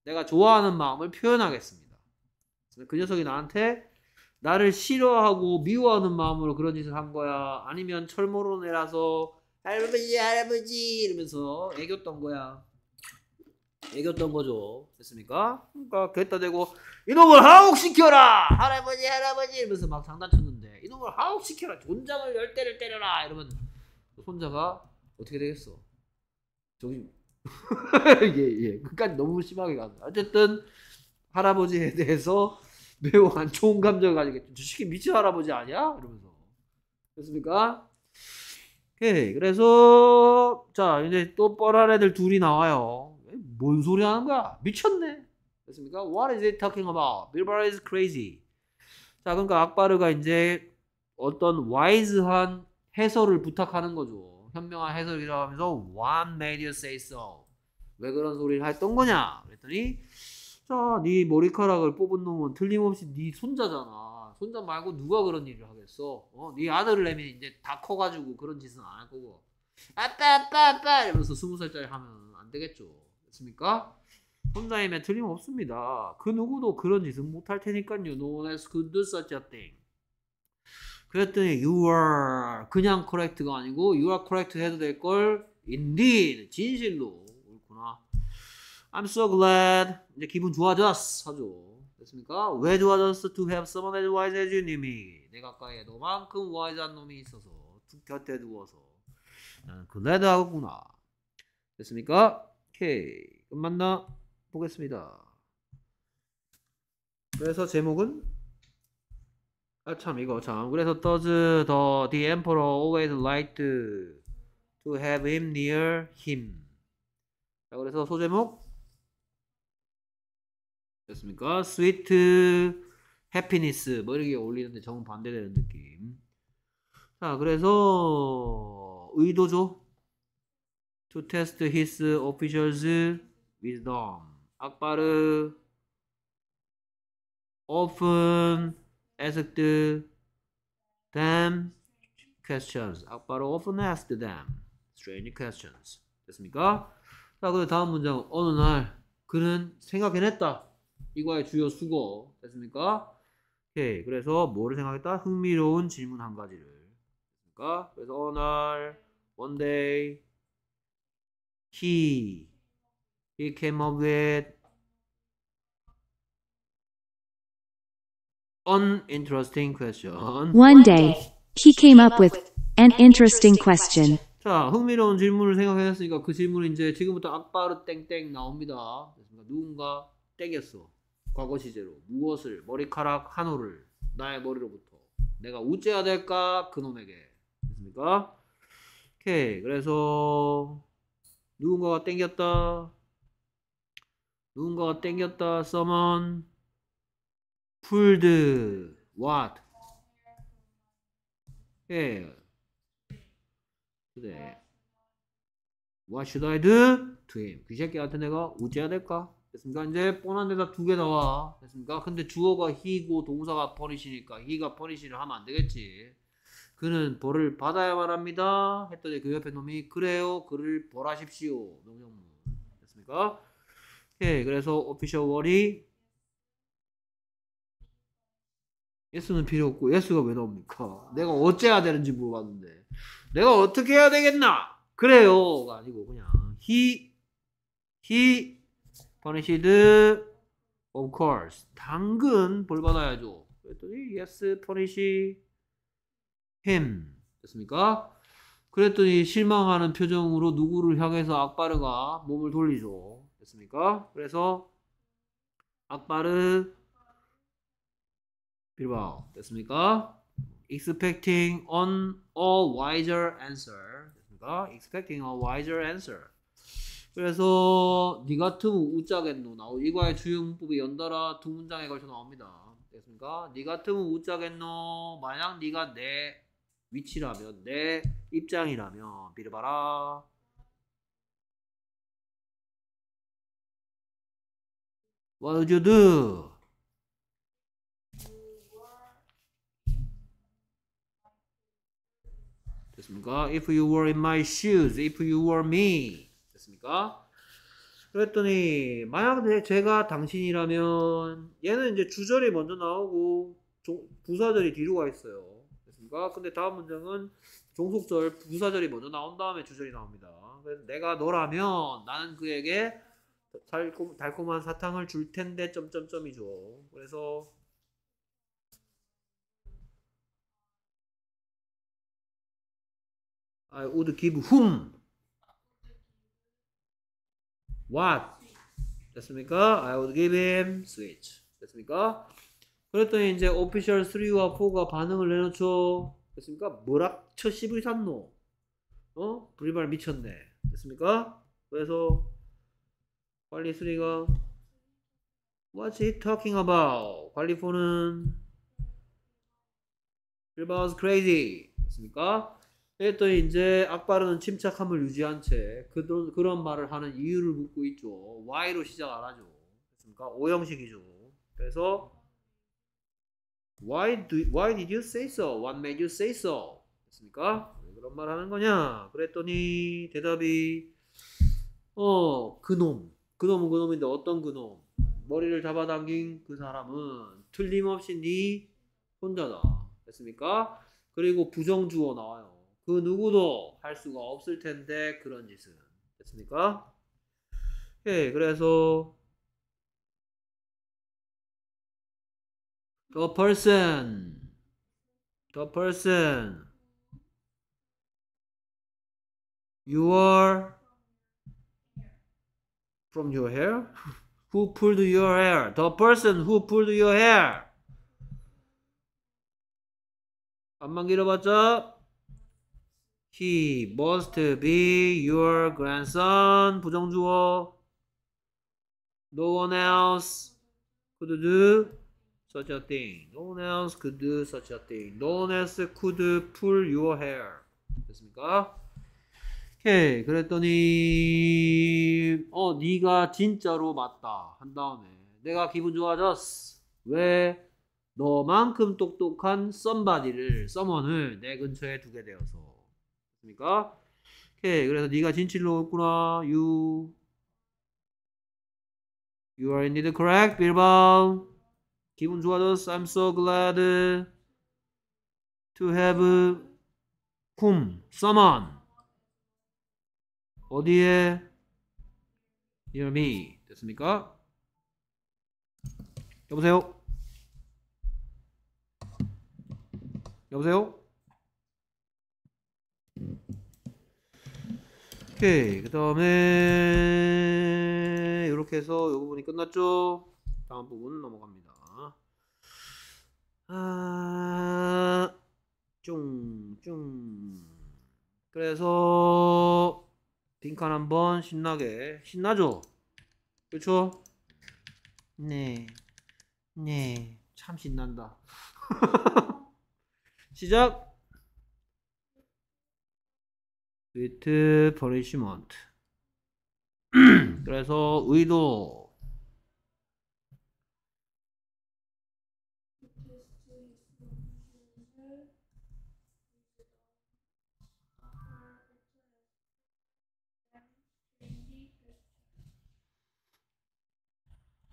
내가 좋아하는 마음을 표현하겠습니다. 그 녀석이 나한테 나를 싫어하고 미워하는 마음으로 그런 짓을 한 거야. 아니면 철모로 내라서 할아버지 할아버지 이러면서 애겼던 거야. 애겼던 거죠. 됐습니까? 그러니까 그랬다 대고 이놈을 하옥시켜라! 할아버지 할아버지 이러면서 막 장난쳤는데 이놈을 하옥시켜라! 존장을 열대를 때려라! 이러면 손자가 어떻게 되겠어? 정신 예, 예. 그까지 너무 심하게 간다. 어쨌든 할아버지에 대해서 매우 안 좋은 감정을 가지겠 주식이 미친 할아버지 아니야? 이러면서. 됐습니까? 오케이. 예, 그래서 자 이제 또 뻘할 애들 둘이 나와요. 뭔 소리 하는 거야? 미쳤네. 됐습니까? What is it talking about? Bilbar is crazy. 자 그러니까 악바르가 이제 어떤 와이즈한 해설을 부탁하는 거죠. 현명한 해석이라고 하면서 What made you say so? 왜 그런 소리를 했던 거냐? 그랬더니 자네 머리카락을 뽑은 놈은 틀림없이 네 손자잖아. 손자 말고 누가 그런 일을 하겠어? 어, 네 아들을 내면 이제 다 커가지고 그런 짓은 안 할 거고 아빠 아빠 아빠 이러면서 스무 살짜리 하면 안 되겠죠. 됐습니까? 손자임에 틀림없습니다. 그 누구도 그런 짓은 못 할 테니까요. No one else could do such a thing. 그랬더니 you are 그냥 correct가 아니고 you are correct 해도 될걸 indeed 진실로 옳구나. I'm so glad 이제 기분 좋아졌어 하죠. 됐습니까? 왜 좋아졌어? To have someone as wise as you 님이 내 가까이에 너만큼 wise한 놈이 있어서 두 곁에 두어서 나는 glad 하구나. 됐습니까? 오케이 끝만나 보겠습니다. 그래서 제목은 아참 이거 참 그래서 does the, the emperor always like to, to have him near him 자 그래서 소제목 됐습니까? sweet happiness 뭐 이렇게 올리는데 정반대되는 느낌 자 그래서 의도죠 to test his officials wisdom 악바르 often asked them questions. 악바로 often asked them strange questions. 됐습니까? 자, 그럼 다음 문장 어느 날 그는 생각해냈다. 이거의 주요 수고 됐습니까? 오케이. 그래서 뭐를 생각했다? 흥미로운 질문 한 가지를. 됐습니까? 그래서 어느 날 one day he he came up with uninteresting question. One day, he came up with an interesting question. 자, 흥미로운 질문을 생각했으니까 그 질문은 이제 지금부터 악바르 땡땡 나옵니다. 누군가 땡겼어. 과거 시제로 무엇을 머리카락 한 올을 나의 머리로부터 내가 우째야 될까 그놈에게 됐습니까? 오케이 그래서 누군가가 땡겼다 누군가가 땡겼다 someone pulled what? h a today. What should I do to him? 그 새끼한테 내가 어째야 될까? 됐습니까? 이제 뻔한 대답 두개 나와. 됐습니까? 근데 주어가 he고 동사가 punish니까 he가 punish를 하면 안 되겠지. 그는 벌을 받아야만 합니다. 했더니 그 옆에 놈이 그래요. 그를 벌하십시오. 명령문. 됐습니까? 예, 그래서 오피셜 월이 예수는 필요 없고 예수가 왜 나옵니까? 내가 어째야 되는지 물어봤는데 내가 어떻게 해야 되겠나? 그래요 아니고 그냥 he he punished of course 당근 벌 받아야죠. 그랬더니 yes punish him 됐습니까? 그랬더니 실망하는 표정으로 누구를 향해서 악바르가 몸을 돌리죠. 됐습니까? 그래서 악바르 빌바오 됐습니까? expecting on a wiser answer 됐습니까? expecting a wiser answer 그래서 니가틈면 우짜겠노 나오 이과의 주요문법이 연달아 두 문장에 걸쳐 나옵니다 됐습니까? 니가틈면 우짜겠노 만약 니가 내 위치라면 내 입장이라면 빌바라 What would you do? 됐습니까? If you were in my shoes, if you were me. 됐습니까? 그랬더니 만약 제가 당신이라면 얘는 이제 주절이 먼저 나오고 종, 부사절이 뒤로 가 있어요. 됐습니까? 근데 다음 문장은 종속절 부사절이 먼저 나온 다음에 주절이 나옵니다. 그래서 내가 너라면 나는 그에게 달콤, 달콤한 사탕을 줄 텐데 점점점이죠. 그래서 I would give whom what 됐습니까? I would give him switch 됐습니까? 그랬더니 이제 오피셜 3와 4가 반응을 내놓죠 됐습니까? 뭐락쳐 씹을 샀노 어? 브리발 미쳤네 됐습니까? 그래서 관리 3가 What's he talking about? 관리 4는 Bribal was crazy 됐습니까? 그랬더 이제 악바르는 침착함을 유지한 채 그런, 그런 말을 하는 이유를 묻고 있죠. Y로 시작 안 하죠. 그렇니까 O형식이죠. 그래서 Why, do, why did you say so? What made you say so? 됐습니까? 왜 그런 말 하는 거냐? 그랬더니 대답이 어 그놈 그놈은 그놈인데 어떤 그놈 머리를 잡아당긴 그 사람은 틀림없이 네 혼자다 됐습니까? 그리고 부정주어 나와요 그 누구도 할 수가 없을 텐데 그런 짓은 됐습니까? 오케이 그래서 the person the person you are from your hair who pulled your hair the person who pulled your hair 안만 길어봤자 He must be your grandson. 부정주어. No one else could do such a thing. No one else could do such a thing. No one else could pull your hair. 됐습니까? 오케이. 그랬더니 어 네가 진짜로 맞다 한 다음에 내가 기분 좋아졌어. 왜 너만큼 똑똑한 썸바디를 써머을내 근처에 두게 되어서 됐습니까? 오케이. 그래서 네가 진실로 없구나. You You are indeed correct, 빌방. 기분 좋아졌어. I'm so glad to have whom someone 어디에 near me 됐습니까? 여보세요? 여보세요? 오케이 그 다음에 이렇게 해서 이 부분이 끝났죠 다음 부분 넘어갑니다 아... 쫑쫑 그래서 빈칸 한번 신나게 신나죠 그쵸 그렇죠? 네네참 신난다 시작 with punishment. 그래서 의도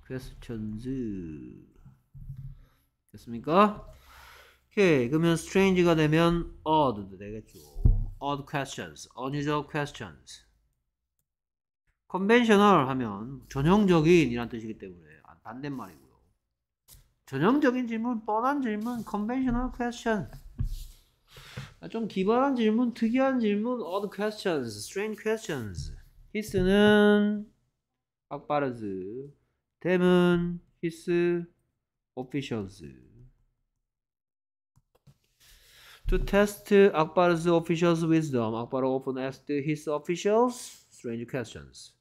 questions 됐습니까? 오케이 그러면 strange가 되면 odd 되겠죠 odd questions, unusual questions. conventional 하면 전형적인 이란 뜻이기 때문에 반대말이고요. 전형적인 질문, 뻔한 질문, conventional question. 좀 기발한 질문, 특이한 질문, odd questions, strange questions. 히스는 빡바르즈 댐은 히스, officials. To test Akbar's officials' wisdom, Akbar often asked his officials strange questions.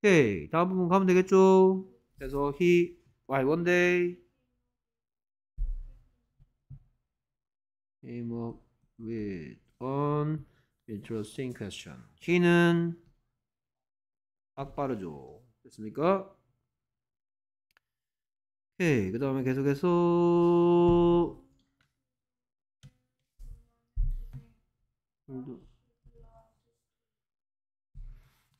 오케이, 다음 부분 가면 되겠죠? 그래서 he, why one day? came up with an interesting question. he는 악바르죠. 됐습니까? 오케이, 그 다음에 계속해서 do?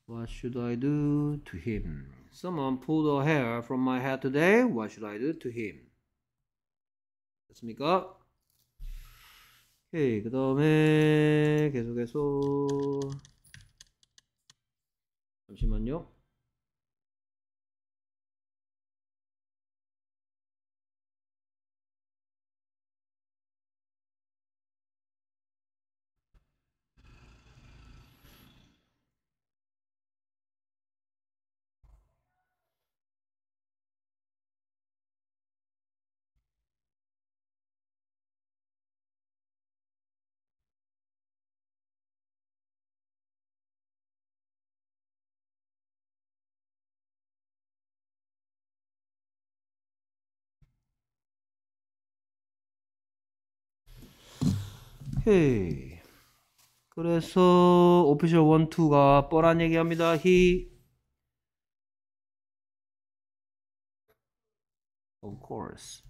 What should I do to him? Someone pulled a hair from my head today. What should I do to him? 됐습니까? 오케이. 그 다음에 계속해서 잠시만요. 오케이. 그래서 오피셜 1, 2가 뻔한 얘기합니다. 히 of course.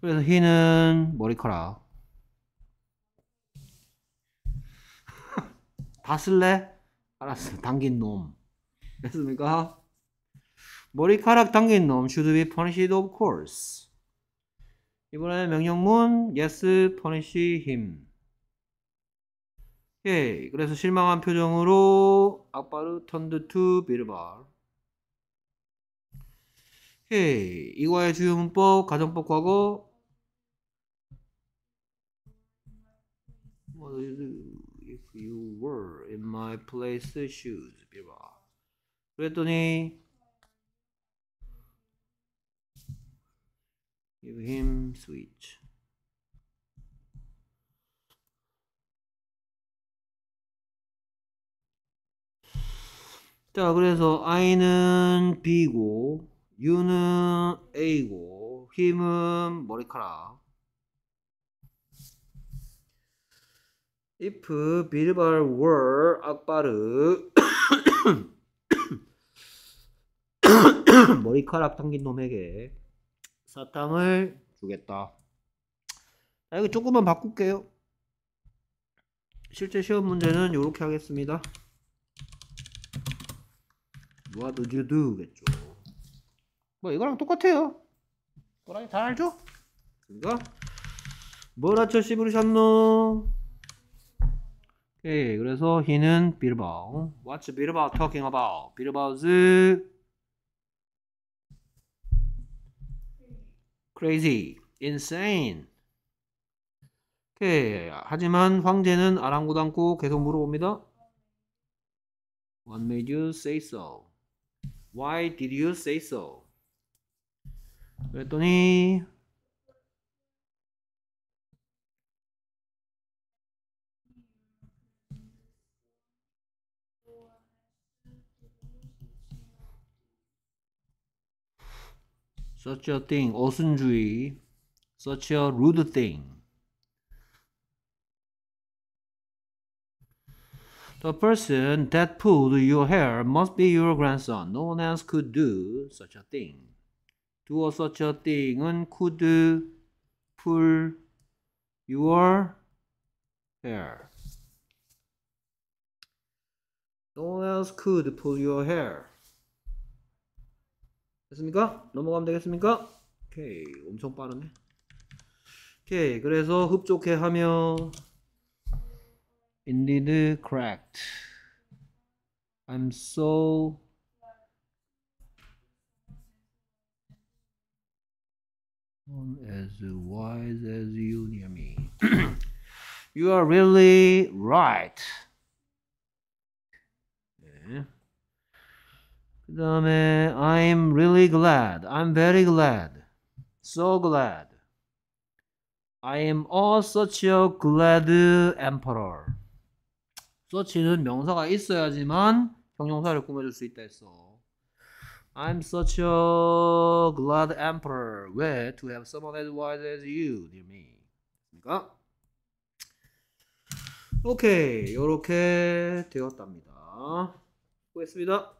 그래서 히는 머리카락. 다 쓸래? 알았어. 당긴 놈. 됐습니까? 머리카락 당긴 놈 should be punished of course. 이번에는 명령문 yes punish him. 오케이. 그래서 실망한 표정으로 악바르 turned to 빌발. 오케이. 이거의 주요 문법 가정법 과거 What do you do if you were in my place shoes? 빌발. 그랬더니 give him switch 자 그래서 I는 B고 U는 A고 힘은 머리카락 if 빌발 were 악바르 머리카락 당긴 놈에게 사탕을 주겠다. 자, 여기 조금만 바꿀게요. 실제 시험 문제는 이렇게 하겠습니다. What w o you do?겠죠. 뭐 이거랑 똑같아요. 뭐라니 다 알죠? 그러니까 뭐라쳐 씨부르셨노? 오케이 그래서 he는 빌바오. What's 빌바오 talking about? 빌바오즈 crazy, insane. 오케이. 하지만 황제는 아랑곳않고 계속 물어봅니다. What made you say so? Why did you say so? 그랬더니 such a thing, 어순주의, such a rude thing. The person that pulled your hair must be your grandson. No one else could do such a thing. Do such a thing은 could pull your hair. No one else could pull your hair. 됐습니까? 넘어가면 되겠습니까? 오케이 엄청 빠르네 오케이 그래서 흡족해 하며 Indeed correct I'm so as wise as you near me You are really right 네. 그 다음에 I'm really glad. I'm very glad. So glad. I am all such a glad emperor. such는 명사가 있어야지만 형용사를 꾸며줄 수 있다 했어. I'm such a glad emperor. Where To have someone as wise as you, dear me. 그러니까 오케이, 요렇게 되었답니다. 보겠습니다.